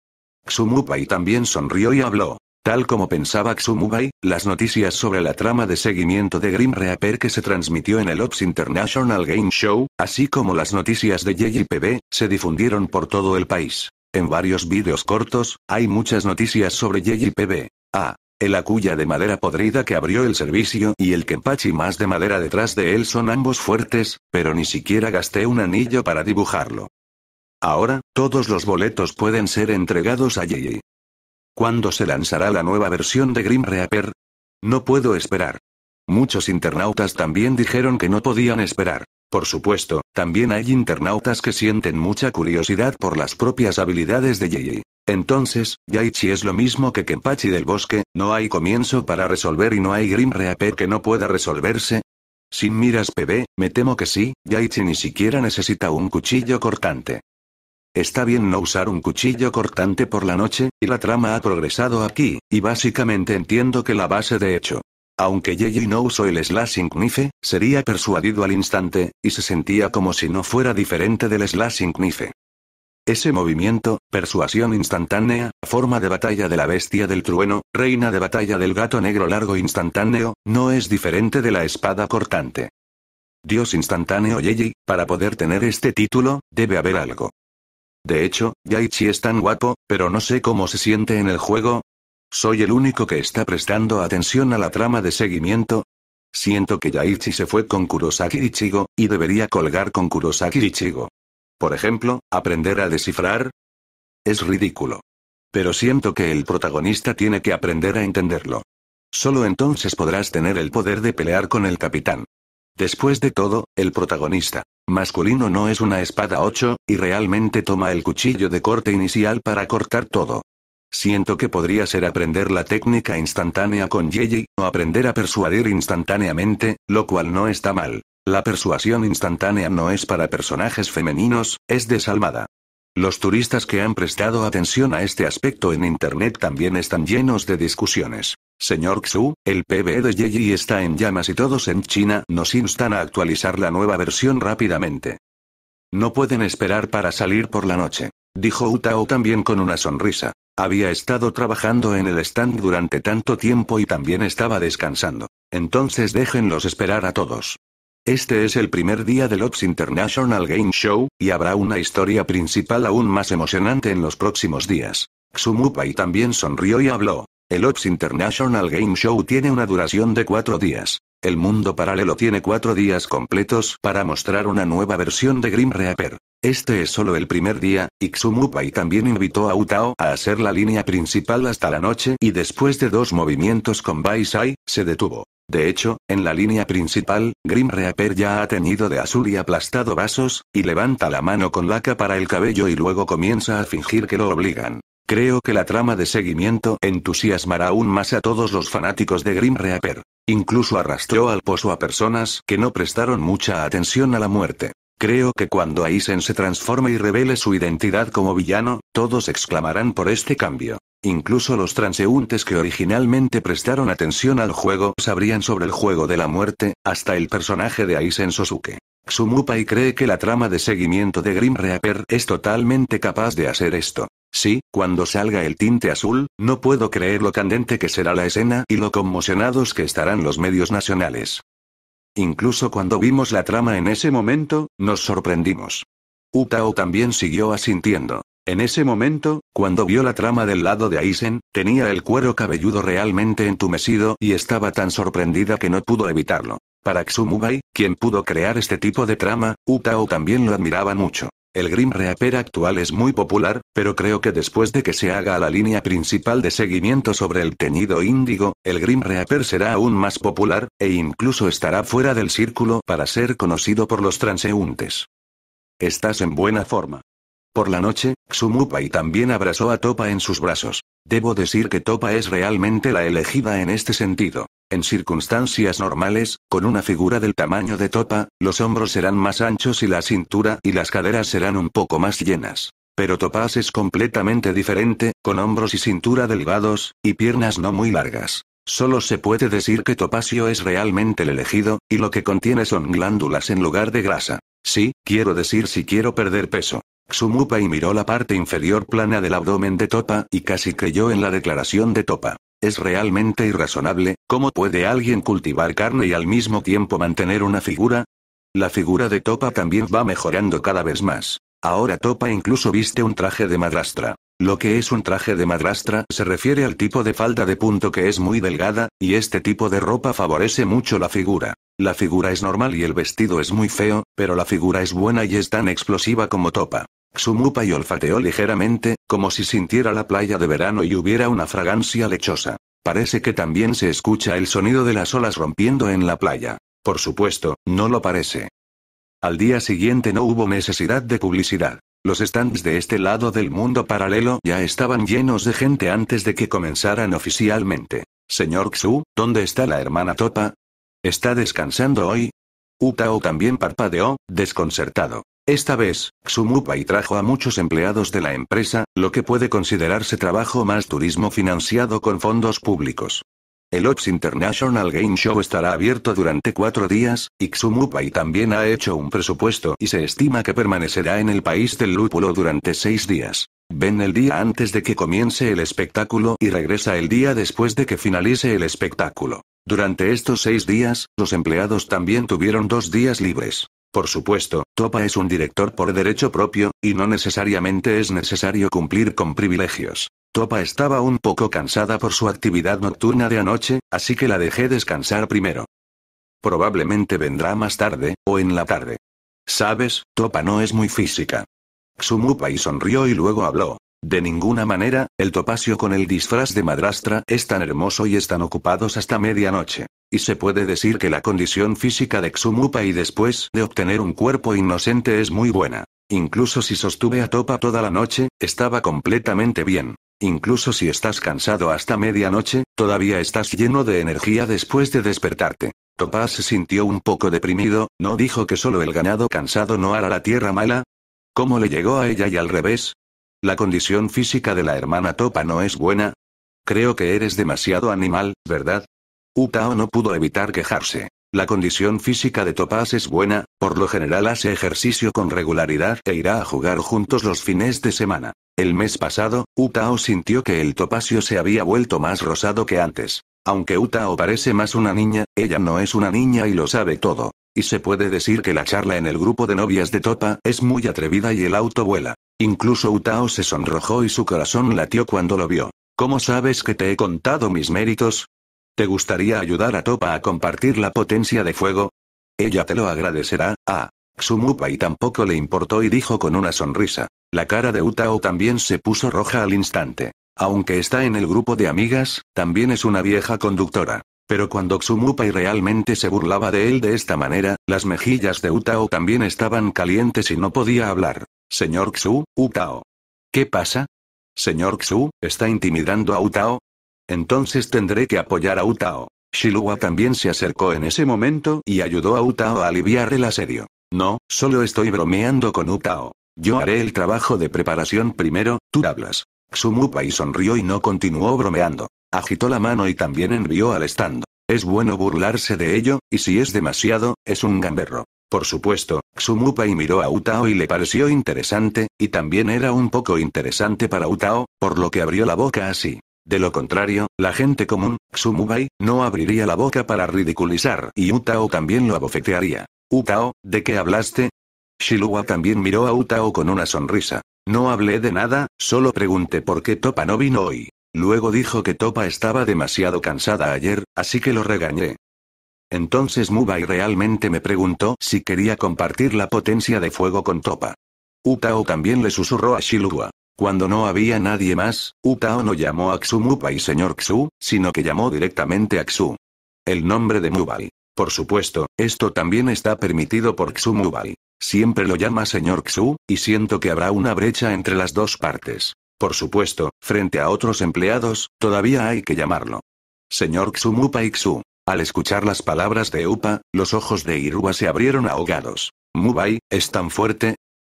Xumubai también sonrió y habló. Tal como pensaba Xumubai, las noticias sobre la trama de seguimiento de Grim Reaper que se transmitió en el Ops International Game Show, así como las noticias de PB, se difundieron por todo el país. En varios vídeos cortos, hay muchas noticias sobre YPB. Ah, el acuya de madera podrida que abrió el servicio y el kempachi más de madera detrás de él son ambos fuertes, pero ni siquiera gasté un anillo para dibujarlo. Ahora, todos los boletos pueden ser entregados a Yeye. ¿Cuándo se lanzará la nueva versión de Grim Reaper? No puedo esperar. Muchos internautas también dijeron que no podían esperar. Por supuesto, también hay internautas que sienten mucha curiosidad por las propias habilidades de Yeye. Entonces, Yaichi es lo mismo que Kenpachi del bosque, no hay comienzo para resolver y no hay Grim Reaper que no pueda resolverse. Sin miras PB, me temo que sí, Yaichi ni siquiera necesita un cuchillo cortante. Está bien no usar un cuchillo cortante por la noche, y la trama ha progresado aquí, y básicamente entiendo que la base de hecho. Aunque Yeji no usó el slashing knife, sería persuadido al instante, y se sentía como si no fuera diferente del slashing knife. Ese movimiento, persuasión instantánea, forma de batalla de la bestia del trueno, reina de batalla del gato negro largo instantáneo, no es diferente de la espada cortante. Dios instantáneo Yeji, para poder tener este título, debe haber algo. De hecho, Yaichi es tan guapo, pero no sé cómo se siente en el juego. ¿Soy el único que está prestando atención a la trama de seguimiento? Siento que Yaichi se fue con Kurosaki Ichigo, y debería colgar con Kurosaki Ichigo. Por ejemplo, aprender a descifrar. Es ridículo. Pero siento que el protagonista tiene que aprender a entenderlo. Solo entonces podrás tener el poder de pelear con el capitán. Después de todo, el protagonista masculino no es una espada 8, y realmente toma el cuchillo de corte inicial para cortar todo. Siento que podría ser aprender la técnica instantánea con Yeji, o aprender a persuadir instantáneamente, lo cual no está mal. La persuasión instantánea no es para personajes femeninos, es desalmada. Los turistas que han prestado atención a este aspecto en Internet también están llenos de discusiones. Señor Xu, el PBE de Yeji está en llamas y todos en China nos instan a actualizar la nueva versión rápidamente. No pueden esperar para salir por la noche, dijo Utao también con una sonrisa. Había estado trabajando en el stand durante tanto tiempo y también estaba descansando. Entonces déjenlos esperar a todos. Este es el primer día del Ops International Game Show, y habrá una historia principal aún más emocionante en los próximos días. Xumupai también sonrió y habló. El Ops International Game Show tiene una duración de cuatro días. El mundo paralelo tiene cuatro días completos para mostrar una nueva versión de Grim Reaper. Este es solo el primer día, y Xumupai también invitó a Utao a hacer la línea principal hasta la noche y después de dos movimientos con Baisai, se detuvo. De hecho, en la línea principal, Grim Reaper ya ha tenido de azul y aplastado vasos, y levanta la mano con laca para el cabello y luego comienza a fingir que lo obligan. Creo que la trama de seguimiento entusiasmará aún más a todos los fanáticos de Grim Reaper. Incluso arrastró al pozo a personas que no prestaron mucha atención a la muerte. Creo que cuando Aizen se transforme y revele su identidad como villano, todos exclamarán por este cambio. Incluso los transeúntes que originalmente prestaron atención al juego sabrían sobre el juego de la muerte, hasta el personaje de Aizen Sosuke. y cree que la trama de seguimiento de Grim Reaper es totalmente capaz de hacer esto. Sí, cuando salga el tinte azul, no puedo creer lo candente que será la escena y lo conmocionados que estarán los medios nacionales. Incluso cuando vimos la trama en ese momento, nos sorprendimos. Utao también siguió asintiendo. En ese momento, cuando vio la trama del lado de Aizen, tenía el cuero cabelludo realmente entumecido y estaba tan sorprendida que no pudo evitarlo. Para Xumubai, quien pudo crear este tipo de trama, Utao también lo admiraba mucho. El Grim Reaper actual es muy popular, pero creo que después de que se haga la línea principal de seguimiento sobre el teñido índigo, el Grim Reaper será aún más popular, e incluso estará fuera del círculo para ser conocido por los transeúntes. Estás en buena forma. Por la noche, y también abrazó a Topa en sus brazos. Debo decir que Topa es realmente la elegida en este sentido. En circunstancias normales, con una figura del tamaño de Topa, los hombros serán más anchos y la cintura y las caderas serán un poco más llenas. Pero Topaz es completamente diferente, con hombros y cintura delgados, y piernas no muy largas. Solo se puede decir que Topacio es realmente el elegido, y lo que contiene son glándulas en lugar de grasa. Sí, quiero decir si quiero perder peso. Xumupa y miró la parte inferior plana del abdomen de Topa y casi creyó en la declaración de Topa. Es realmente irrazonable, ¿cómo puede alguien cultivar carne y al mismo tiempo mantener una figura? La figura de Topa también va mejorando cada vez más. Ahora Topa incluso viste un traje de madrastra. Lo que es un traje de madrastra se refiere al tipo de falda de punto que es muy delgada, y este tipo de ropa favorece mucho la figura. La figura es normal y el vestido es muy feo, pero la figura es buena y es tan explosiva como Topa. Xumupa y olfateó ligeramente, como si sintiera la playa de verano y hubiera una fragancia lechosa. Parece que también se escucha el sonido de las olas rompiendo en la playa. Por supuesto, no lo parece. Al día siguiente no hubo necesidad de publicidad. Los stands de este lado del mundo paralelo ya estaban llenos de gente antes de que comenzaran oficialmente. Señor Xu, ¿dónde está la hermana Topa? ¿Está descansando hoy? Utao también parpadeó, desconcertado. Esta vez, Xumupai trajo a muchos empleados de la empresa, lo que puede considerarse trabajo más turismo financiado con fondos públicos. El Ops International Game Show estará abierto durante cuatro días, y Xumupai también ha hecho un presupuesto y se estima que permanecerá en el país del lúpulo durante seis días. Ven el día antes de que comience el espectáculo y regresa el día después de que finalice el espectáculo. Durante estos seis días, los empleados también tuvieron dos días libres. Por supuesto, Topa es un director por derecho propio, y no necesariamente es necesario cumplir con privilegios. Topa estaba un poco cansada por su actividad nocturna de anoche, así que la dejé descansar primero. Probablemente vendrá más tarde, o en la tarde. Sabes, Topa no es muy física. y sonrió y luego habló. De ninguna manera, el topacio con el disfraz de madrastra es tan hermoso y están ocupados hasta medianoche. Y se puede decir que la condición física de Xumupa y después de obtener un cuerpo inocente es muy buena. Incluso si sostuve a topa toda la noche, estaba completamente bien. Incluso si estás cansado hasta medianoche, todavía estás lleno de energía después de despertarte. Topa se sintió un poco deprimido, ¿no dijo que solo el ganado cansado no hará la tierra mala? ¿Cómo le llegó a ella y al revés? La condición física de la hermana Topa no es buena. Creo que eres demasiado animal, ¿verdad? Utao no pudo evitar quejarse. La condición física de Topaz es buena, por lo general hace ejercicio con regularidad e irá a jugar juntos los fines de semana. El mes pasado, Utao sintió que el topacio se había vuelto más rosado que antes. Aunque Utao parece más una niña, ella no es una niña y lo sabe todo. Y se puede decir que la charla en el grupo de novias de Topa es muy atrevida y el auto vuela. Incluso Utao se sonrojó y su corazón latió cuando lo vio. ¿Cómo sabes que te he contado mis méritos? ¿Te gustaría ayudar a Topa a compartir la potencia de fuego? Ella te lo agradecerá, ah. Xumupa y tampoco le importó y dijo con una sonrisa. La cara de Utao también se puso roja al instante. Aunque está en el grupo de amigas, también es una vieja conductora. Pero cuando Xumupai realmente se burlaba de él de esta manera, las mejillas de Utao también estaban calientes y no podía hablar. Señor Xu, Utao. ¿Qué pasa? Señor Xu, ¿está intimidando a Utao? Entonces tendré que apoyar a Utao. Shilua también se acercó en ese momento y ayudó a Utao a aliviar el asedio. No, solo estoy bromeando con Utao. Yo haré el trabajo de preparación primero, tú hablas. y sonrió y no continuó bromeando. Agitó la mano y también envió al estando. Es bueno burlarse de ello, y si es demasiado, es un gamberro. Por supuesto, Xumupai miró a Utao y le pareció interesante, y también era un poco interesante para Utao, por lo que abrió la boca así. De lo contrario, la gente común, Xumupai, no abriría la boca para ridiculizar y Utao también lo abofetearía. Utao, ¿de qué hablaste? Shilua también miró a Utao con una sonrisa. No hablé de nada, solo pregunté por qué Topa no vino hoy. Luego dijo que Topa estaba demasiado cansada ayer, así que lo regañé. Entonces Mubai realmente me preguntó si quería compartir la potencia de fuego con Topa. Utao también le susurró a Shilua. Cuando no había nadie más, Utao no llamó a Xu y señor Xu, sino que llamó directamente a Xu. El nombre de Mubai. Por supuesto, esto también está permitido por Xu Siempre lo llama señor Xu, y siento que habrá una brecha entre las dos partes. Por supuesto, frente a otros empleados, todavía hay que llamarlo. Señor Xu y Xu. Al escuchar las palabras de Upa, los ojos de Irua se abrieron ahogados. Mubai, ¿es tan fuerte?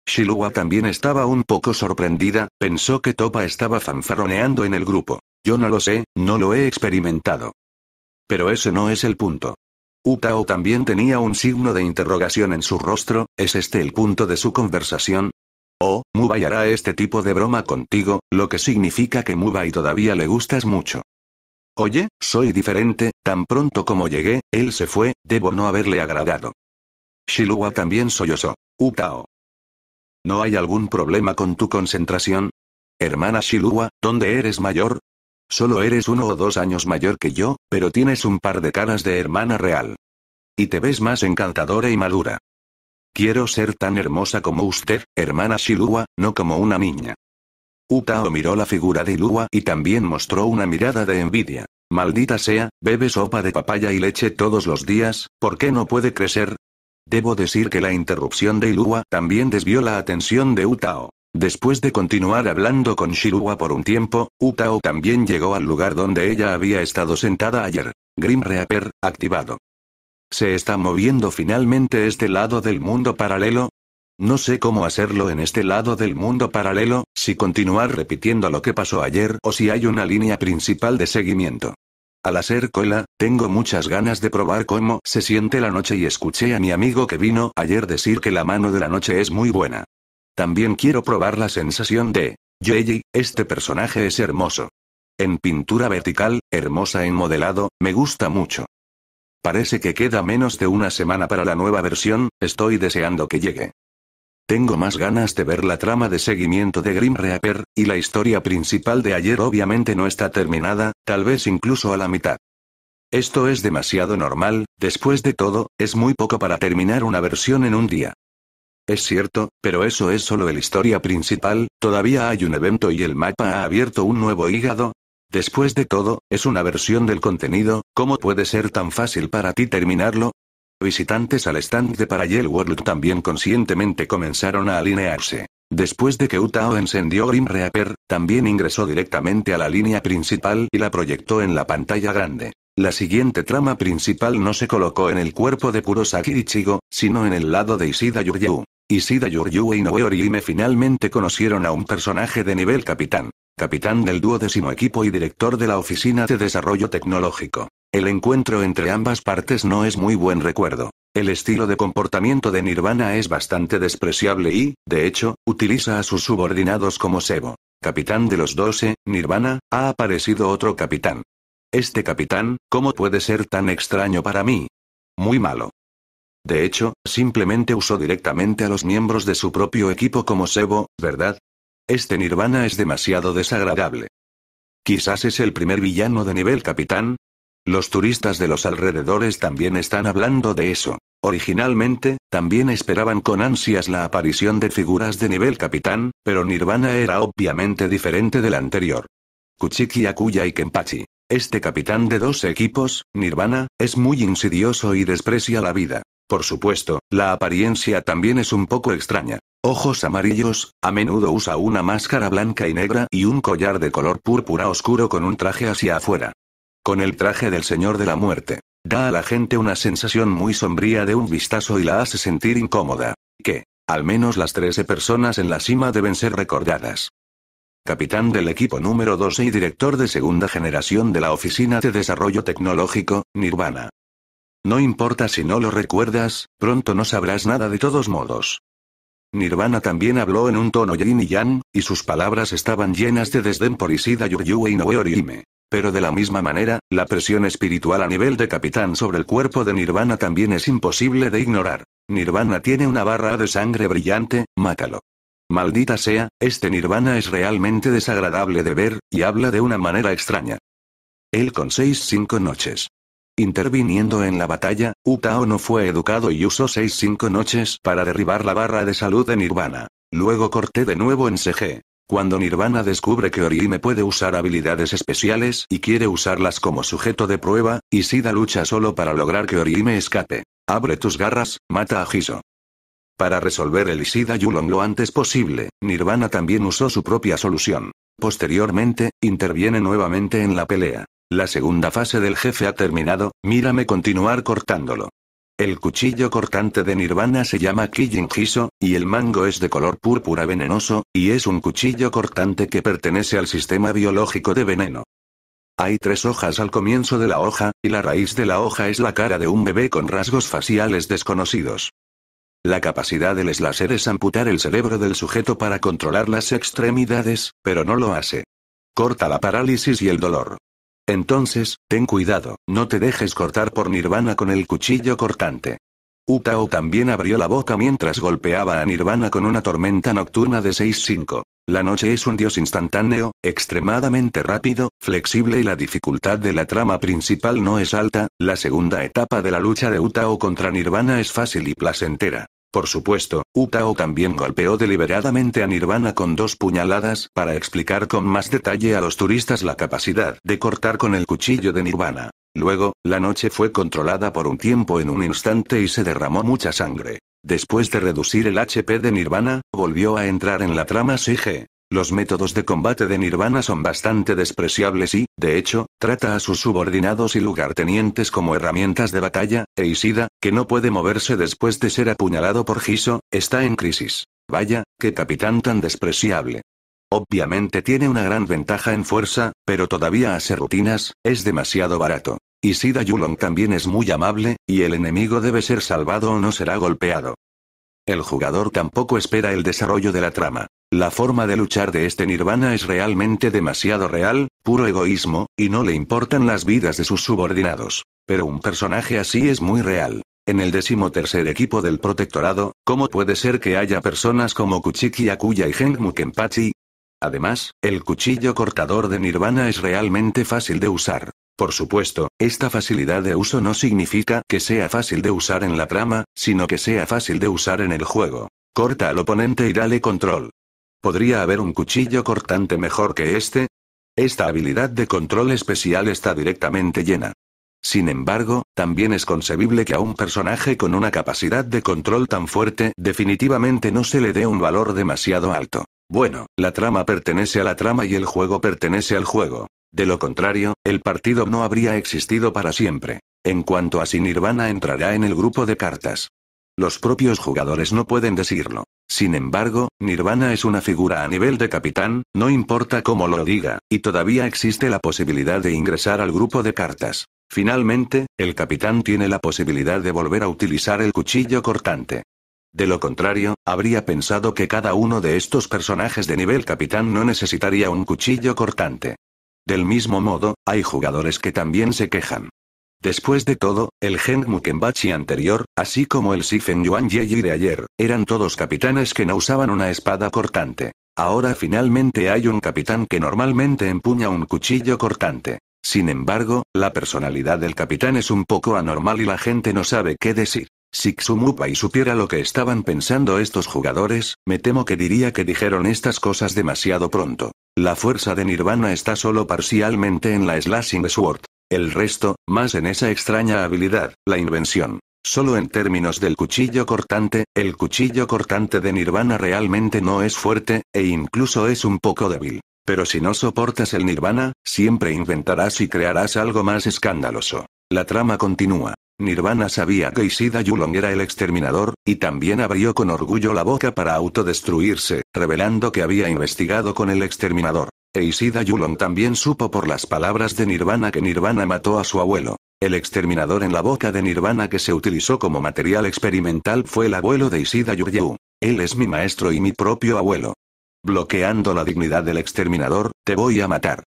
Shilua también estaba un poco sorprendida, pensó que Topa estaba fanfarroneando en el grupo. Yo no lo sé, no lo he experimentado. Pero ese no es el punto. Utao también tenía un signo de interrogación en su rostro, ¿es este el punto de su conversación? Oh, Mubai hará este tipo de broma contigo, lo que significa que Mubai todavía le gustas mucho. Oye, soy diferente, tan pronto como llegué, él se fue, debo no haberle agradado. Shilua también sollozó. Utao. ¿No hay algún problema con tu concentración? Hermana Shilua, ¿dónde eres mayor? Solo eres uno o dos años mayor que yo, pero tienes un par de caras de hermana real. Y te ves más encantadora y madura. Quiero ser tan hermosa como usted, hermana Shilua, no como una niña. Utao miró la figura de Ilua y también mostró una mirada de envidia. Maldita sea, bebe sopa de papaya y leche todos los días, ¿por qué no puede crecer? Debo decir que la interrupción de Ilua también desvió la atención de Utao. Después de continuar hablando con Shirua por un tiempo, Utao también llegó al lugar donde ella había estado sentada ayer. Grim Reaper, activado. Se está moviendo finalmente este lado del mundo paralelo, no sé cómo hacerlo en este lado del mundo paralelo, si continuar repitiendo lo que pasó ayer o si hay una línea principal de seguimiento. Al hacer cola, tengo muchas ganas de probar cómo se siente la noche y escuché a mi amigo que vino ayer decir que la mano de la noche es muy buena. También quiero probar la sensación de, Yeji, este personaje es hermoso. En pintura vertical, hermosa en modelado, me gusta mucho. Parece que queda menos de una semana para la nueva versión, estoy deseando que llegue. Tengo más ganas de ver la trama de seguimiento de Grim Reaper, y la historia principal de ayer obviamente no está terminada, tal vez incluso a la mitad. Esto es demasiado normal, después de todo, es muy poco para terminar una versión en un día. Es cierto, pero eso es solo la historia principal, todavía hay un evento y el mapa ha abierto un nuevo hígado. Después de todo, es una versión del contenido, ¿cómo puede ser tan fácil para ti terminarlo? Visitantes al stand de Parallel World también conscientemente comenzaron a alinearse. Después de que Utao encendió Grim Reaper, también ingresó directamente a la línea principal y la proyectó en la pantalla grande. La siguiente trama principal no se colocó en el cuerpo de Kurosaki Ichigo, sino en el lado de Isida Yuryu. Isida Yuryu e Inoue Orihime finalmente conocieron a un personaje de nivel capitán. Capitán del duodécimo equipo y director de la Oficina de Desarrollo Tecnológico. El encuentro entre ambas partes no es muy buen recuerdo. El estilo de comportamiento de Nirvana es bastante despreciable y, de hecho, utiliza a sus subordinados como Sebo, Capitán de los Doce, Nirvana, ha aparecido otro capitán. Este capitán, ¿cómo puede ser tan extraño para mí? Muy malo. De hecho, simplemente usó directamente a los miembros de su propio equipo como Sebo, ¿verdad? Este Nirvana es demasiado desagradable. Quizás es el primer villano de nivel capitán, los turistas de los alrededores también están hablando de eso. Originalmente, también esperaban con ansias la aparición de figuras de nivel capitán, pero Nirvana era obviamente diferente del anterior. Kuchiki Akuya y Kenpachi. Este capitán de dos equipos, Nirvana, es muy insidioso y desprecia la vida. Por supuesto, la apariencia también es un poco extraña. Ojos amarillos, a menudo usa una máscara blanca y negra y un collar de color púrpura oscuro con un traje hacia afuera. Con el traje del Señor de la Muerte. Da a la gente una sensación muy sombría de un vistazo y la hace sentir incómoda. Que, al menos las 13 personas en la cima deben ser recordadas. Capitán del equipo número 12 y director de segunda generación de la Oficina de Desarrollo Tecnológico, Nirvana. No importa si no lo recuerdas, pronto no sabrás nada de todos modos. Nirvana también habló en un tono yin y yang, y sus palabras estaban llenas de desdén por Isida e y Orihime. Pero de la misma manera, la presión espiritual a nivel de capitán sobre el cuerpo de Nirvana también es imposible de ignorar. Nirvana tiene una barra de sangre brillante, mátalo. Maldita sea, este Nirvana es realmente desagradable de ver, y habla de una manera extraña. Él con seis cinco noches. Interviniendo en la batalla, Utao no fue educado y usó 6-5 noches para derribar la barra de salud de Nirvana. Luego corté de nuevo en CG. Cuando Nirvana descubre que Orihime puede usar habilidades especiales y quiere usarlas como sujeto de prueba, Isida lucha solo para lograr que Orihime escape. Abre tus garras, mata a Hiso. Para resolver el Isida Yulong lo antes posible, Nirvana también usó su propia solución. Posteriormente, interviene nuevamente en la pelea. La segunda fase del jefe ha terminado, mírame continuar cortándolo. El cuchillo cortante de Nirvana se llama Killing y el mango es de color púrpura venenoso, y es un cuchillo cortante que pertenece al sistema biológico de veneno. Hay tres hojas al comienzo de la hoja, y la raíz de la hoja es la cara de un bebé con rasgos faciales desconocidos. La capacidad del slasher es amputar el cerebro del sujeto para controlar las extremidades, pero no lo hace. Corta la parálisis y el dolor. Entonces, ten cuidado, no te dejes cortar por Nirvana con el cuchillo cortante. Utao también abrió la boca mientras golpeaba a Nirvana con una tormenta nocturna de 6-5. La noche es un dios instantáneo, extremadamente rápido, flexible y la dificultad de la trama principal no es alta, la segunda etapa de la lucha de Utao contra Nirvana es fácil y placentera. Por supuesto, Utao también golpeó deliberadamente a Nirvana con dos puñaladas para explicar con más detalle a los turistas la capacidad de cortar con el cuchillo de Nirvana. Luego, la noche fue controlada por un tiempo en un instante y se derramó mucha sangre. Después de reducir el HP de Nirvana, volvió a entrar en la trama SIGE, los métodos de combate de Nirvana son bastante despreciables y, de hecho, trata a sus subordinados y lugartenientes como herramientas de batalla, e Isida, que no puede moverse después de ser apuñalado por Giso, está en crisis. Vaya, qué capitán tan despreciable. Obviamente tiene una gran ventaja en fuerza, pero todavía hace rutinas, es demasiado barato. Isida Yulon también es muy amable, y el enemigo debe ser salvado o no será golpeado. El jugador tampoco espera el desarrollo de la trama. La forma de luchar de este nirvana es realmente demasiado real, puro egoísmo, y no le importan las vidas de sus subordinados. Pero un personaje así es muy real. En el decimotercer equipo del protectorado, ¿cómo puede ser que haya personas como Kuchiki Akuya y Genmu Kenpachi? Además, el cuchillo cortador de Nirvana es realmente fácil de usar. Por supuesto, esta facilidad de uso no significa que sea fácil de usar en la trama, sino que sea fácil de usar en el juego. Corta al oponente y dale control. ¿Podría haber un cuchillo cortante mejor que este? Esta habilidad de control especial está directamente llena. Sin embargo, también es concebible que a un personaje con una capacidad de control tan fuerte definitivamente no se le dé un valor demasiado alto. Bueno, la trama pertenece a la trama y el juego pertenece al juego. De lo contrario, el partido no habría existido para siempre. En cuanto a Sinirvana Nirvana entrará en el grupo de cartas. Los propios jugadores no pueden decirlo. Sin embargo, Nirvana es una figura a nivel de capitán, no importa cómo lo diga, y todavía existe la posibilidad de ingresar al grupo de cartas. Finalmente, el capitán tiene la posibilidad de volver a utilizar el cuchillo cortante. De lo contrario, habría pensado que cada uno de estos personajes de nivel capitán no necesitaría un cuchillo cortante. Del mismo modo, hay jugadores que también se quejan. Después de todo, el Gen Mukenbachi anterior, así como el Sifen Yuan Yeji de ayer, eran todos capitanes que no usaban una espada cortante. Ahora finalmente hay un capitán que normalmente empuña un cuchillo cortante. Sin embargo, la personalidad del capitán es un poco anormal y la gente no sabe qué decir. Si y supiera lo que estaban pensando estos jugadores, me temo que diría que dijeron estas cosas demasiado pronto. La fuerza de Nirvana está solo parcialmente en la Slashing Sword. El resto, más en esa extraña habilidad, la invención. Solo en términos del cuchillo cortante, el cuchillo cortante de Nirvana realmente no es fuerte, e incluso es un poco débil. Pero si no soportas el Nirvana, siempre inventarás y crearás algo más escandaloso. La trama continúa. Nirvana sabía que Isida Yulong era el exterminador, y también abrió con orgullo la boca para autodestruirse, revelando que había investigado con el exterminador. E Isida Yulon también supo por las palabras de Nirvana que Nirvana mató a su abuelo. El exterminador en la boca de Nirvana que se utilizó como material experimental fue el abuelo de Isida Yuryu. Él es mi maestro y mi propio abuelo. Bloqueando la dignidad del exterminador, te voy a matar.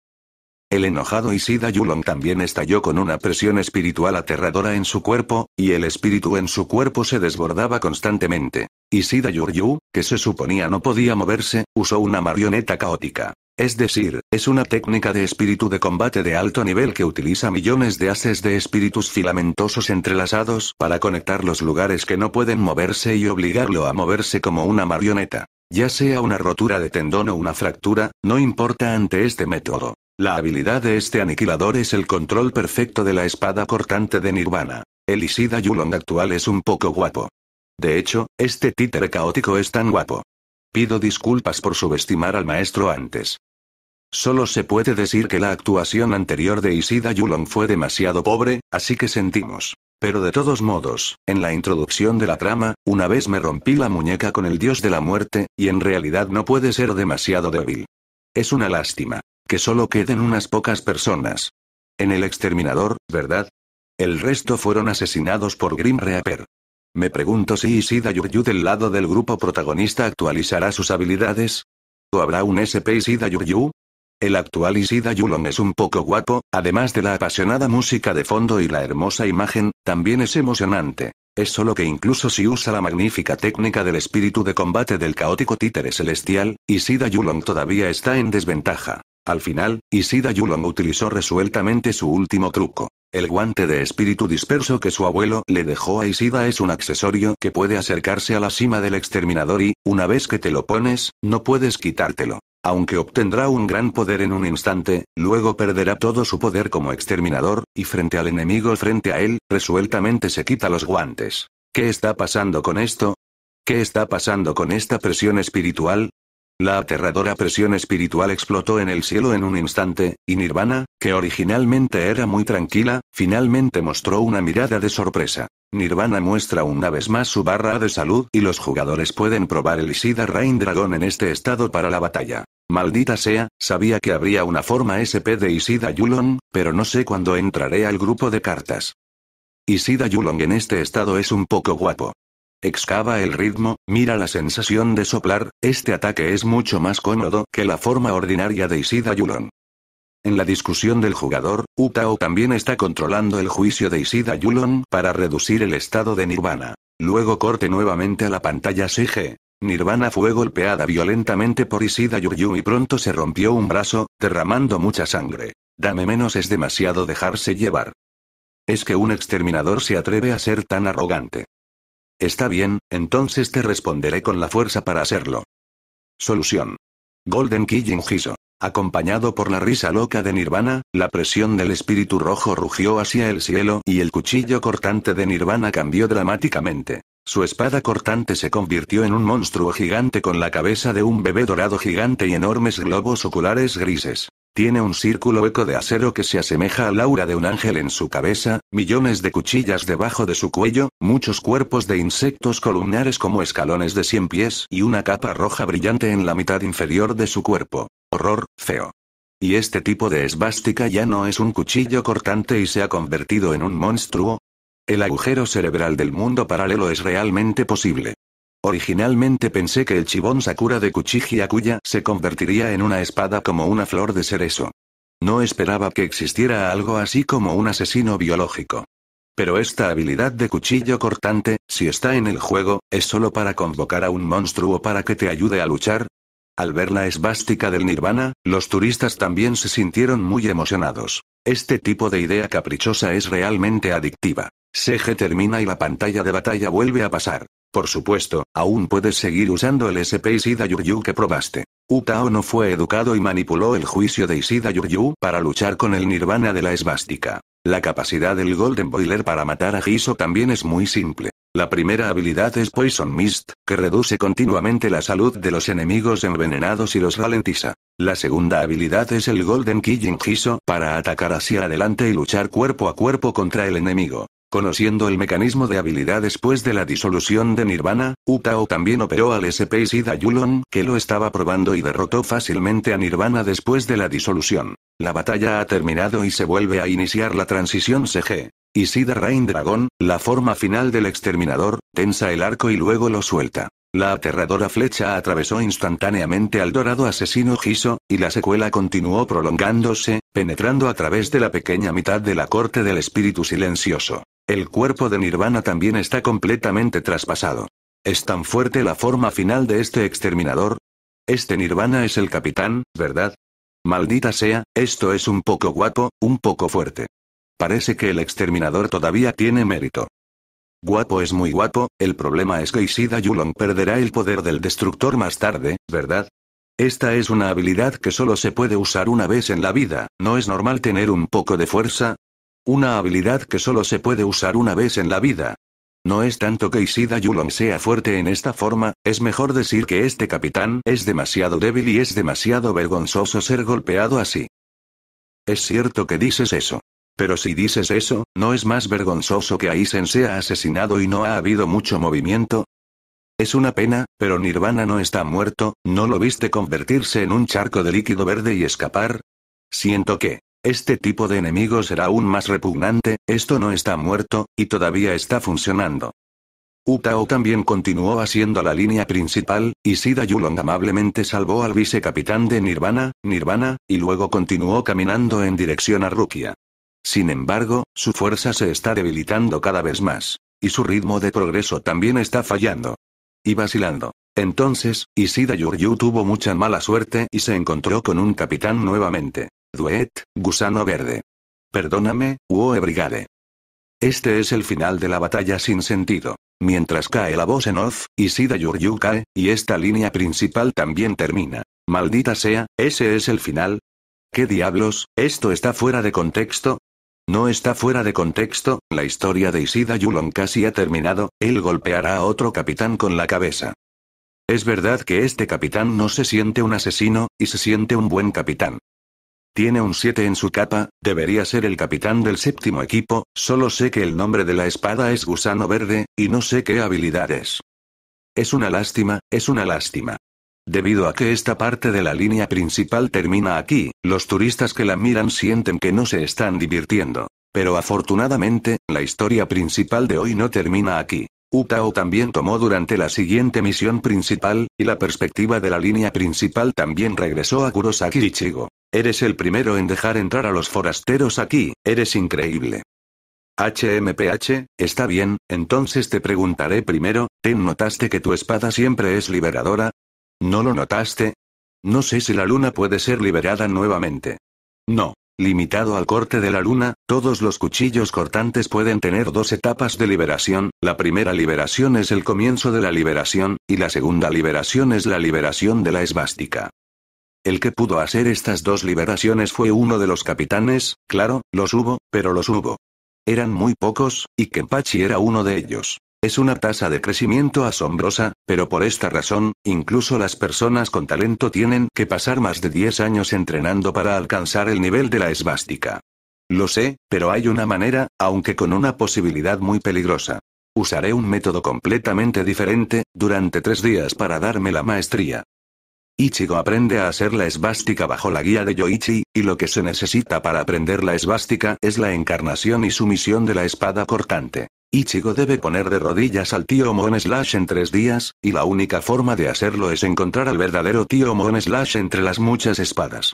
El enojado Isida Yulon también estalló con una presión espiritual aterradora en su cuerpo, y el espíritu en su cuerpo se desbordaba constantemente. Isida Yuryu, que se suponía no podía moverse, usó una marioneta caótica. Es decir, es una técnica de espíritu de combate de alto nivel que utiliza millones de haces de espíritus filamentosos entrelazados para conectar los lugares que no pueden moverse y obligarlo a moverse como una marioneta. Ya sea una rotura de tendón o una fractura, no importa ante este método. La habilidad de este aniquilador es el control perfecto de la espada cortante de Nirvana. El Isida Yulong actual es un poco guapo. De hecho, este títere caótico es tan guapo. Pido disculpas por subestimar al maestro antes. Solo se puede decir que la actuación anterior de Isida Yulon fue demasiado pobre, así que sentimos. Pero de todos modos, en la introducción de la trama, una vez me rompí la muñeca con el dios de la muerte, y en realidad no puede ser demasiado débil. Es una lástima. Que solo queden unas pocas personas. En el exterminador, ¿verdad? El resto fueron asesinados por Grim Reaper. Me pregunto si Isida Yuryu del lado del grupo protagonista actualizará sus habilidades. ¿O habrá un SP Isida Yuryu? El actual Isida Yulon es un poco guapo, además de la apasionada música de fondo y la hermosa imagen, también es emocionante. Es solo que incluso si usa la magnífica técnica del espíritu de combate del caótico títere celestial, Isida Yulon todavía está en desventaja. Al final, Isida Yulon utilizó resueltamente su último truco. El guante de espíritu disperso que su abuelo le dejó a Isida es un accesorio que puede acercarse a la cima del exterminador y, una vez que te lo pones, no puedes quitártelo. Aunque obtendrá un gran poder en un instante, luego perderá todo su poder como exterminador, y frente al enemigo frente a él, resueltamente se quita los guantes. ¿Qué está pasando con esto? ¿Qué está pasando con esta presión espiritual? La aterradora presión espiritual explotó en el cielo en un instante, y Nirvana, que originalmente era muy tranquila, finalmente mostró una mirada de sorpresa. Nirvana muestra una vez más su barra de salud y los jugadores pueden probar el Isida Rain Dragon en este estado para la batalla. Maldita sea, sabía que habría una forma SP de Isida Yulon, pero no sé cuándo entraré al grupo de cartas. Isida Yulong en este estado es un poco guapo. Excava el ritmo, mira la sensación de soplar, este ataque es mucho más cómodo que la forma ordinaria de Isida Yulon. En la discusión del jugador, Utao también está controlando el juicio de Isida Yulon para reducir el estado de Nirvana. Luego corte nuevamente a la pantalla CG. Nirvana fue golpeada violentamente por Isida Yuryu y pronto se rompió un brazo, derramando mucha sangre. Dame menos es demasiado dejarse llevar. Es que un exterminador se atreve a ser tan arrogante. Está bien, entonces te responderé con la fuerza para hacerlo. Solución. Golden Killing Hiso. Acompañado por la risa loca de Nirvana, la presión del espíritu rojo rugió hacia el cielo y el cuchillo cortante de Nirvana cambió dramáticamente. Su espada cortante se convirtió en un monstruo gigante con la cabeza de un bebé dorado gigante y enormes globos oculares grises. Tiene un círculo eco de acero que se asemeja al aura de un ángel en su cabeza, millones de cuchillas debajo de su cuello, muchos cuerpos de insectos columnares como escalones de 100 pies y una capa roja brillante en la mitad inferior de su cuerpo. Horror, feo. Y este tipo de esvástica ya no es un cuchillo cortante y se ha convertido en un monstruo. El agujero cerebral del mundo paralelo es realmente posible. Originalmente pensé que el chibón Sakura de Kuchiji Akuya se convertiría en una espada como una flor de cerezo. No esperaba que existiera algo así como un asesino biológico. Pero esta habilidad de cuchillo cortante, si está en el juego, ¿es solo para convocar a un monstruo para que te ayude a luchar? Al ver la esvástica del nirvana, los turistas también se sintieron muy emocionados. Este tipo de idea caprichosa es realmente adictiva. CG termina y la pantalla de batalla vuelve a pasar. Por supuesto, aún puedes seguir usando el SP Isida Yuryu que probaste. Utao no fue educado y manipuló el juicio de Isida Yuryu para luchar con el nirvana de la esvástica. La capacidad del Golden Boiler para matar a Hiso también es muy simple. La primera habilidad es Poison Mist, que reduce continuamente la salud de los enemigos envenenados y los ralentiza. La segunda habilidad es el Golden Killing Hiso para atacar hacia adelante y luchar cuerpo a cuerpo contra el enemigo. Conociendo el mecanismo de habilidad después de la disolución de Nirvana, Utao también operó al SP Sida Yulon, que lo estaba probando y derrotó fácilmente a Nirvana después de la disolución. La batalla ha terminado y se vuelve a iniciar la transición CG. Sida Rain Dragon, la forma final del exterminador, tensa el arco y luego lo suelta. La aterradora flecha atravesó instantáneamente al dorado asesino Giso, y la secuela continuó prolongándose, penetrando a través de la pequeña mitad de la corte del espíritu silencioso. El cuerpo de Nirvana también está completamente traspasado. Es tan fuerte la forma final de este exterminador. Este Nirvana es el capitán, ¿verdad? Maldita sea, esto es un poco guapo, un poco fuerte. Parece que el exterminador todavía tiene mérito. Guapo es muy guapo, el problema es que Isida Yulong perderá el poder del destructor más tarde, ¿verdad? Esta es una habilidad que solo se puede usar una vez en la vida, ¿no es normal tener un poco de fuerza? Una habilidad que solo se puede usar una vez en la vida. No es tanto que Isida Yulon sea fuerte en esta forma, es mejor decir que este capitán es demasiado débil y es demasiado vergonzoso ser golpeado así. Es cierto que dices eso. Pero si dices eso, ¿no es más vergonzoso que Aizen sea asesinado y no ha habido mucho movimiento? Es una pena, pero Nirvana no está muerto, ¿no lo viste convertirse en un charco de líquido verde y escapar? Siento que, este tipo de enemigo será aún más repugnante, esto no está muerto, y todavía está funcionando. Utao también continuó haciendo la línea principal, y Sida Yulong amablemente salvó al vicecapitán de Nirvana, Nirvana, y luego continuó caminando en dirección a Rukia. Sin embargo, su fuerza se está debilitando cada vez más. Y su ritmo de progreso también está fallando. Y vacilando. Entonces, Isida Yuryu tuvo mucha mala suerte y se encontró con un capitán nuevamente. Duet, Gusano Verde. Perdóname, Uoe Brigade. Este es el final de la batalla sin sentido. Mientras cae la voz en off, Isida Yuryu cae, y esta línea principal también termina. Maldita sea, ese es el final. ¿Qué diablos? ¿Esto está fuera de contexto? No está fuera de contexto, la historia de Isida Yulon casi ha terminado, él golpeará a otro capitán con la cabeza. Es verdad que este capitán no se siente un asesino, y se siente un buen capitán. Tiene un 7 en su capa, debería ser el capitán del séptimo equipo, solo sé que el nombre de la espada es Gusano Verde, y no sé qué habilidades. Es una lástima, es una lástima. Debido a que esta parte de la línea principal termina aquí, los turistas que la miran sienten que no se están divirtiendo. Pero afortunadamente, la historia principal de hoy no termina aquí. Utao también tomó durante la siguiente misión principal, y la perspectiva de la línea principal también regresó a Kurosaki Ichigo. Eres el primero en dejar entrar a los forasteros aquí, eres increíble. HMPH, está bien, entonces te preguntaré primero, ¿te notaste que tu espada siempre es liberadora? ¿No lo notaste? No sé si la luna puede ser liberada nuevamente. No. Limitado al corte de la luna, todos los cuchillos cortantes pueden tener dos etapas de liberación, la primera liberación es el comienzo de la liberación, y la segunda liberación es la liberación de la esvástica. El que pudo hacer estas dos liberaciones fue uno de los capitanes, claro, los hubo, pero los hubo. Eran muy pocos, y Kempachi era uno de ellos. Es una tasa de crecimiento asombrosa, pero por esta razón, incluso las personas con talento tienen que pasar más de 10 años entrenando para alcanzar el nivel de la esvástica. Lo sé, pero hay una manera, aunque con una posibilidad muy peligrosa. Usaré un método completamente diferente, durante tres días para darme la maestría. Ichigo aprende a hacer la esvástica bajo la guía de Yoichi, y lo que se necesita para aprender la esvástica es la encarnación y sumisión de la espada cortante. Ichigo debe poner de rodillas al tío Moon Slash en tres días, y la única forma de hacerlo es encontrar al verdadero tío Moon Slash entre las muchas espadas.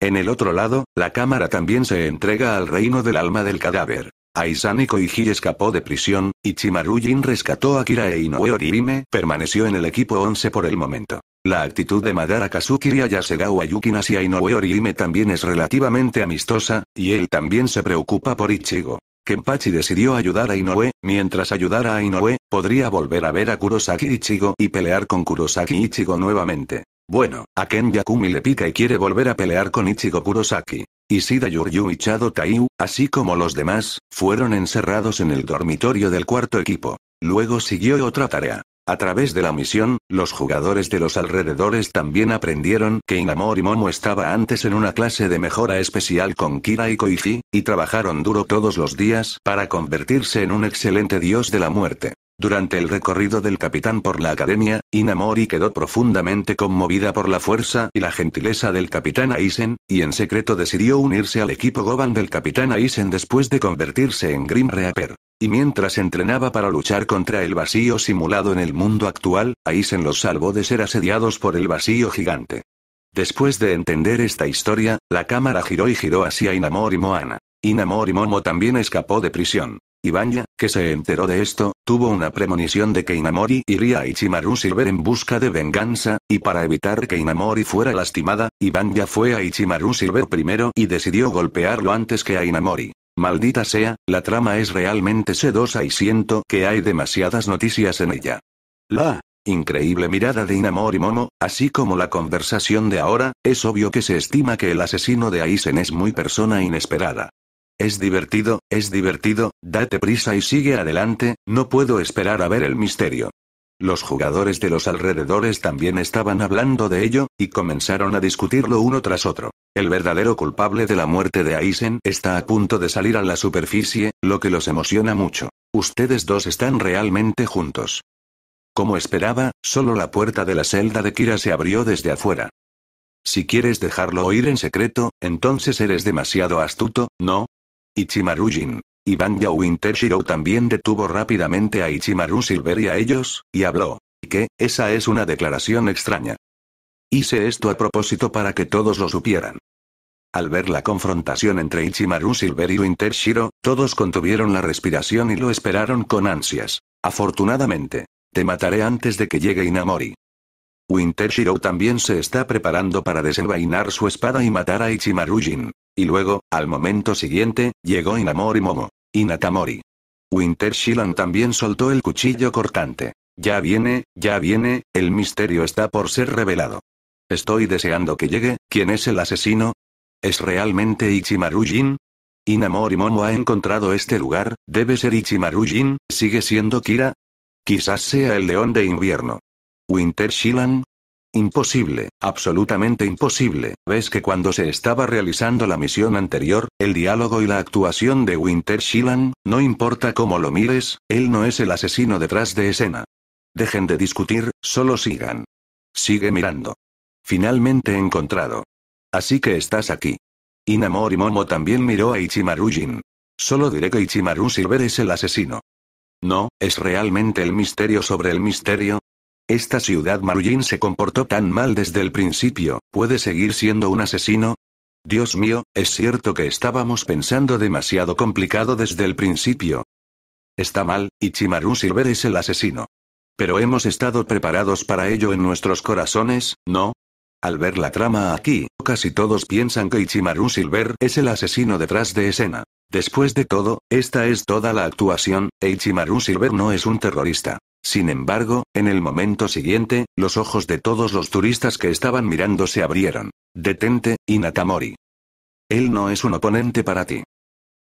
En el otro lado, la cámara también se entrega al reino del alma del cadáver. Aizan Iji escapó de prisión, y Chimarujin rescató a Kira e Inoue Orihime permaneció en el equipo 11 por el momento. La actitud de Madara Kazuki y Ayasegawa Yukin hacia Inoue Orihime también es relativamente amistosa, y él también se preocupa por Ichigo. Kenpachi decidió ayudar a Inoue, mientras ayudara a Inoue, podría volver a ver a Kurosaki Ichigo y pelear con Kurosaki Ichigo nuevamente. Bueno, a Ken Yakumi le pica y quiere volver a pelear con Ichigo Kurosaki. Isida Yuryu y Chado Taiu, así como los demás, fueron encerrados en el dormitorio del cuarto equipo. Luego siguió otra tarea. A través de la misión, los jugadores de los alrededores también aprendieron que Inamori Momo estaba antes en una clase de mejora especial con Kira y Koiji y trabajaron duro todos los días para convertirse en un excelente dios de la muerte. Durante el recorrido del capitán por la academia, Inamori quedó profundamente conmovida por la fuerza y la gentileza del capitán Aizen, y en secreto decidió unirse al equipo Goban del capitán Aizen después de convertirse en Grim Reaper. Y mientras entrenaba para luchar contra el vacío simulado en el mundo actual, Aizen los salvó de ser asediados por el vacío gigante. Después de entender esta historia, la cámara giró y giró hacia Inamori Moana. Inamori Momo también escapó de prisión. Ibanya, que se enteró de esto, tuvo una premonición de que Inamori iría a Ichimaru Silver en busca de venganza, y para evitar que Inamori fuera lastimada, Ibanya fue a Ichimaru Silver primero y decidió golpearlo antes que a Inamori. Maldita sea, la trama es realmente sedosa y siento que hay demasiadas noticias en ella. La increíble mirada de Inamori Momo, así como la conversación de ahora, es obvio que se estima que el asesino de Aizen es muy persona inesperada. Es divertido, es divertido, date prisa y sigue adelante, no puedo esperar a ver el misterio. Los jugadores de los alrededores también estaban hablando de ello, y comenzaron a discutirlo uno tras otro. El verdadero culpable de la muerte de Aizen está a punto de salir a la superficie, lo que los emociona mucho. Ustedes dos están realmente juntos. Como esperaba, solo la puerta de la celda de Kira se abrió desde afuera. Si quieres dejarlo oír en secreto, entonces eres demasiado astuto, ¿no? Ichimaru Jin. Y Winter Wintershiro también detuvo rápidamente a Ichimaru Silver y a ellos, y habló. Que, esa es una declaración extraña. Hice esto a propósito para que todos lo supieran. Al ver la confrontación entre Ichimaru Silver y Wintershiro, todos contuvieron la respiración y lo esperaron con ansias. Afortunadamente. Te mataré antes de que llegue Inamori. Wintershiro también se está preparando para desenvainar su espada y matar a Ichimaru Jin. Y luego, al momento siguiente, llegó Inamori Momo. Inatamori. Winter Shilan también soltó el cuchillo cortante. Ya viene, ya viene, el misterio está por ser revelado. Estoy deseando que llegue, ¿quién es el asesino? ¿Es realmente Ichimaru Jin? Inamori Momo ha encontrado este lugar, debe ser Ichimaru Jin, ¿sigue siendo Kira? Quizás sea el león de invierno. Winter Shilan, Imposible, absolutamente imposible. Ves que cuando se estaba realizando la misión anterior, el diálogo y la actuación de Winter Shilan, no importa cómo lo mires, él no es el asesino detrás de escena. Dejen de discutir, solo sigan. Sigue mirando. Finalmente encontrado. Así que estás aquí. y Momo también miró a Ichimaru Jin. Solo diré que Ichimaru Silver es el asesino. No, es realmente el misterio sobre el misterio, esta ciudad Maruyin se comportó tan mal desde el principio, ¿puede seguir siendo un asesino? Dios mío, es cierto que estábamos pensando demasiado complicado desde el principio. Está mal, Ichimaru Silver es el asesino. Pero hemos estado preparados para ello en nuestros corazones, ¿no? Al ver la trama aquí, casi todos piensan que Ichimaru Silver es el asesino detrás de escena. Después de todo, esta es toda la actuación, Ichimaru Silver no es un terrorista. Sin embargo, en el momento siguiente, los ojos de todos los turistas que estaban mirando se abrieron. Detente, Inatamori. Él no es un oponente para ti.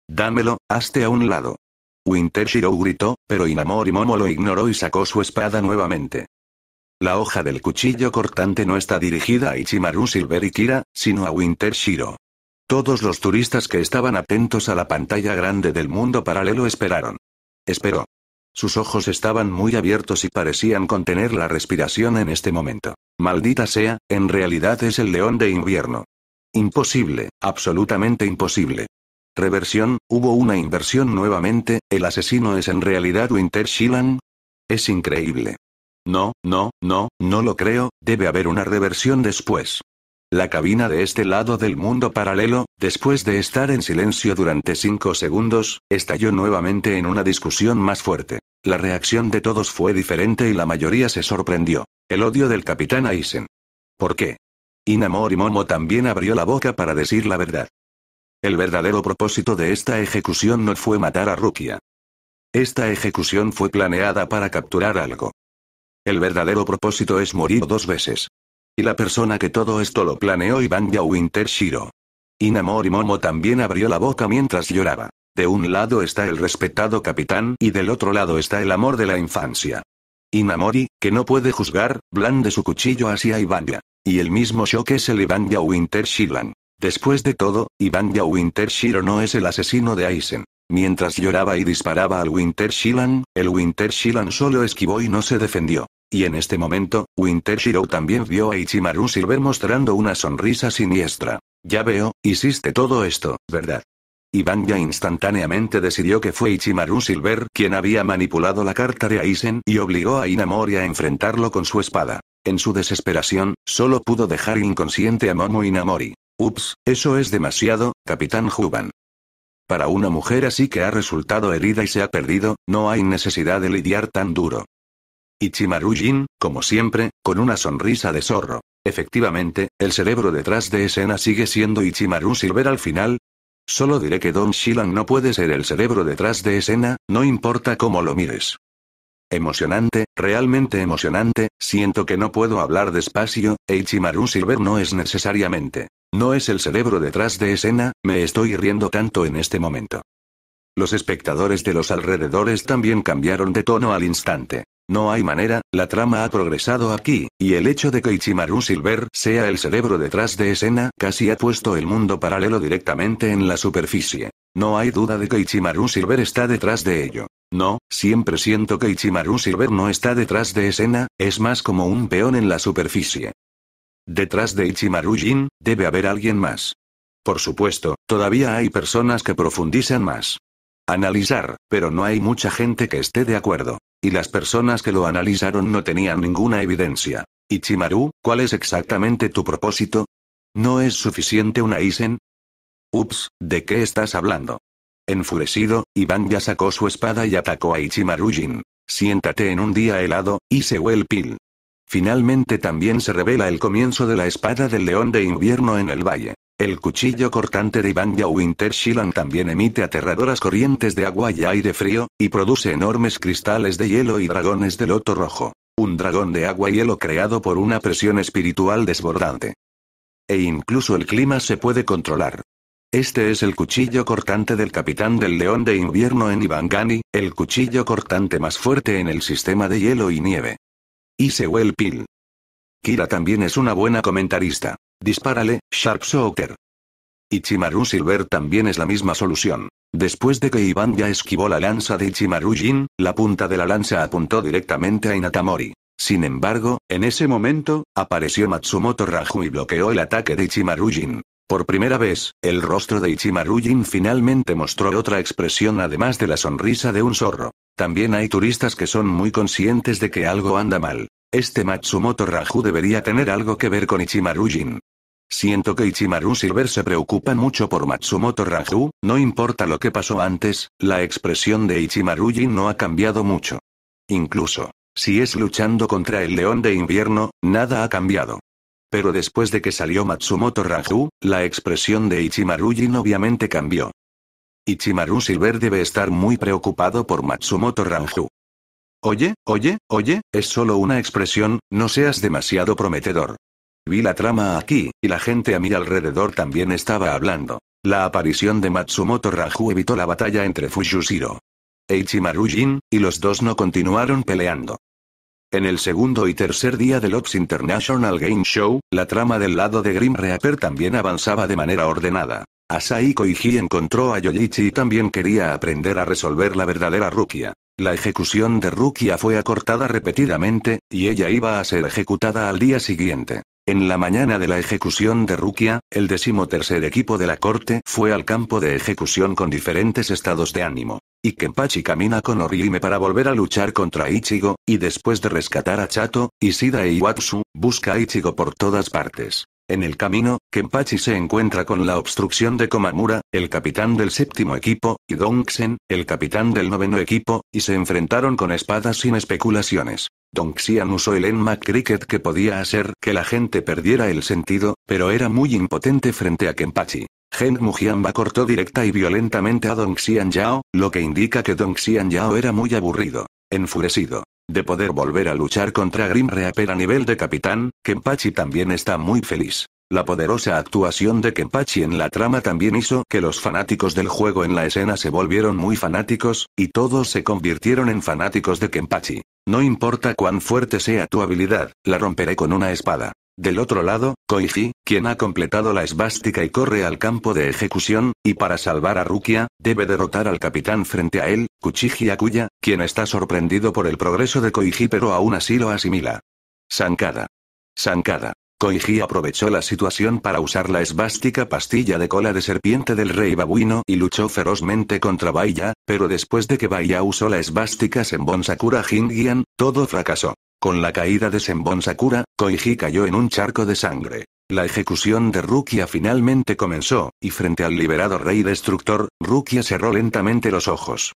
Dámelo, hazte a un lado. Winter Shiro gritó, pero Inamori Momo lo ignoró y sacó su espada nuevamente. La hoja del cuchillo cortante no está dirigida a Ichimaru Silver y Kira, sino a Winter Shiro. Todos los turistas que estaban atentos a la pantalla grande del mundo paralelo esperaron. Esperó. Sus ojos estaban muy abiertos y parecían contener la respiración en este momento. Maldita sea, en realidad es el león de invierno. Imposible, absolutamente imposible. Reversión, hubo una inversión nuevamente, el asesino es en realidad Winter Shilan. Es increíble. No, no, no, no lo creo, debe haber una reversión después. La cabina de este lado del mundo paralelo, después de estar en silencio durante cinco segundos, estalló nuevamente en una discusión más fuerte. La reacción de todos fue diferente y la mayoría se sorprendió. El odio del capitán Aizen. ¿Por qué? Inamor y Momo también abrió la boca para decir la verdad. El verdadero propósito de esta ejecución no fue matar a Rukia. Esta ejecución fue planeada para capturar algo. El verdadero propósito es morir dos veces. Y la persona que todo esto lo planeó Winter Shiro. Inamori Momo también abrió la boca mientras lloraba. De un lado está el respetado capitán y del otro lado está el amor de la infancia. Inamori, que no puede juzgar, blande su cuchillo hacia Ivania. Y el mismo shock es el Winter Wintershilan. Después de todo, Winter Shiro no es el asesino de Aizen. Mientras lloraba y disparaba al Winter Wintershilan, el Winter Shilan solo esquivó y no se defendió. Y en este momento, Winter Shiro también vio a Ichimaru Silver mostrando una sonrisa siniestra. Ya veo, hiciste todo esto, ¿verdad? Ivan ya instantáneamente decidió que fue Ichimaru Silver quien había manipulado la carta de Aizen y obligó a Inamori a enfrentarlo con su espada. En su desesperación, solo pudo dejar inconsciente a Momo Inamori. Ups, eso es demasiado, Capitán Huban. Para una mujer así que ha resultado herida y se ha perdido, no hay necesidad de lidiar tan duro. Ichimaru Jin, como siempre, con una sonrisa de zorro. Efectivamente, el cerebro detrás de escena sigue siendo Ichimaru Silver al final. Solo diré que Don Shilan no puede ser el cerebro detrás de escena, no importa cómo lo mires. Emocionante, realmente emocionante, siento que no puedo hablar despacio, e Ichimaru Silver no es necesariamente. No es el cerebro detrás de escena, me estoy riendo tanto en este momento. Los espectadores de los alrededores también cambiaron de tono al instante. No hay manera, la trama ha progresado aquí, y el hecho de que Ichimaru Silver sea el cerebro detrás de escena casi ha puesto el mundo paralelo directamente en la superficie. No hay duda de que Ichimaru Silver está detrás de ello. No, siempre siento que Ichimaru Silver no está detrás de escena, es más como un peón en la superficie. Detrás de Ichimaru Jin, debe haber alguien más. Por supuesto, todavía hay personas que profundizan más. Analizar, pero no hay mucha gente que esté de acuerdo. Y las personas que lo analizaron no tenían ninguna evidencia. Ichimaru, ¿cuál es exactamente tu propósito? ¿No es suficiente una Isen? Ups, ¿de qué estás hablando? Enfurecido, Iván ya sacó su espada y atacó a Ichimaru Jin. Siéntate en un día helado, y se pil. Finalmente también se revela el comienzo de la espada del león de invierno en el valle. El cuchillo cortante de Ivanga Winter Shilan también emite aterradoras corrientes de agua y aire frío, y produce enormes cristales de hielo y dragones de loto rojo. Un dragón de agua y hielo creado por una presión espiritual desbordante. E incluso el clima se puede controlar. Este es el cuchillo cortante del capitán del león de invierno en Ivangani, el cuchillo cortante más fuerte en el sistema de hielo y nieve. se Pil. Kira también es una buena comentarista. Dispárale, Sharpshooter. Ichimaru Silver también es la misma solución. Después de que Iván ya esquivó la lanza de Ichimaru Jin, la punta de la lanza apuntó directamente a Inatamori. Sin embargo, en ese momento, apareció Matsumoto Raju y bloqueó el ataque de Ichimaru Jin. Por primera vez, el rostro de Ichimaru Jin finalmente mostró otra expresión además de la sonrisa de un zorro. También hay turistas que son muy conscientes de que algo anda mal. Este Matsumoto Raju debería tener algo que ver con Ichimaru Jin. Siento que Ichimaru Silver se preocupa mucho por Matsumoto Raju, no importa lo que pasó antes, la expresión de Ichimaru Jin no ha cambiado mucho. Incluso, si es luchando contra el león de invierno, nada ha cambiado. Pero después de que salió Matsumoto Raju, la expresión de Ichimaru Jin obviamente cambió. Ichimaru Silver debe estar muy preocupado por Matsumoto Raju. Oye, oye, oye, es solo una expresión, no seas demasiado prometedor. Vi la trama aquí, y la gente a mi alrededor también estaba hablando. La aparición de Matsumoto Raju evitó la batalla entre Fushishiro y e jin y los dos no continuaron peleando. En el segundo y tercer día del Ops International Game Show, la trama del lado de Grim Reaper también avanzaba de manera ordenada. Asahi Koichi encontró a Yoichi y también quería aprender a resolver la verdadera rukia. La ejecución de Rukia fue acortada repetidamente, y ella iba a ser ejecutada al día siguiente. En la mañana de la ejecución de Rukia, el decimotercer equipo de la corte fue al campo de ejecución con diferentes estados de ánimo. Y Kenpachi camina con Orihime para volver a luchar contra Ichigo, y después de rescatar a Chato, Isida e Iwatsu, busca a Ichigo por todas partes. En el camino, Kenpachi se encuentra con la obstrucción de Komamura, el capitán del séptimo equipo, y Dongxian, el capitán del noveno equipo, y se enfrentaron con espadas sin especulaciones. Dongxian usó el Enma Cricket que podía hacer que la gente perdiera el sentido, pero era muy impotente frente a Kenpachi. Gen Mujiamba cortó directa y violentamente a Xian Yao, lo que indica que Xian Yao era muy aburrido. Enfurecido, de poder volver a luchar contra Grim Reaper a nivel de capitán, Kenpachi también está muy feliz. La poderosa actuación de Kenpachi en la trama también hizo que los fanáticos del juego en la escena se volvieron muy fanáticos, y todos se convirtieron en fanáticos de Kenpachi. No importa cuán fuerte sea tu habilidad, la romperé con una espada. Del otro lado, Koichi, quien ha completado la esvástica y corre al campo de ejecución, y para salvar a Rukia, debe derrotar al capitán frente a él, Kuchiji Akuya, quien está sorprendido por el progreso de Koichi pero aún así lo asimila. Sankada. Sankada. Koiji aprovechó la situación para usar la esbástica pastilla de cola de serpiente del rey babuino y luchó ferozmente contra Baiya, pero después de que Baiya usó la esvástica Senbon Sakura Jingian, todo fracasó. Con la caída de Senbon Sakura, cayó en un charco de sangre. La ejecución de Rukia finalmente comenzó, y frente al liberado rey destructor, Rukia cerró lentamente los ojos.